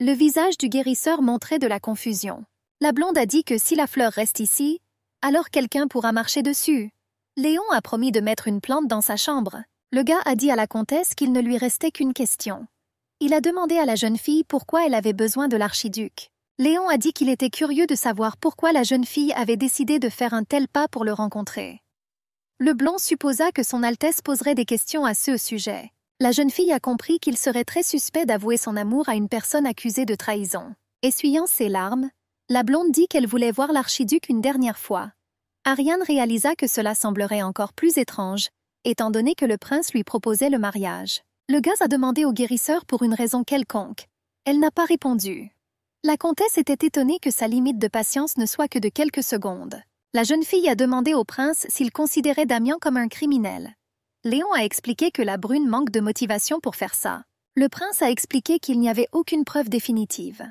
Le visage du guérisseur montrait de la confusion. La blonde a dit que si la fleur reste ici, alors quelqu'un pourra marcher dessus. Léon a promis de mettre une plante dans sa chambre. Le gars a dit à la comtesse qu'il ne lui restait qu'une question. Il a demandé à la jeune fille pourquoi elle avait besoin de l'archiduc. Léon a dit qu'il était curieux de savoir pourquoi la jeune fille avait décidé de faire un tel pas pour le rencontrer. Le blond supposa que Son Altesse poserait des questions à ce sujet. La jeune fille a compris qu'il serait très suspect d'avouer son amour à une personne accusée de trahison. Essuyant ses larmes, la blonde dit qu'elle voulait voir l'archiduc une dernière fois. Ariane réalisa que cela semblerait encore plus étrange, étant donné que le prince lui proposait le mariage. Le gaz a demandé au guérisseur pour une raison quelconque. Elle n'a pas répondu. La comtesse était étonnée que sa limite de patience ne soit que de quelques secondes. La jeune fille a demandé au prince s'il considérait Damien comme un criminel. Léon a expliqué que la brune manque de motivation pour faire ça. Le prince a expliqué qu'il n'y avait aucune preuve définitive.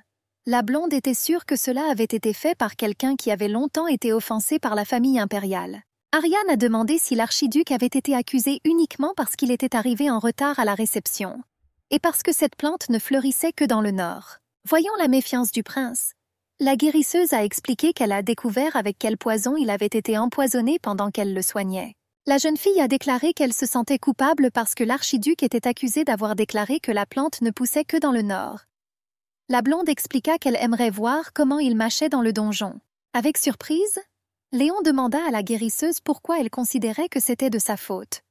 La blonde était sûre que cela avait été fait par quelqu'un qui avait longtemps été offensé par la famille impériale. Ariane a demandé si l'archiduc avait été accusé uniquement parce qu'il était arrivé en retard à la réception, et parce que cette plante ne fleurissait que dans le nord. Voyons la méfiance du prince. La guérisseuse a expliqué qu'elle a découvert avec quel poison il avait été empoisonné pendant qu'elle le soignait. La jeune fille a déclaré qu'elle se sentait coupable parce que l'archiduc était accusé d'avoir déclaré que la plante ne poussait que dans le nord. La blonde expliqua qu'elle aimerait voir comment il mâchait dans le donjon. Avec surprise, Léon demanda à la guérisseuse pourquoi elle considérait que c'était de sa faute.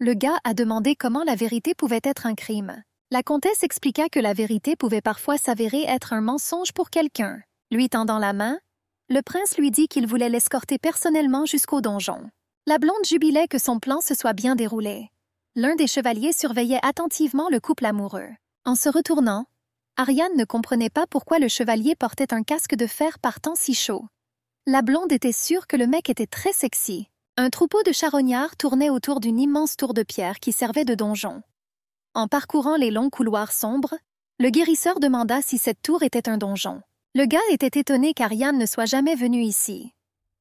Le gars a demandé comment la vérité pouvait être un crime. La comtesse expliqua que la vérité pouvait parfois s'avérer être un mensonge pour quelqu'un. Lui tendant la main, le prince lui dit qu'il voulait l'escorter personnellement jusqu'au donjon. La blonde jubilait que son plan se soit bien déroulé. L'un des chevaliers surveillait attentivement le couple amoureux. En se retournant, Ariane ne comprenait pas pourquoi le chevalier portait un casque de fer par si chaud. La blonde était sûre que le mec était très sexy. Un troupeau de charognards tournait autour d'une immense tour de pierre qui servait de donjon. En parcourant les longs couloirs sombres, le guérisseur demanda si cette tour était un donjon. Le gars était étonné qu'Ariane ne soit jamais venue ici.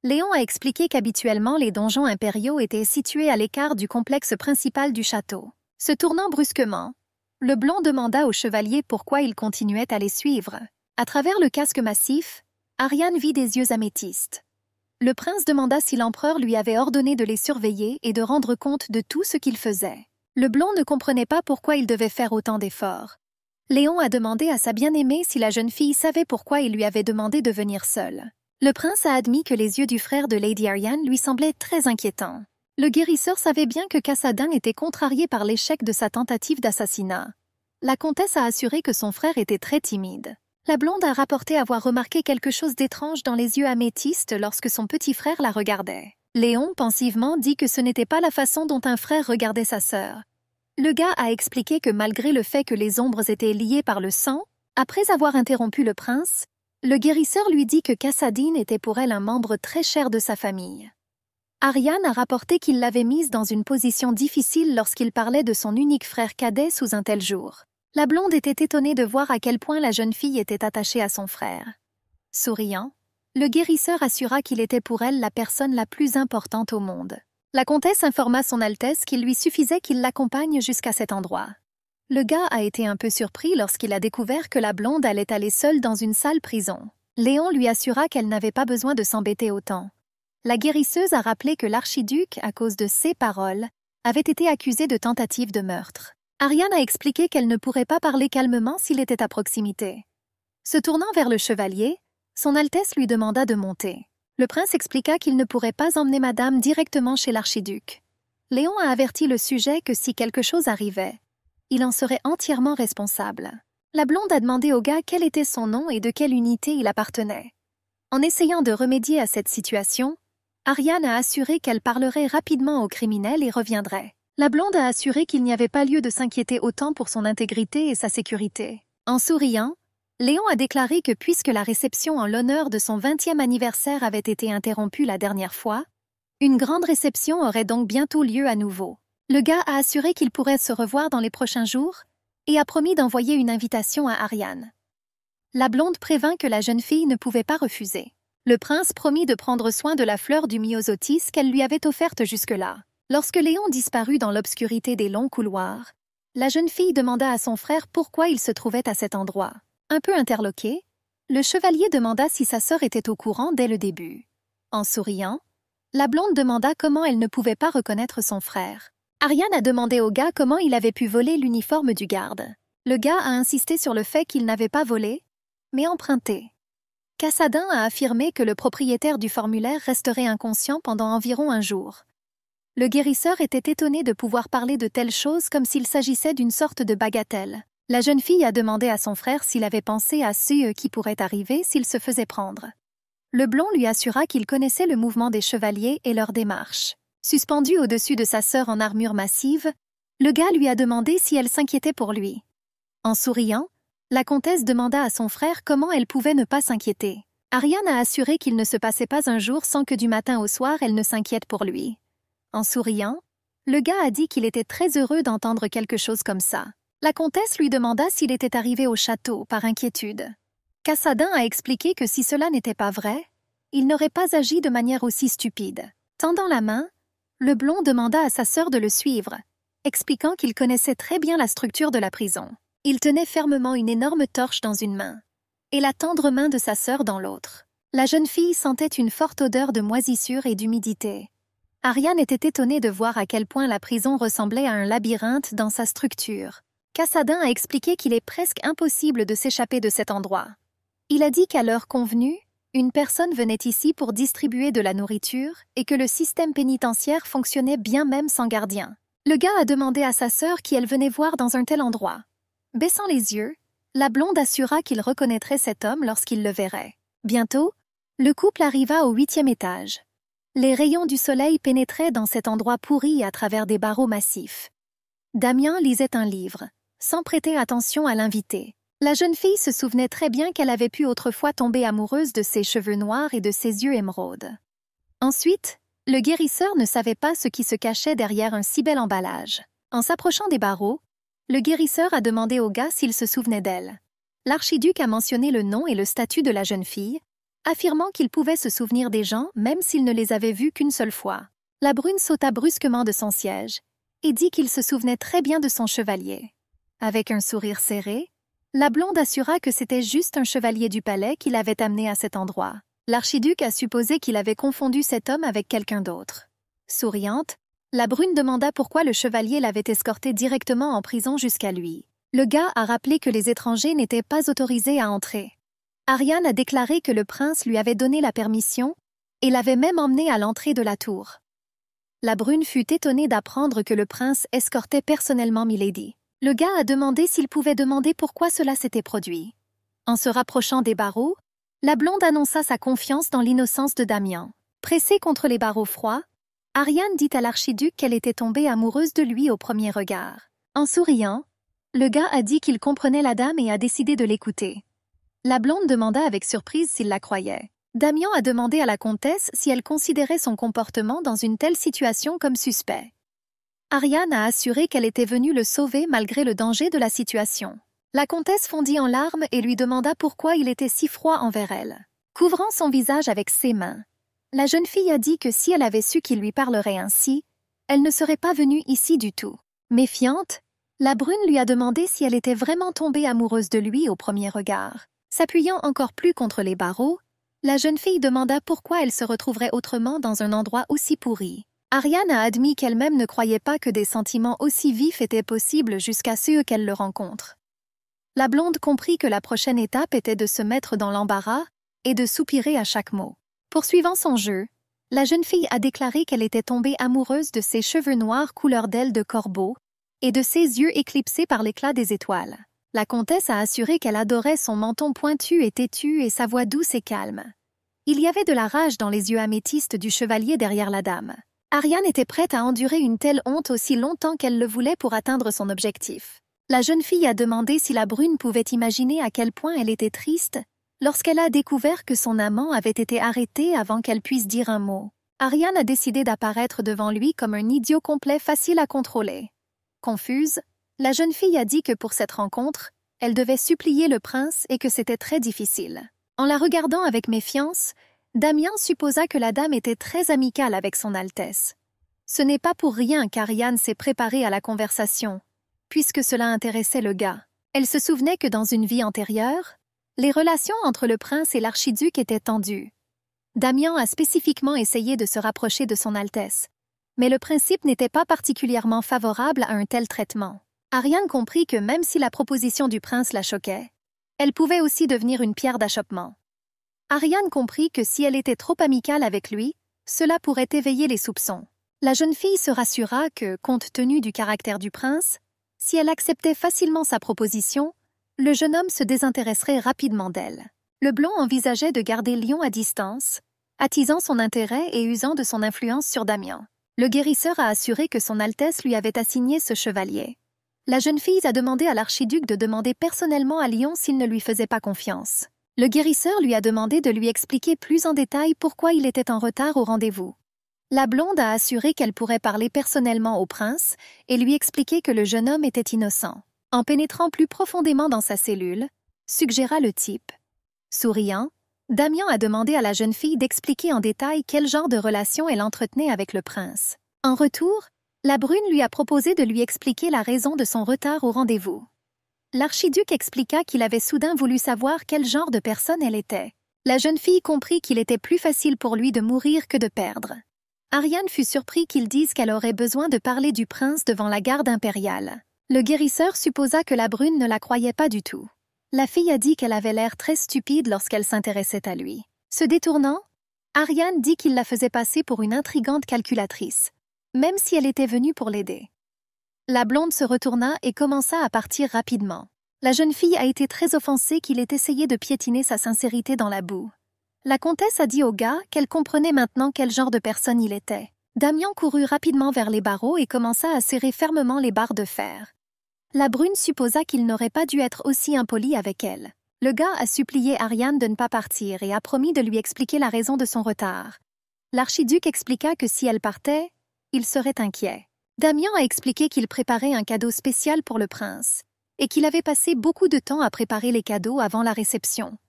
Léon a expliqué qu'habituellement les donjons impériaux étaient situés à l'écart du complexe principal du château. Se tournant brusquement, le blond demanda au chevalier pourquoi il continuait à les suivre. À travers le casque massif, Ariane vit des yeux améthystes. Le prince demanda si l'empereur lui avait ordonné de les surveiller et de rendre compte de tout ce qu'il faisait. Le blond ne comprenait pas pourquoi il devait faire autant d'efforts. Léon a demandé à sa bien-aimée si la jeune fille savait pourquoi il lui avait demandé de venir seule. Le prince a admis que les yeux du frère de Lady Ariane lui semblaient très inquiétants. Le guérisseur savait bien que Cassadin était contrarié par l'échec de sa tentative d'assassinat. La comtesse a assuré que son frère était très timide. La blonde a rapporté avoir remarqué quelque chose d'étrange dans les yeux améthystes lorsque son petit frère la regardait. Léon pensivement dit que ce n'était pas la façon dont un frère regardait sa sœur. Le gars a expliqué que malgré le fait que les ombres étaient liées par le sang, après avoir interrompu le prince, le guérisseur lui dit que Cassadine était pour elle un membre très cher de sa famille. Ariane a rapporté qu'il l'avait mise dans une position difficile lorsqu'il parlait de son unique frère cadet sous un tel jour. La blonde était étonnée de voir à quel point la jeune fille était attachée à son frère. Souriant, le guérisseur assura qu'il était pour elle la personne la plus importante au monde. La comtesse informa Son Altesse qu'il lui suffisait qu'il l'accompagne jusqu'à cet endroit. Le gars a été un peu surpris lorsqu'il a découvert que la blonde allait aller seule dans une salle prison. Léon lui assura qu'elle n'avait pas besoin de s'embêter autant. La guérisseuse a rappelé que l'archiduc, à cause de ses paroles, avait été accusé de tentative de meurtre. Ariane a expliqué qu'elle ne pourrait pas parler calmement s'il était à proximité. Se tournant vers le chevalier, son Altesse lui demanda de monter. Le prince expliqua qu'il ne pourrait pas emmener Madame directement chez l'archiduc. Léon a averti le sujet que si quelque chose arrivait, il en serait entièrement responsable. La blonde a demandé au gars quel était son nom et de quelle unité il appartenait. En essayant de remédier à cette situation, Ariane a assuré qu'elle parlerait rapidement au criminel et reviendrait. La blonde a assuré qu'il n'y avait pas lieu de s'inquiéter autant pour son intégrité et sa sécurité. En souriant, Léon a déclaré que puisque la réception en l'honneur de son 20e anniversaire avait été interrompue la dernière fois, une grande réception aurait donc bientôt lieu à nouveau. Le gars a assuré qu'il pourrait se revoir dans les prochains jours et a promis d'envoyer une invitation à Ariane. La blonde prévint que la jeune fille ne pouvait pas refuser. Le prince promit de prendre soin de la fleur du myosotis qu'elle lui avait offerte jusque-là. Lorsque Léon disparut dans l'obscurité des longs couloirs, la jeune fille demanda à son frère pourquoi il se trouvait à cet endroit. Un peu interloqué, le chevalier demanda si sa sœur était au courant dès le début. En souriant, la blonde demanda comment elle ne pouvait pas reconnaître son frère. Ariane a demandé au gars comment il avait pu voler l'uniforme du garde. Le gars a insisté sur le fait qu'il n'avait pas volé, mais emprunté. Cassadin a affirmé que le propriétaire du formulaire resterait inconscient pendant environ un jour. Le guérisseur était étonné de pouvoir parler de telles choses comme s'il s'agissait d'une sorte de bagatelle. La jeune fille a demandé à son frère s'il avait pensé à ceux qui pourraient arriver s'il se faisait prendre. Le blond lui assura qu'il connaissait le mouvement des chevaliers et leur démarche. Suspendu au-dessus de sa sœur en armure massive, le gars lui a demandé si elle s'inquiétait pour lui. En souriant, la comtesse demanda à son frère comment elle pouvait ne pas s'inquiéter. Ariane a assuré qu'il ne se passait pas un jour sans que du matin au soir elle ne s'inquiète pour lui. En souriant, le gars a dit qu'il était très heureux d'entendre quelque chose comme ça. La comtesse lui demanda s'il était arrivé au château par inquiétude. Cassadin a expliqué que si cela n'était pas vrai, il n'aurait pas agi de manière aussi stupide. Tendant la main, le blond demanda à sa sœur de le suivre, expliquant qu'il connaissait très bien la structure de la prison. Il tenait fermement une énorme torche dans une main et la tendre main de sa sœur dans l'autre. La jeune fille sentait une forte odeur de moisissure et d'humidité. Ariane était étonnée de voir à quel point la prison ressemblait à un labyrinthe dans sa structure. Cassadin a expliqué qu'il est presque impossible de s'échapper de cet endroit. Il a dit qu'à l'heure convenue, une personne venait ici pour distribuer de la nourriture et que le système pénitentiaire fonctionnait bien même sans gardien. Le gars a demandé à sa sœur qui elle venait voir dans un tel endroit. Baissant les yeux, la blonde assura qu'il reconnaîtrait cet homme lorsqu'il le verrait. Bientôt, le couple arriva au huitième étage. Les rayons du soleil pénétraient dans cet endroit pourri à travers des barreaux massifs. Damien lisait un livre sans prêter attention à l'invité. La jeune fille se souvenait très bien qu'elle avait pu autrefois tomber amoureuse de ses cheveux noirs et de ses yeux émeraudes. Ensuite, le guérisseur ne savait pas ce qui se cachait derrière un si bel emballage. En s'approchant des barreaux, le guérisseur a demandé au gars s'il se souvenait d'elle. L'archiduc a mentionné le nom et le statut de la jeune fille, affirmant qu'il pouvait se souvenir des gens même s'il ne les avait vus qu'une seule fois. La brune sauta brusquement de son siège et dit qu'il se souvenait très bien de son chevalier. Avec un sourire serré, la blonde assura que c'était juste un chevalier du palais qui l'avait amené à cet endroit. L'archiduc a supposé qu'il avait confondu cet homme avec quelqu'un d'autre. Souriante, la brune demanda pourquoi le chevalier l'avait escorté directement en prison jusqu'à lui. Le gars a rappelé que les étrangers n'étaient pas autorisés à entrer. Ariane a déclaré que le prince lui avait donné la permission et l'avait même emmené à l'entrée de la tour. La brune fut étonnée d'apprendre que le prince escortait personnellement Milady. Le gars a demandé s'il pouvait demander pourquoi cela s'était produit. En se rapprochant des barreaux, la blonde annonça sa confiance dans l'innocence de Damien. Pressée contre les barreaux froids, Ariane dit à l'archiduc qu'elle était tombée amoureuse de lui au premier regard. En souriant, le gars a dit qu'il comprenait la dame et a décidé de l'écouter. La blonde demanda avec surprise s'il la croyait. Damien a demandé à la comtesse si elle considérait son comportement dans une telle situation comme suspect. Ariane a assuré qu'elle était venue le sauver malgré le danger de la situation. La comtesse fondit en larmes et lui demanda pourquoi il était si froid envers elle. Couvrant son visage avec ses mains, la jeune fille a dit que si elle avait su qu'il lui parlerait ainsi, elle ne serait pas venue ici du tout. Méfiante, la brune lui a demandé si elle était vraiment tombée amoureuse de lui au premier regard. S'appuyant encore plus contre les barreaux, la jeune fille demanda pourquoi elle se retrouverait autrement dans un endroit aussi pourri. Ariane a admis qu'elle-même ne croyait pas que des sentiments aussi vifs étaient possibles jusqu'à ceux qu'elle le rencontre. La blonde comprit que la prochaine étape était de se mettre dans l'embarras et de soupirer à chaque mot. Poursuivant son jeu, la jeune fille a déclaré qu'elle était tombée amoureuse de ses cheveux noirs couleur d'aile de corbeau et de ses yeux éclipsés par l'éclat des étoiles. La comtesse a assuré qu'elle adorait son menton pointu et têtu et sa voix douce et calme. Il y avait de la rage dans les yeux améthystes du chevalier derrière la dame. Ariane était prête à endurer une telle honte aussi longtemps qu'elle le voulait pour atteindre son objectif. La jeune fille a demandé si la brune pouvait imaginer à quel point elle était triste lorsqu'elle a découvert que son amant avait été arrêté avant qu'elle puisse dire un mot. Ariane a décidé d'apparaître devant lui comme un idiot complet facile à contrôler. Confuse, la jeune fille a dit que pour cette rencontre, elle devait supplier le prince et que c'était très difficile. En la regardant avec méfiance, Damien supposa que la dame était très amicale avec son Altesse. Ce n'est pas pour rien qu'Ariane s'est préparée à la conversation, puisque cela intéressait le gars. Elle se souvenait que dans une vie antérieure, les relations entre le prince et l'archiduc étaient tendues. Damien a spécifiquement essayé de se rapprocher de son Altesse, mais le principe n'était pas particulièrement favorable à un tel traitement. Ariane comprit que même si la proposition du prince la choquait, elle pouvait aussi devenir une pierre d'achoppement. Ariane comprit que si elle était trop amicale avec lui, cela pourrait éveiller les soupçons. La jeune fille se rassura que, compte tenu du caractère du prince, si elle acceptait facilement sa proposition, le jeune homme se désintéresserait rapidement d'elle. Le blond envisageait de garder Lyon à distance, attisant son intérêt et usant de son influence sur Damien. Le guérisseur a assuré que Son Altesse lui avait assigné ce chevalier. La jeune fille a demandé à l'archiduc de demander personnellement à Lyon s'il ne lui faisait pas confiance. Le guérisseur lui a demandé de lui expliquer plus en détail pourquoi il était en retard au rendez-vous. La blonde a assuré qu'elle pourrait parler personnellement au prince et lui expliquer que le jeune homme était innocent. En pénétrant plus profondément dans sa cellule, suggéra le type. Souriant, Damien a demandé à la jeune fille d'expliquer en détail quel genre de relation elle entretenait avec le prince. En retour, la brune lui a proposé de lui expliquer la raison de son retard au rendez-vous. L'archiduc expliqua qu'il avait soudain voulu savoir quel genre de personne elle était. La jeune fille comprit qu'il était plus facile pour lui de mourir que de perdre. Ariane fut surpris qu'il dise qu'elle aurait besoin de parler du prince devant la garde impériale. Le guérisseur supposa que la brune ne la croyait pas du tout. La fille a dit qu'elle avait l'air très stupide lorsqu'elle s'intéressait à lui. Se détournant, Ariane dit qu'il la faisait passer pour une intrigante calculatrice, même si elle était venue pour l'aider. La blonde se retourna et commença à partir rapidement. La jeune fille a été très offensée qu'il ait essayé de piétiner sa sincérité dans la boue. La comtesse a dit au gars qu'elle comprenait maintenant quel genre de personne il était. Damien courut rapidement vers les barreaux et commença à serrer fermement les barres de fer. La brune supposa qu'il n'aurait pas dû être aussi impoli avec elle. Le gars a supplié Ariane de ne pas partir et a promis de lui expliquer la raison de son retard. L'archiduc expliqua que si elle partait, il serait inquiet. Damien a expliqué qu'il préparait un cadeau spécial pour le prince et qu'il avait passé beaucoup de temps à préparer les cadeaux avant la réception.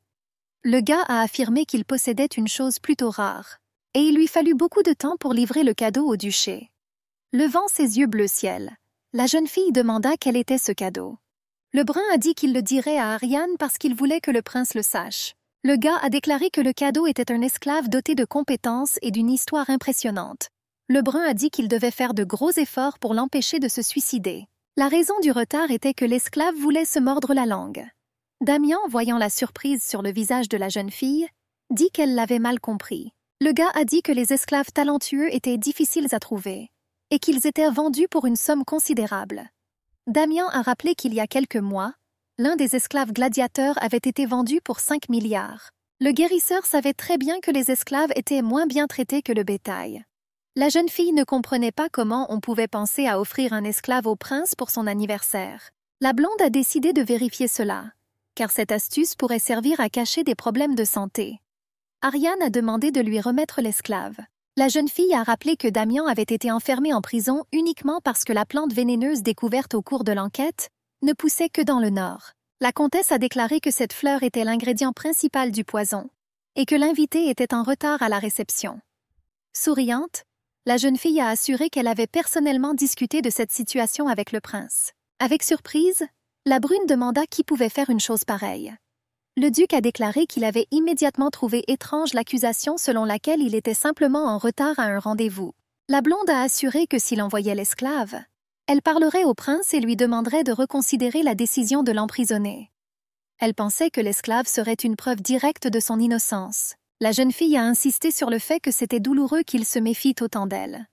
Le gars a affirmé qu'il possédait une chose plutôt rare, et il lui fallut beaucoup de temps pour livrer le cadeau au duché. Levant ses yeux bleu ciel, la jeune fille demanda quel était ce cadeau. Le brun a dit qu'il le dirait à Ariane parce qu'il voulait que le prince le sache. Le gars a déclaré que le cadeau était un esclave doté de compétences et d'une histoire impressionnante. Lebrun a dit qu'il devait faire de gros efforts pour l'empêcher de se suicider. La raison du retard était que l'esclave voulait se mordre la langue. Damien, voyant la surprise sur le visage de la jeune fille, dit qu'elle l'avait mal compris. Le gars a dit que les esclaves talentueux étaient difficiles à trouver et qu'ils étaient vendus pour une somme considérable. Damien a rappelé qu'il y a quelques mois, l'un des esclaves gladiateurs avait été vendu pour 5 milliards. Le guérisseur savait très bien que les esclaves étaient moins bien traités que le bétail. La jeune fille ne comprenait pas comment on pouvait penser à offrir un esclave au prince pour son anniversaire. La blonde a décidé de vérifier cela, car cette astuce pourrait servir à cacher des problèmes de santé. Ariane a demandé de lui remettre l'esclave. La jeune fille a rappelé que Damien avait été enfermé en prison uniquement parce que la plante vénéneuse découverte au cours de l'enquête ne poussait que dans le nord. La comtesse a déclaré que cette fleur était l'ingrédient principal du poison et que l'invité était en retard à la réception. Souriante, la jeune fille a assuré qu'elle avait personnellement discuté de cette situation avec le prince. Avec surprise, la brune demanda qui pouvait faire une chose pareille. Le duc a déclaré qu'il avait immédiatement trouvé étrange l'accusation selon laquelle il était simplement en retard à un rendez-vous. La blonde a assuré que s'il envoyait l'esclave, elle parlerait au prince et lui demanderait de reconsidérer la décision de l'emprisonner. Elle pensait que l'esclave serait une preuve directe de son innocence. La jeune fille a insisté sur le fait que c'était douloureux qu'il se méfie autant d'elle.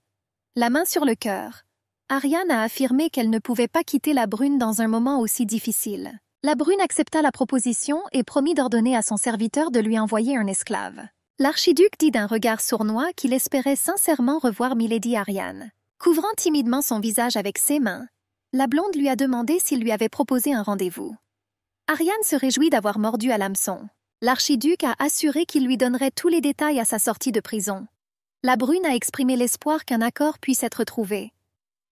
La main sur le cœur. Ariane a affirmé qu'elle ne pouvait pas quitter la brune dans un moment aussi difficile. La brune accepta la proposition et promit d'ordonner à son serviteur de lui envoyer un esclave. L'archiduc dit d'un regard sournois qu'il espérait sincèrement revoir Milady Ariane. Couvrant timidement son visage avec ses mains, la blonde lui a demandé s'il lui avait proposé un rendez-vous. Ariane se réjouit d'avoir mordu à l'hameçon. L'archiduc a assuré qu'il lui donnerait tous les détails à sa sortie de prison. La Brune a exprimé l'espoir qu'un accord puisse être trouvé.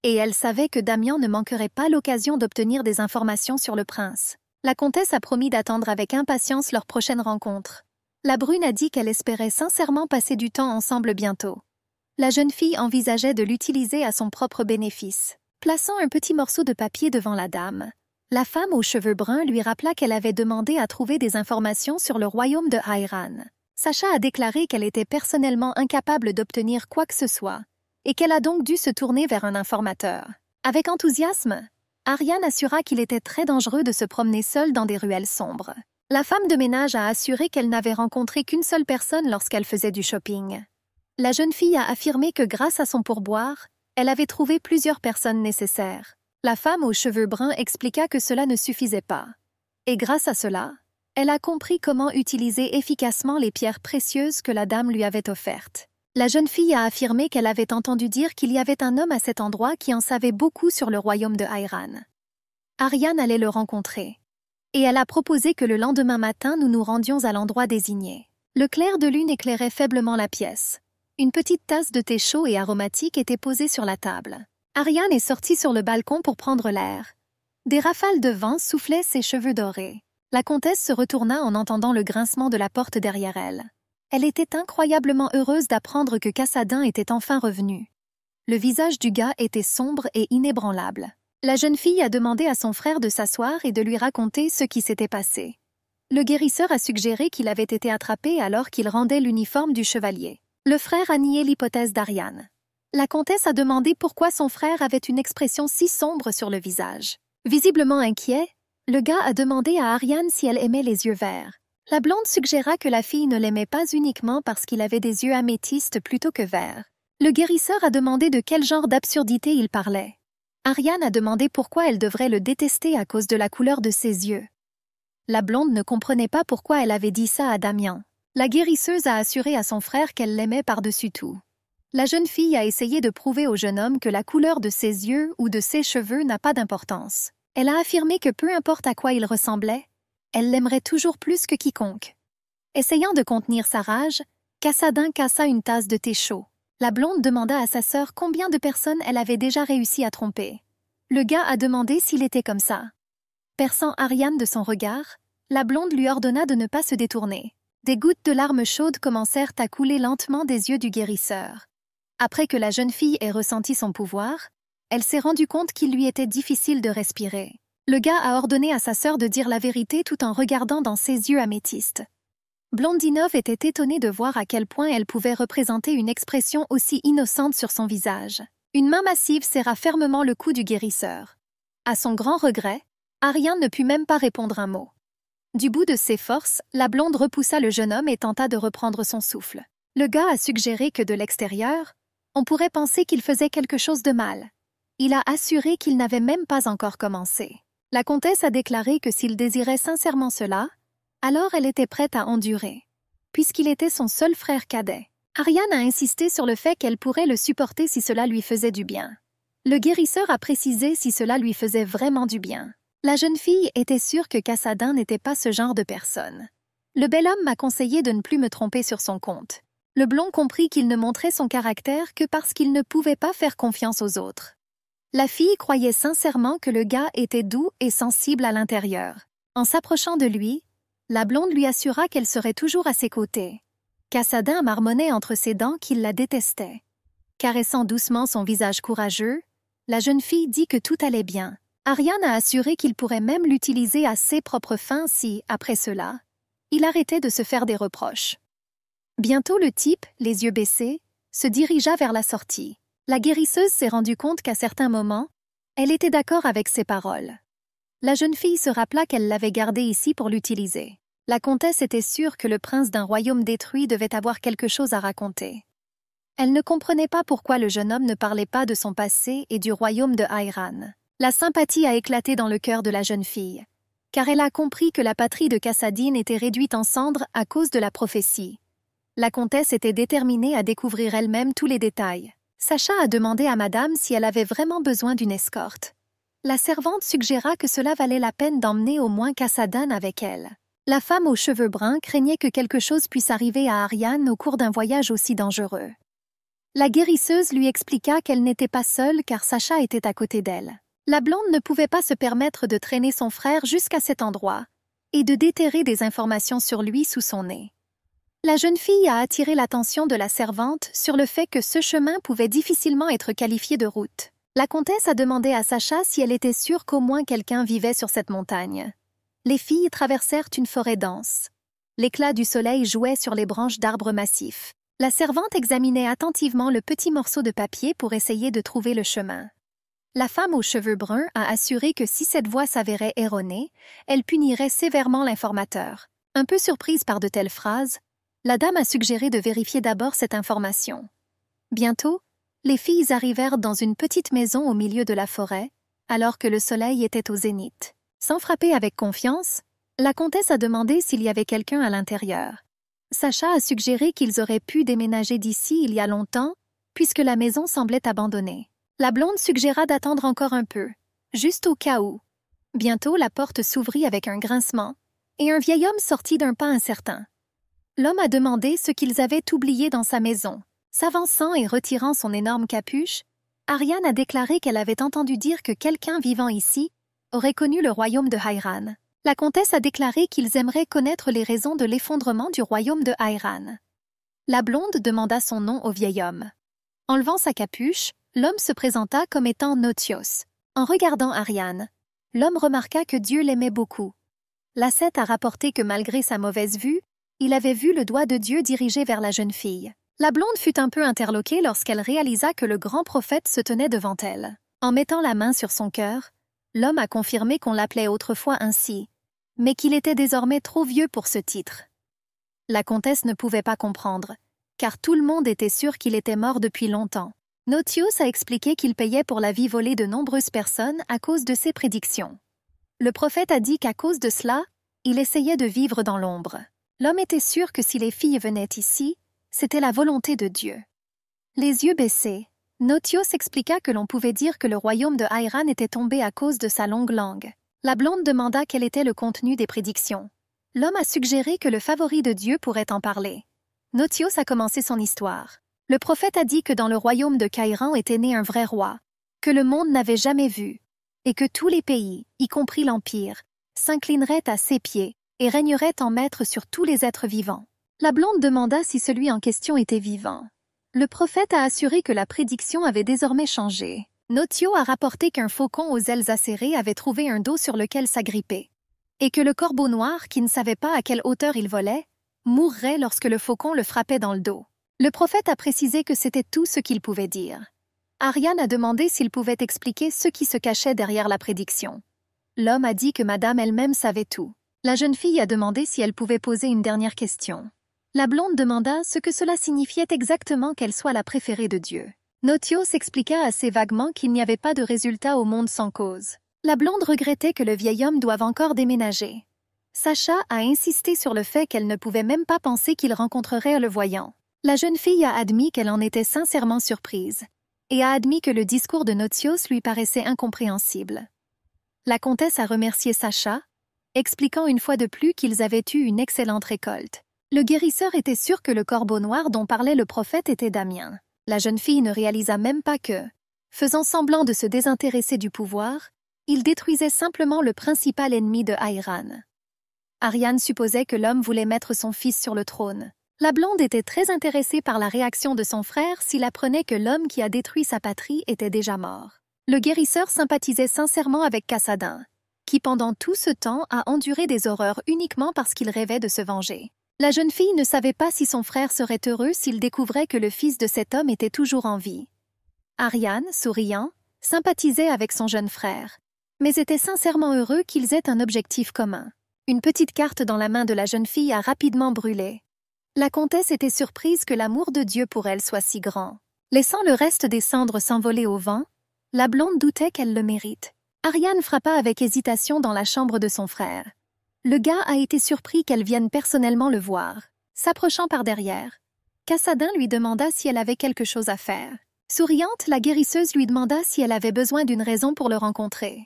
Et elle savait que Damien ne manquerait pas l'occasion d'obtenir des informations sur le prince. La comtesse a promis d'attendre avec impatience leur prochaine rencontre. La Brune a dit qu'elle espérait sincèrement passer du temps ensemble bientôt. La jeune fille envisageait de l'utiliser à son propre bénéfice. Plaçant un petit morceau de papier devant la dame, la femme aux cheveux bruns lui rappela qu'elle avait demandé à trouver des informations sur le royaume de Hairan. Sacha a déclaré qu'elle était personnellement incapable d'obtenir quoi que ce soit, et qu'elle a donc dû se tourner vers un informateur. Avec enthousiasme, Ariane assura qu'il était très dangereux de se promener seule dans des ruelles sombres. La femme de ménage a assuré qu'elle n'avait rencontré qu'une seule personne lorsqu'elle faisait du shopping. La jeune fille a affirmé que grâce à son pourboire, elle avait trouvé plusieurs personnes nécessaires. La femme aux cheveux bruns expliqua que cela ne suffisait pas. Et grâce à cela, elle a compris comment utiliser efficacement les pierres précieuses que la dame lui avait offertes. La jeune fille a affirmé qu'elle avait entendu dire qu'il y avait un homme à cet endroit qui en savait beaucoup sur le royaume de Ayran. Ariane allait le rencontrer. Et elle a proposé que le lendemain matin nous nous rendions à l'endroit désigné. Le clair de lune éclairait faiblement la pièce. Une petite tasse de thé chaud et aromatique était posée sur la table. Ariane est sortie sur le balcon pour prendre l'air. Des rafales de vent soufflaient ses cheveux dorés. La comtesse se retourna en entendant le grincement de la porte derrière elle. Elle était incroyablement heureuse d'apprendre que Cassadin était enfin revenu. Le visage du gars était sombre et inébranlable. La jeune fille a demandé à son frère de s'asseoir et de lui raconter ce qui s'était passé. Le guérisseur a suggéré qu'il avait été attrapé alors qu'il rendait l'uniforme du chevalier. Le frère a nié l'hypothèse d'Ariane la comtesse a demandé pourquoi son frère avait une expression si sombre sur le visage. Visiblement inquiet, le gars a demandé à Ariane si elle aimait les yeux verts. La blonde suggéra que la fille ne l'aimait pas uniquement parce qu'il avait des yeux améthystes plutôt que verts. Le guérisseur a demandé de quel genre d'absurdité il parlait. Ariane a demandé pourquoi elle devrait le détester à cause de la couleur de ses yeux. La blonde ne comprenait pas pourquoi elle avait dit ça à Damien. La guérisseuse a assuré à son frère qu'elle l'aimait par-dessus tout la jeune fille a essayé de prouver au jeune homme que la couleur de ses yeux ou de ses cheveux n'a pas d'importance. Elle a affirmé que peu importe à quoi il ressemblait, elle l'aimerait toujours plus que quiconque. Essayant de contenir sa rage, Cassadin cassa une tasse de thé chaud. La blonde demanda à sa sœur combien de personnes elle avait déjà réussi à tromper. Le gars a demandé s'il était comme ça. Perçant Ariane de son regard, la blonde lui ordonna de ne pas se détourner. Des gouttes de larmes chaudes commencèrent à couler lentement des yeux du guérisseur. Après que la jeune fille ait ressenti son pouvoir, elle s'est rendue compte qu'il lui était difficile de respirer. Le gars a ordonné à sa sœur de dire la vérité tout en regardant dans ses yeux améthystes. Blondinov était étonnée de voir à quel point elle pouvait représenter une expression aussi innocente sur son visage. Une main massive serra fermement le cou du guérisseur. À son grand regret, Ariane ne put même pas répondre un mot. Du bout de ses forces, la blonde repoussa le jeune homme et tenta de reprendre son souffle. Le gars a suggéré que de l'extérieur, on pourrait penser qu'il faisait quelque chose de mal. Il a assuré qu'il n'avait même pas encore commencé. La comtesse a déclaré que s'il désirait sincèrement cela, alors elle était prête à endurer, puisqu'il était son seul frère cadet. Ariane a insisté sur le fait qu'elle pourrait le supporter si cela lui faisait du bien. Le guérisseur a précisé si cela lui faisait vraiment du bien. La jeune fille était sûre que Cassadin n'était pas ce genre de personne. Le bel homme m'a conseillé de ne plus me tromper sur son compte. Le blond comprit qu'il ne montrait son caractère que parce qu'il ne pouvait pas faire confiance aux autres. La fille croyait sincèrement que le gars était doux et sensible à l'intérieur. En s'approchant de lui, la blonde lui assura qu'elle serait toujours à ses côtés. Cassadin marmonnait entre ses dents qu'il la détestait. Caressant doucement son visage courageux, la jeune fille dit que tout allait bien. Ariane a assuré qu'il pourrait même l'utiliser à ses propres fins si, après cela, il arrêtait de se faire des reproches. Bientôt le type, les yeux baissés, se dirigea vers la sortie. La guérisseuse s'est rendue compte qu'à certains moments, elle était d'accord avec ses paroles. La jeune fille se rappela qu'elle l'avait gardé ici pour l'utiliser. La comtesse était sûre que le prince d'un royaume détruit devait avoir quelque chose à raconter. Elle ne comprenait pas pourquoi le jeune homme ne parlait pas de son passé et du royaume de Haïran. La sympathie a éclaté dans le cœur de la jeune fille, car elle a compris que la patrie de Cassadine était réduite en cendres à cause de la prophétie. La comtesse était déterminée à découvrir elle-même tous les détails. Sacha a demandé à madame si elle avait vraiment besoin d'une escorte. La servante suggéra que cela valait la peine d'emmener au moins Cassadan avec elle. La femme aux cheveux bruns craignait que quelque chose puisse arriver à Ariane au cours d'un voyage aussi dangereux. La guérisseuse lui expliqua qu'elle n'était pas seule car Sacha était à côté d'elle. La blonde ne pouvait pas se permettre de traîner son frère jusqu'à cet endroit et de déterrer des informations sur lui sous son nez. La jeune fille a attiré l'attention de la servante sur le fait que ce chemin pouvait difficilement être qualifié de route. La comtesse a demandé à Sacha si elle était sûre qu'au moins quelqu'un vivait sur cette montagne. Les filles traversèrent une forêt dense. L'éclat du soleil jouait sur les branches d'arbres massifs. La servante examinait attentivement le petit morceau de papier pour essayer de trouver le chemin. La femme aux cheveux bruns a assuré que si cette voie s'avérait erronée, elle punirait sévèrement l'informateur. Un peu surprise par de telles phrases, la dame a suggéré de vérifier d'abord cette information. Bientôt, les filles arrivèrent dans une petite maison au milieu de la forêt, alors que le soleil était au zénith. Sans frapper avec confiance, la comtesse a demandé s'il y avait quelqu'un à l'intérieur. Sacha a suggéré qu'ils auraient pu déménager d'ici il y a longtemps, puisque la maison semblait abandonnée. La blonde suggéra d'attendre encore un peu, juste au cas où. Bientôt, la porte s'ouvrit avec un grincement, et un vieil homme sortit d'un pas incertain. L'homme a demandé ce qu'ils avaient oublié dans sa maison. S'avançant et retirant son énorme capuche, Ariane a déclaré qu'elle avait entendu dire que quelqu'un vivant ici aurait connu le royaume de Hairan. La comtesse a déclaré qu'ils aimeraient connaître les raisons de l'effondrement du royaume de Hairan. La blonde demanda son nom au vieil homme. Enlevant sa capuche, l'homme se présenta comme étant Notios. En regardant Ariane, l'homme remarqua que Dieu l'aimait beaucoup. L'ascète a rapporté que malgré sa mauvaise vue, il avait vu le doigt de Dieu dirigé vers la jeune fille. La blonde fut un peu interloquée lorsqu'elle réalisa que le grand prophète se tenait devant elle. En mettant la main sur son cœur, l'homme a confirmé qu'on l'appelait autrefois ainsi, mais qu'il était désormais trop vieux pour ce titre. La comtesse ne pouvait pas comprendre, car tout le monde était sûr qu'il était mort depuis longtemps. Nautius a expliqué qu'il payait pour la vie volée de nombreuses personnes à cause de ses prédictions. Le prophète a dit qu'à cause de cela, il essayait de vivre dans l'ombre. L'homme était sûr que si les filles venaient ici, c'était la volonté de Dieu. Les yeux baissés, Nautios expliqua que l'on pouvait dire que le royaume de Haïran était tombé à cause de sa longue langue. La blonde demanda quel était le contenu des prédictions. L'homme a suggéré que le favori de Dieu pourrait en parler. Nautios a commencé son histoire. Le prophète a dit que dans le royaume de Caïran était né un vrai roi, que le monde n'avait jamais vu, et que tous les pays, y compris l'Empire, s'inclineraient à ses pieds, et régnerait en maître sur tous les êtres vivants. La blonde demanda si celui en question était vivant. Le prophète a assuré que la prédiction avait désormais changé. Notio a rapporté qu'un faucon aux ailes acérées avait trouvé un dos sur lequel s'agripper, et que le corbeau noir, qui ne savait pas à quelle hauteur il volait, mourrait lorsque le faucon le frappait dans le dos. Le prophète a précisé que c'était tout ce qu'il pouvait dire. Ariane a demandé s'il pouvait expliquer ce qui se cachait derrière la prédiction. L'homme a dit que Madame elle-même savait tout. La jeune fille a demandé si elle pouvait poser une dernière question. La blonde demanda ce que cela signifiait exactement qu'elle soit la préférée de Dieu. Notios s'expliqua assez vaguement qu'il n'y avait pas de résultat au monde sans cause. La blonde regrettait que le vieil homme doive encore déménager. Sacha a insisté sur le fait qu'elle ne pouvait même pas penser qu'il rencontrerait le voyant. La jeune fille a admis qu'elle en était sincèrement surprise, et a admis que le discours de Notios lui paraissait incompréhensible. La comtesse a remercié Sacha, expliquant une fois de plus qu'ils avaient eu une excellente récolte. Le guérisseur était sûr que le corbeau noir dont parlait le prophète était Damien. La jeune fille ne réalisa même pas que, faisant semblant de se désintéresser du pouvoir, il détruisait simplement le principal ennemi de Ayran. Ariane supposait que l'homme voulait mettre son fils sur le trône. La blonde était très intéressée par la réaction de son frère s'il apprenait que l'homme qui a détruit sa patrie était déjà mort. Le guérisseur sympathisait sincèrement avec Cassadin qui pendant tout ce temps a enduré des horreurs uniquement parce qu'il rêvait de se venger. La jeune fille ne savait pas si son frère serait heureux s'il découvrait que le fils de cet homme était toujours en vie. Ariane, souriant, sympathisait avec son jeune frère, mais était sincèrement heureux qu'ils aient un objectif commun. Une petite carte dans la main de la jeune fille a rapidement brûlé. La comtesse était surprise que l'amour de Dieu pour elle soit si grand. Laissant le reste des cendres s'envoler au vent, la blonde doutait qu'elle le mérite. Ariane frappa avec hésitation dans la chambre de son frère. Le gars a été surpris qu'elle vienne personnellement le voir. S'approchant par derrière, Cassadin lui demanda si elle avait quelque chose à faire. Souriante, la guérisseuse lui demanda si elle avait besoin d'une raison pour le rencontrer.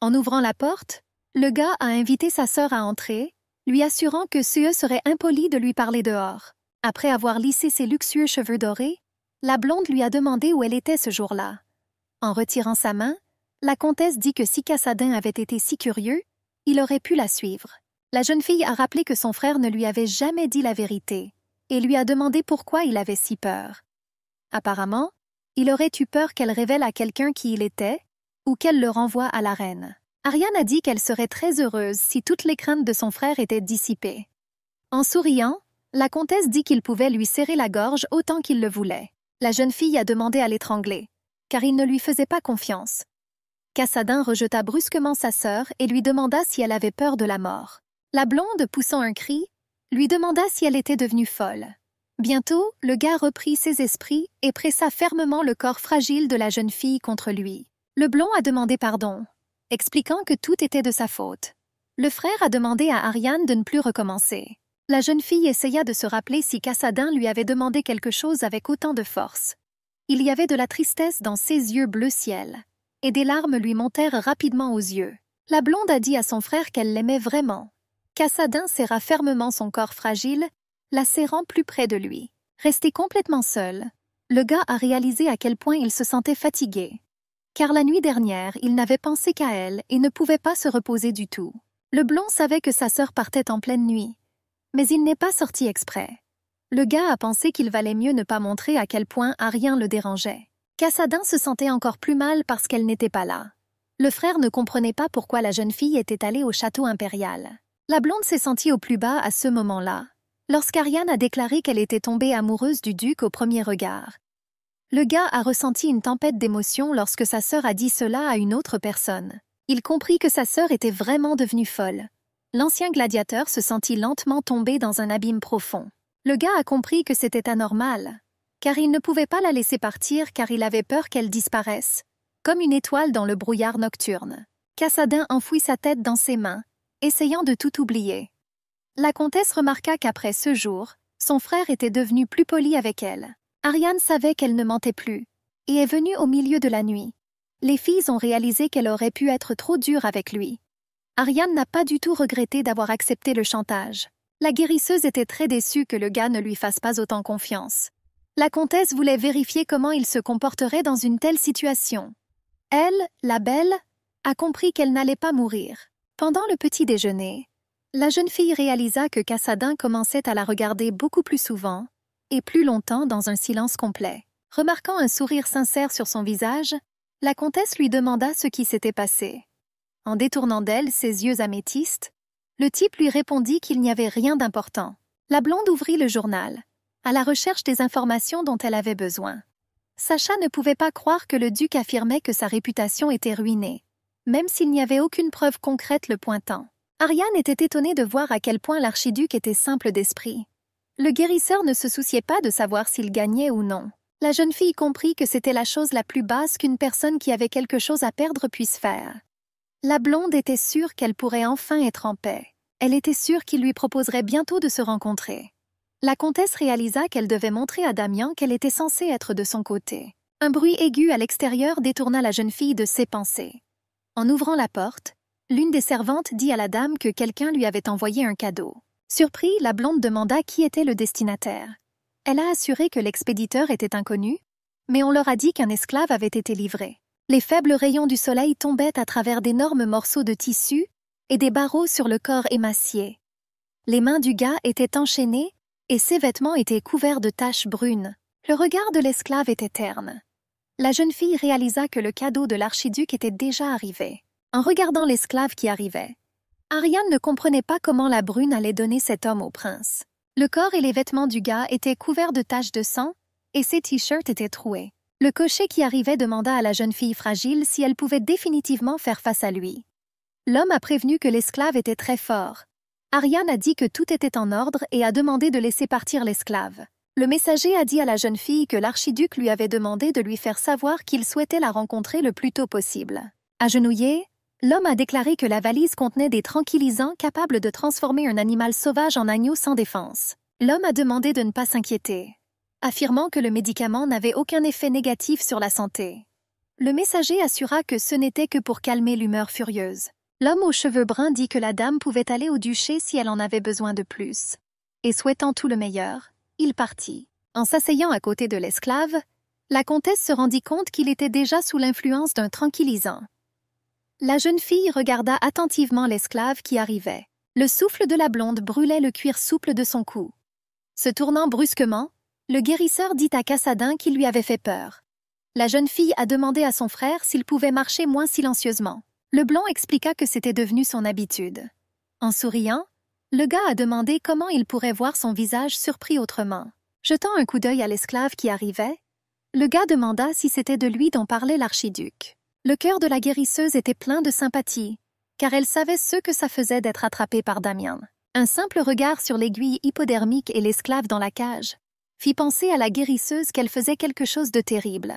En ouvrant la porte, le gars a invité sa sœur à entrer, lui assurant que ce serait impoli de lui parler dehors. Après avoir lissé ses luxueux cheveux dorés, la blonde lui a demandé où elle était ce jour-là. En retirant sa main, la comtesse dit que si Cassadin avait été si curieux, il aurait pu la suivre. La jeune fille a rappelé que son frère ne lui avait jamais dit la vérité et lui a demandé pourquoi il avait si peur. Apparemment, il aurait eu peur qu'elle révèle à quelqu'un qui il était ou qu'elle le renvoie à la reine. Ariane a dit qu'elle serait très heureuse si toutes les craintes de son frère étaient dissipées. En souriant, la comtesse dit qu'il pouvait lui serrer la gorge autant qu'il le voulait. La jeune fille a demandé à l'étrangler, car il ne lui faisait pas confiance. Cassadin rejeta brusquement sa sœur et lui demanda si elle avait peur de la mort. La blonde, poussant un cri, lui demanda si elle était devenue folle. Bientôt, le gars reprit ses esprits et pressa fermement le corps fragile de la jeune fille contre lui. Le blond a demandé pardon, expliquant que tout était de sa faute. Le frère a demandé à Ariane de ne plus recommencer. La jeune fille essaya de se rappeler si Cassadin lui avait demandé quelque chose avec autant de force. Il y avait de la tristesse dans ses yeux bleu ciel et des larmes lui montèrent rapidement aux yeux. La blonde a dit à son frère qu'elle l'aimait vraiment. Cassadin serra fermement son corps fragile, la serrant plus près de lui. Resté complètement seul, le gars a réalisé à quel point il se sentait fatigué. Car la nuit dernière, il n'avait pensé qu'à elle et ne pouvait pas se reposer du tout. Le blond savait que sa sœur partait en pleine nuit. Mais il n'est pas sorti exprès. Le gars a pensé qu'il valait mieux ne pas montrer à quel point Arien le dérangeait. Cassadin se sentait encore plus mal parce qu'elle n'était pas là. Le frère ne comprenait pas pourquoi la jeune fille était allée au château impérial. La blonde s'est sentie au plus bas à ce moment-là, lorsqu'Ariane a déclaré qu'elle était tombée amoureuse du duc au premier regard. Le gars a ressenti une tempête d'émotion lorsque sa sœur a dit cela à une autre personne. Il comprit que sa sœur était vraiment devenue folle. L'ancien gladiateur se sentit lentement tombé dans un abîme profond. Le gars a compris que c'était anormal, car il ne pouvait pas la laisser partir car il avait peur qu'elle disparaisse, comme une étoile dans le brouillard nocturne. Cassadin enfouit sa tête dans ses mains, essayant de tout oublier. La comtesse remarqua qu'après ce jour, son frère était devenu plus poli avec elle. Ariane savait qu'elle ne mentait plus, et est venue au milieu de la nuit. Les filles ont réalisé qu'elle aurait pu être trop dure avec lui. Ariane n'a pas du tout regretté d'avoir accepté le chantage. La guérisseuse était très déçue que le gars ne lui fasse pas autant confiance. La comtesse voulait vérifier comment il se comporterait dans une telle situation. Elle, la belle, a compris qu'elle n'allait pas mourir. Pendant le petit déjeuner, la jeune fille réalisa que Cassadin commençait à la regarder beaucoup plus souvent, et plus longtemps dans un silence complet. Remarquant un sourire sincère sur son visage, la comtesse lui demanda ce qui s'était passé. En détournant d'elle ses yeux améthystes, le type lui répondit qu'il n'y avait rien d'important. La blonde ouvrit le journal à la recherche des informations dont elle avait besoin. Sacha ne pouvait pas croire que le duc affirmait que sa réputation était ruinée, même s'il n'y avait aucune preuve concrète le pointant. Ariane était étonnée de voir à quel point l'archiduc était simple d'esprit. Le guérisseur ne se souciait pas de savoir s'il gagnait ou non. La jeune fille comprit que c'était la chose la plus basse qu'une personne qui avait quelque chose à perdre puisse faire. La blonde était sûre qu'elle pourrait enfin être en paix. Elle était sûre qu'il lui proposerait bientôt de se rencontrer la comtesse réalisa qu'elle devait montrer à Damien qu'elle était censée être de son côté. Un bruit aigu à l'extérieur détourna la jeune fille de ses pensées. En ouvrant la porte, l'une des servantes dit à la dame que quelqu'un lui avait envoyé un cadeau. Surpris, la blonde demanda qui était le destinataire. Elle a assuré que l'expéditeur était inconnu, mais on leur a dit qu'un esclave avait été livré. Les faibles rayons du soleil tombaient à travers d'énormes morceaux de tissu et des barreaux sur le corps émacié. Les mains du gars étaient enchaînées et ses vêtements étaient couverts de taches brunes. Le regard de l'esclave était terne. La jeune fille réalisa que le cadeau de l'archiduc était déjà arrivé. En regardant l'esclave qui arrivait, Ariane ne comprenait pas comment la brune allait donner cet homme au prince. Le corps et les vêtements du gars étaient couverts de taches de sang, et ses t-shirts étaient troués. Le cocher qui arrivait demanda à la jeune fille fragile si elle pouvait définitivement faire face à lui. L'homme a prévenu que l'esclave était très fort, Ariane a dit que tout était en ordre et a demandé de laisser partir l'esclave. Le messager a dit à la jeune fille que l'archiduc lui avait demandé de lui faire savoir qu'il souhaitait la rencontrer le plus tôt possible. Agenouillé, l'homme a déclaré que la valise contenait des tranquillisants capables de transformer un animal sauvage en agneau sans défense. L'homme a demandé de ne pas s'inquiéter, affirmant que le médicament n'avait aucun effet négatif sur la santé. Le messager assura que ce n'était que pour calmer l'humeur furieuse. L'homme aux cheveux bruns dit que la dame pouvait aller au duché si elle en avait besoin de plus. Et souhaitant tout le meilleur, il partit. En s'asseyant à côté de l'esclave, la comtesse se rendit compte qu'il était déjà sous l'influence d'un tranquillisant. La jeune fille regarda attentivement l'esclave qui arrivait. Le souffle de la blonde brûlait le cuir souple de son cou. Se tournant brusquement, le guérisseur dit à Cassadin qu'il lui avait fait peur. La jeune fille a demandé à son frère s'il pouvait marcher moins silencieusement. Le blond expliqua que c'était devenu son habitude. En souriant, le gars a demandé comment il pourrait voir son visage surpris autrement. Jetant un coup d'œil à l'esclave qui arrivait, le gars demanda si c'était de lui dont parlait l'archiduc. Le cœur de la guérisseuse était plein de sympathie, car elle savait ce que ça faisait d'être attrapée par Damien. Un simple regard sur l'aiguille hypodermique et l'esclave dans la cage fit penser à la guérisseuse qu'elle faisait quelque chose de terrible.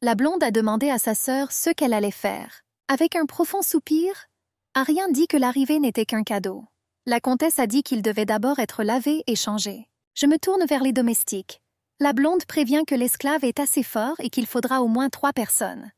La blonde a demandé à sa sœur ce qu'elle allait faire. Avec un profond soupir, Ariane dit que l'arrivée n'était qu'un cadeau. La comtesse a dit qu'il devait d'abord être lavé et changé. Je me tourne vers les domestiques. La blonde prévient que l'esclave est assez fort et qu'il faudra au moins trois personnes.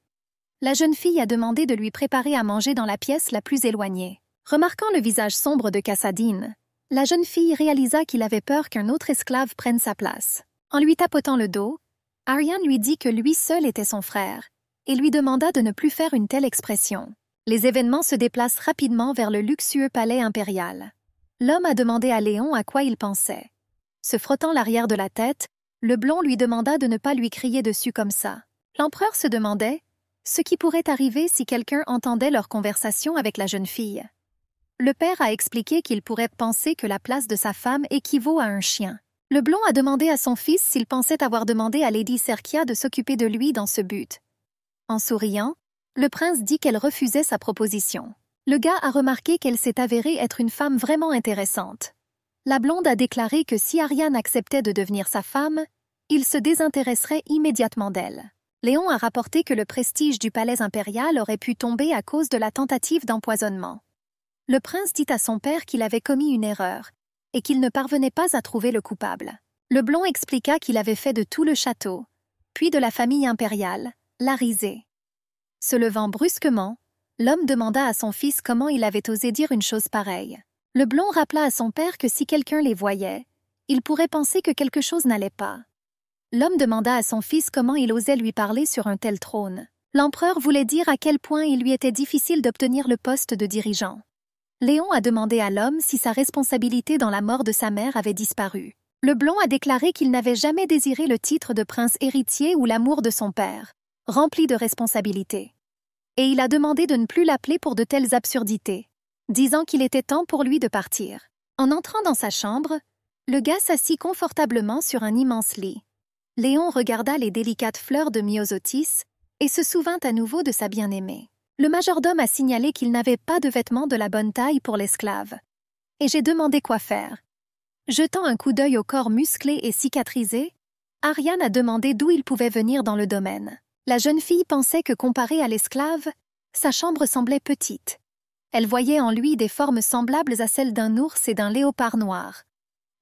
La jeune fille a demandé de lui préparer à manger dans la pièce la plus éloignée. Remarquant le visage sombre de Cassadine, la jeune fille réalisa qu'il avait peur qu'un autre esclave prenne sa place. En lui tapotant le dos, Ariane lui dit que lui seul était son frère et lui demanda de ne plus faire une telle expression. Les événements se déplacent rapidement vers le luxueux palais impérial. L'homme a demandé à Léon à quoi il pensait. Se frottant l'arrière de la tête, le blond lui demanda de ne pas lui crier dessus comme ça. L'empereur se demandait ce qui pourrait arriver si quelqu'un entendait leur conversation avec la jeune fille. Le père a expliqué qu'il pourrait penser que la place de sa femme équivaut à un chien. Le blond a demandé à son fils s'il pensait avoir demandé à Lady Serkia de s'occuper de lui dans ce but. En souriant, le prince dit qu'elle refusait sa proposition. Le gars a remarqué qu'elle s'est avérée être une femme vraiment intéressante. La blonde a déclaré que si Ariane acceptait de devenir sa femme, il se désintéresserait immédiatement d'elle. Léon a rapporté que le prestige du palais impérial aurait pu tomber à cause de la tentative d'empoisonnement. Le prince dit à son père qu'il avait commis une erreur et qu'il ne parvenait pas à trouver le coupable. Le blond expliqua qu'il avait fait de tout le château, puis de la famille impériale, la risée. Se levant brusquement, l'homme demanda à son fils comment il avait osé dire une chose pareille. Le blond rappela à son père que si quelqu'un les voyait, il pourrait penser que quelque chose n'allait pas. L'homme demanda à son fils comment il osait lui parler sur un tel trône. L'empereur voulait dire à quel point il lui était difficile d'obtenir le poste de dirigeant. Léon a demandé à l'homme si sa responsabilité dans la mort de sa mère avait disparu. Le blond a déclaré qu'il n'avait jamais désiré le titre de prince héritier ou l'amour de son père rempli de responsabilités. Et il a demandé de ne plus l'appeler pour de telles absurdités, disant qu'il était temps pour lui de partir. En entrant dans sa chambre, le gars s'assit confortablement sur un immense lit. Léon regarda les délicates fleurs de myosotis et se souvint à nouveau de sa bien-aimée. Le majordome a signalé qu'il n'avait pas de vêtements de la bonne taille pour l'esclave. Et j'ai demandé quoi faire. Jetant un coup d'œil au corps musclé et cicatrisé, Ariane a demandé d'où il pouvait venir dans le domaine. La jeune fille pensait que comparée à l'esclave, sa chambre semblait petite. Elle voyait en lui des formes semblables à celles d'un ours et d'un léopard noir.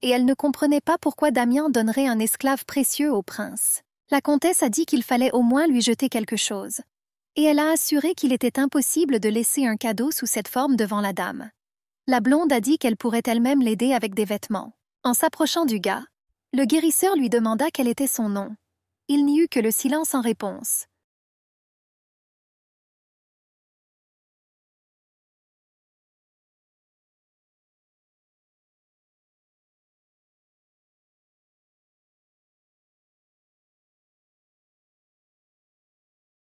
Et elle ne comprenait pas pourquoi Damien donnerait un esclave précieux au prince. La comtesse a dit qu'il fallait au moins lui jeter quelque chose. Et elle a assuré qu'il était impossible de laisser un cadeau sous cette forme devant la dame. La blonde a dit qu'elle pourrait elle-même l'aider avec des vêtements. En s'approchant du gars, le guérisseur lui demanda quel était son nom il n'y eut que le silence en réponse.